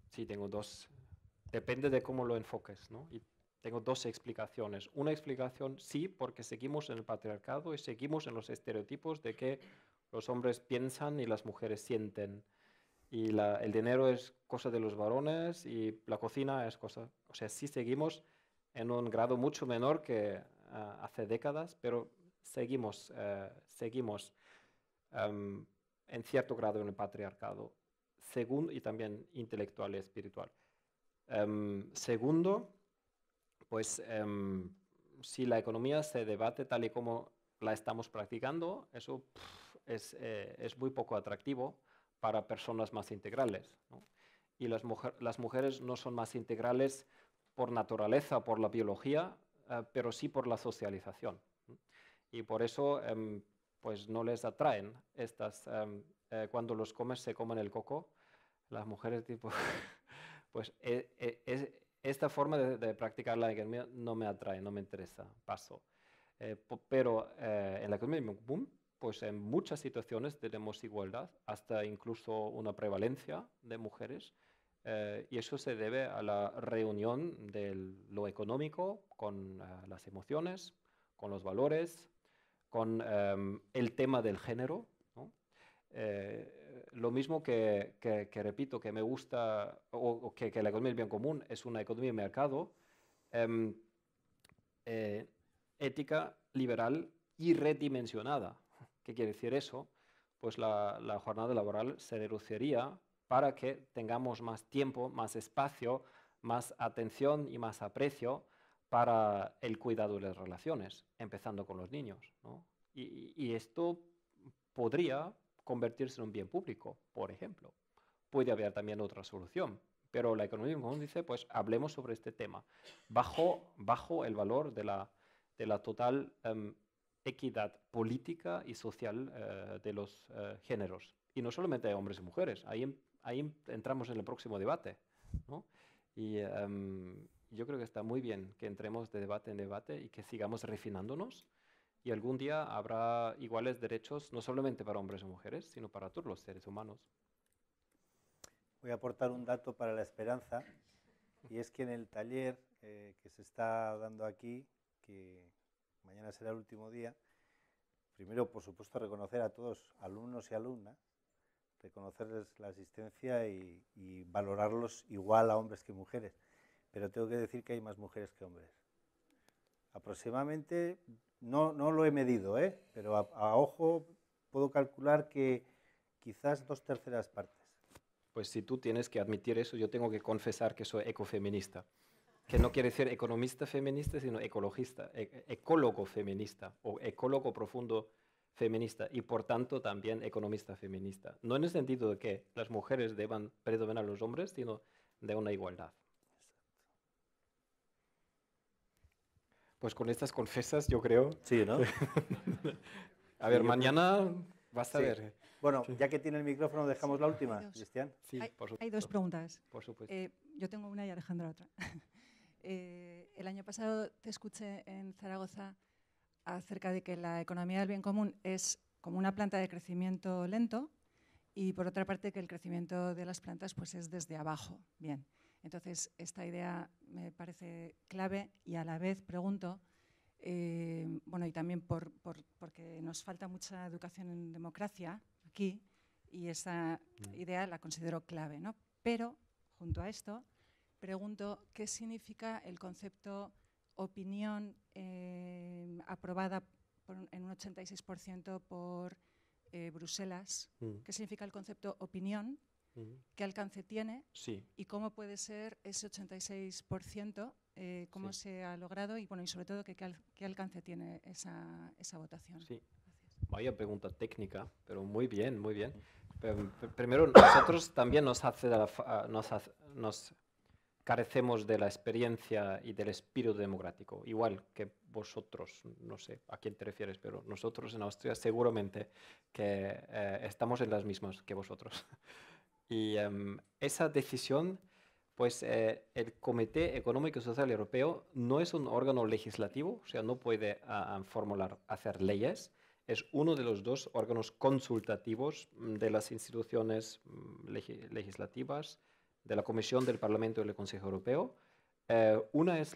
sí, tengo dos. Depende de cómo lo enfoques, ¿no? Tengo dos explicaciones. Una explicación, sí, porque seguimos en el patriarcado y seguimos en los estereotipos de que los hombres piensan y las mujeres sienten. Y el dinero es cosa de los varones y la cocina es cosa... O sea, sí seguimos en un grado mucho menor que eh, hace décadas, pero seguimos, eh, seguimos em, en cierto grado en el patriarcado, según, y también intelectual y espiritual. Em, segundo, pues em, si la economía se debate tal y como la estamos practicando, eso eh, es, muy poco atractivo para personas más integrales. Y las, mujeres no son más integrales por naturaleza, por la biología, eh, pero sí por la socialización. Y por eso em, pues no les atraen estas... Em, eh, cuando los comes se comen el coco, las mujeres tipo... pues es, esta forma de, de practicar la economía no me atrae, no me interesa, paso. Eh, pero eh, en la economía boom, pues en muchas situaciones tenemos igualdad, hasta incluso una prevalencia de mujeres, eh, y eso se debe a la reunión de lo económico con las emociones, con los valores, con el tema del género. ¿no? lo mismo que, repito, que me gusta, o, que, la economía del bien común es una economía de mercado, em, eh, ética, liberal y redimensionada. ¿Qué quiere decir eso? Pues la, jornada laboral se reduciría para que tengamos más tiempo, más espacio, más atención y más aprecio para el cuidado de las relaciones, empezando con los niños. y esto podría convertirse en un bien público, por ejemplo. Puede haber también otra solución, pero la economía común dice, pues hablemos sobre este tema, bajo, bajo el valor de la, total em, equidad política y social eh, de los eh, géneros. Y no solamente de hombres y mujeres, ahí, entramos en el próximo debate. Y em, yo creo que está muy bien que entremos de debate en debate y que sigamos refinándonos y algún día habrá iguales derechos no solamente para hombres y mujeres, sino para todos los seres humanos. Voy a aportar un dato para la esperanza y es que en el taller eh, que se está dando aquí, que mañana será el último día, primero por supuesto reconocer a todos, alumnos y alumnas, reconocerles la asistencia y valorarlos igual a hombres que mujeres, pero tengo que decir que hay más mujeres que hombres aproximadamente, no, lo he medido, ¿eh? pero a, ojo puedo calcular que quizás dos terceras partes. Pues si tú tienes que admitir eso, yo tengo que confesar que soy ecofeminista, que no quiere decir economista feminista, sino ecologista, e, ecólogo feminista o ecólogo profundo feminista y por tanto también economista feminista. No en el sentido de que las mujeres deban predominar a los hombres, sino de una igualdad. Pues con estas confesas, yo creo. Sí, ¿no? a ver, mañana vas a ver. Bueno, ya que tiene el micrófono, dejamos la última, Cristian. Sí, hay, por supuesto. hay dos preguntas. Por supuesto. Eh, yo tengo una y Alejandra otra. Eh, el año pasado te escuché en Zaragoza acerca de que la economía del bien común es como una planta de crecimiento lento y por otra parte que el crecimiento de las plantas pues es desde abajo. Bien. Entonces, esta idea me parece clave y a la vez pregunto, eh, bueno, y también por, porque nos falta mucha educación en democracia aquí, y esa mm. idea la considero clave, ¿no? Pero, junto a esto, pregunto qué significa el concepto opinión eh, aprobada en un 86% por eh, Bruselas. Mm. ¿Qué significa el concepto opinión? ¿Qué alcance tiene? ¿Y cómo puede ser ese 86%? Eh, ¿Cómo se ha logrado? Y bueno, y sobre todo, ¿qué, alcance tiene esa, votación? Sí. Vaya pregunta técnica, pero muy bien, muy bien. primero, nosotros también nos, hace ah, nos, nos carecemos de la experiencia y del espíritu democrático, igual que vosotros, no sé a quién te refieres, pero nosotros en Austria seguramente que eh, estamos en las mismas que vosotros. Y em, esa decisión, pues eh, el Comité Económico y Social Europeo no es un órgano legislativo, o sea, no puede ah, ah, formular, hacer leyes. Es uno de los dos órganos consultativos mm, de las instituciones mm, legislativas, de la Comisión, del Parlamento y del Consejo Europeo. Eh, una es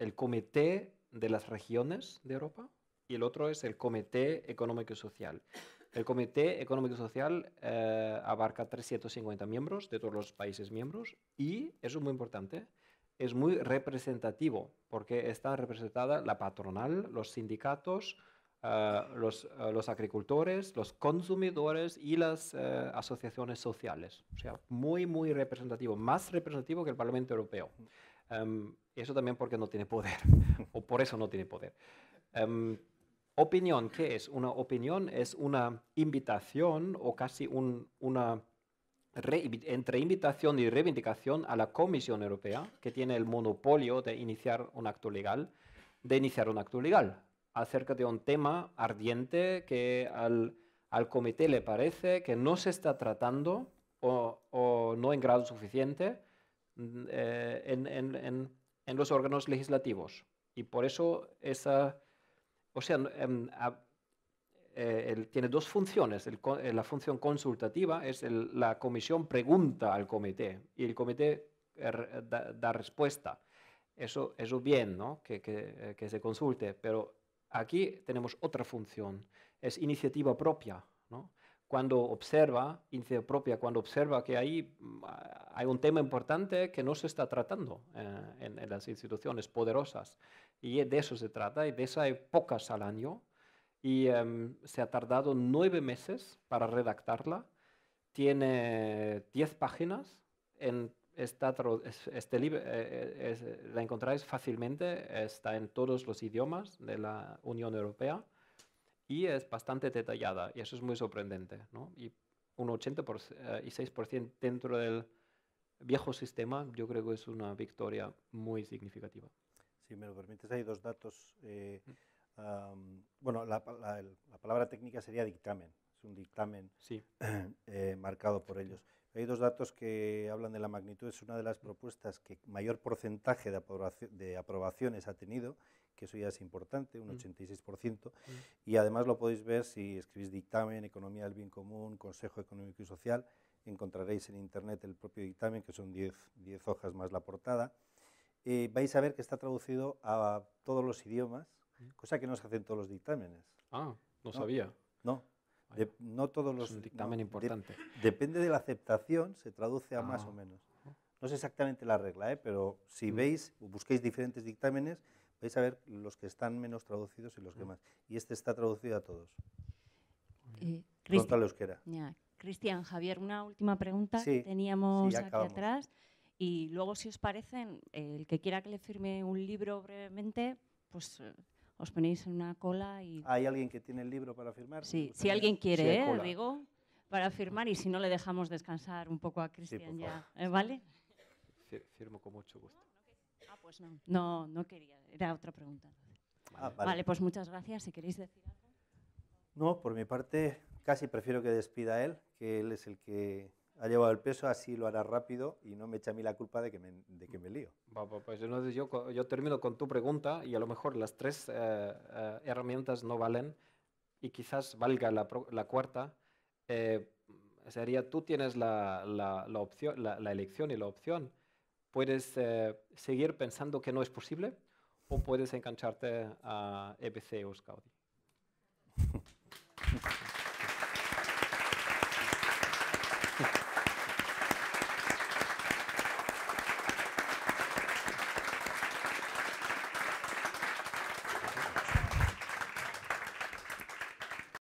el Comité de las Regiones de Europa y el otro es el Comité Económico y Social. El Comité Económico y Social eh, abarca 350 miembros de todos los países miembros y eso es muy importante. Es muy representativo porque está representada la patronal, los sindicatos, eh, eh, los, agricultores, los consumidores y las asociaciones sociales. O sea, muy, muy representativo, más representativo que el Parlamento Europeo. Em, eso también porque no tiene poder, o por eso no tiene poder. Em, Opinión, ¿qué es? Una opinión es una invitación o casi una entre invitación y reivindicación a la Comisión Europea, que tiene el monopolio de iniciar un acto legal, de iniciar un acto legal acerca de un tema ardiente que al, al comité le parece que no se está tratando o, o no en grado suficiente mm, eh, en, en, en, en, los órganos legislativos. Y por eso esa o sea, em, eh, tiene dos funciones. Eh, la función consultativa es la comisión pregunta al comité y el comité eh, da, respuesta. Eso, es bien, ¿no? Que, que, que, se consulte, pero aquí tenemos otra función, es iniciativa propia, ¿no? cuando observa, propia, cuando observa que ahí mm, ah, hay un tema importante que no se está tratando eh, en, las instituciones poderosas. Y de eso se trata, y de eso hay pocas al año. Y em, se ha tardado nueve meses para redactarla. Tiene diez páginas. En este libro eh, eh, la encontráis fácilmente, está en todos los idiomas de la Unión Europea y es bastante detallada y eso es muy sorprendente. ¿no? Y un 86% eh, dentro del viejo sistema yo creo que es una victoria muy significativa. Si me lo permites, hay dos datos. Eh, mm. bueno, la, palabra técnica sería dictamen, es un dictamen sí. Eh, marcado por ellos. Hay dos datos que hablan de la magnitud. Es una de las propuestas que mayor porcentaje de, aprobaciones ha tenido que eso ya es importante, un 86%, mm. mm. y además lo podéis ver si escribís dictamen, economía del bien común, consejo económico y social, encontraréis en internet el propio dictamen, que son 10 hojas más la portada, eh, vais a ver que está traducido a todos los idiomas, mm. cosa que no se hacen todos los dictámenes. Ah, no, sabía. No, no todos los... Es un dictamen importante. depende de la aceptación, se traduce a más ah. o menos. No es exactamente la regla, ¿eh? pero si veis veis, busquéis diferentes dictámenes vais a ver los que están menos traducidos y los que mm. más. Y este está traducido a todos. Eh, Cristian, Javier, una última pregunta que teníamos aquí atrás. Y luego, si os parecen, el que quiera que le firme un libro brevemente, pues eh, os ponéis en una cola y... ¿Hay alguien que tiene el libro para firmar? Sí, si alguien quiere, digo ¿eh? para firmar y si no le dejamos descansar un poco a Cristian ya, ¿eh? ¿vale? Firmo con mucho gusto. Pues no, no, quería, era otra pregunta. Ah, vale. pues muchas gracias. Si queréis decir algo. No, por mi parte, casi prefiero que despida él, que él es el que ha llevado el peso, así lo hará rápido y no me echa a mí la culpa de que me, de que lío. Pues entonces yo, termino con tu pregunta y a lo mejor las tres eh, eh, herramientas no valen y quizás valga la, cuarta. Eh, sería, tú tienes la, opción, la, elección y la opción puedes eh, seguir pensando que no es posible o puedes engancharte a EBC o Scaudi.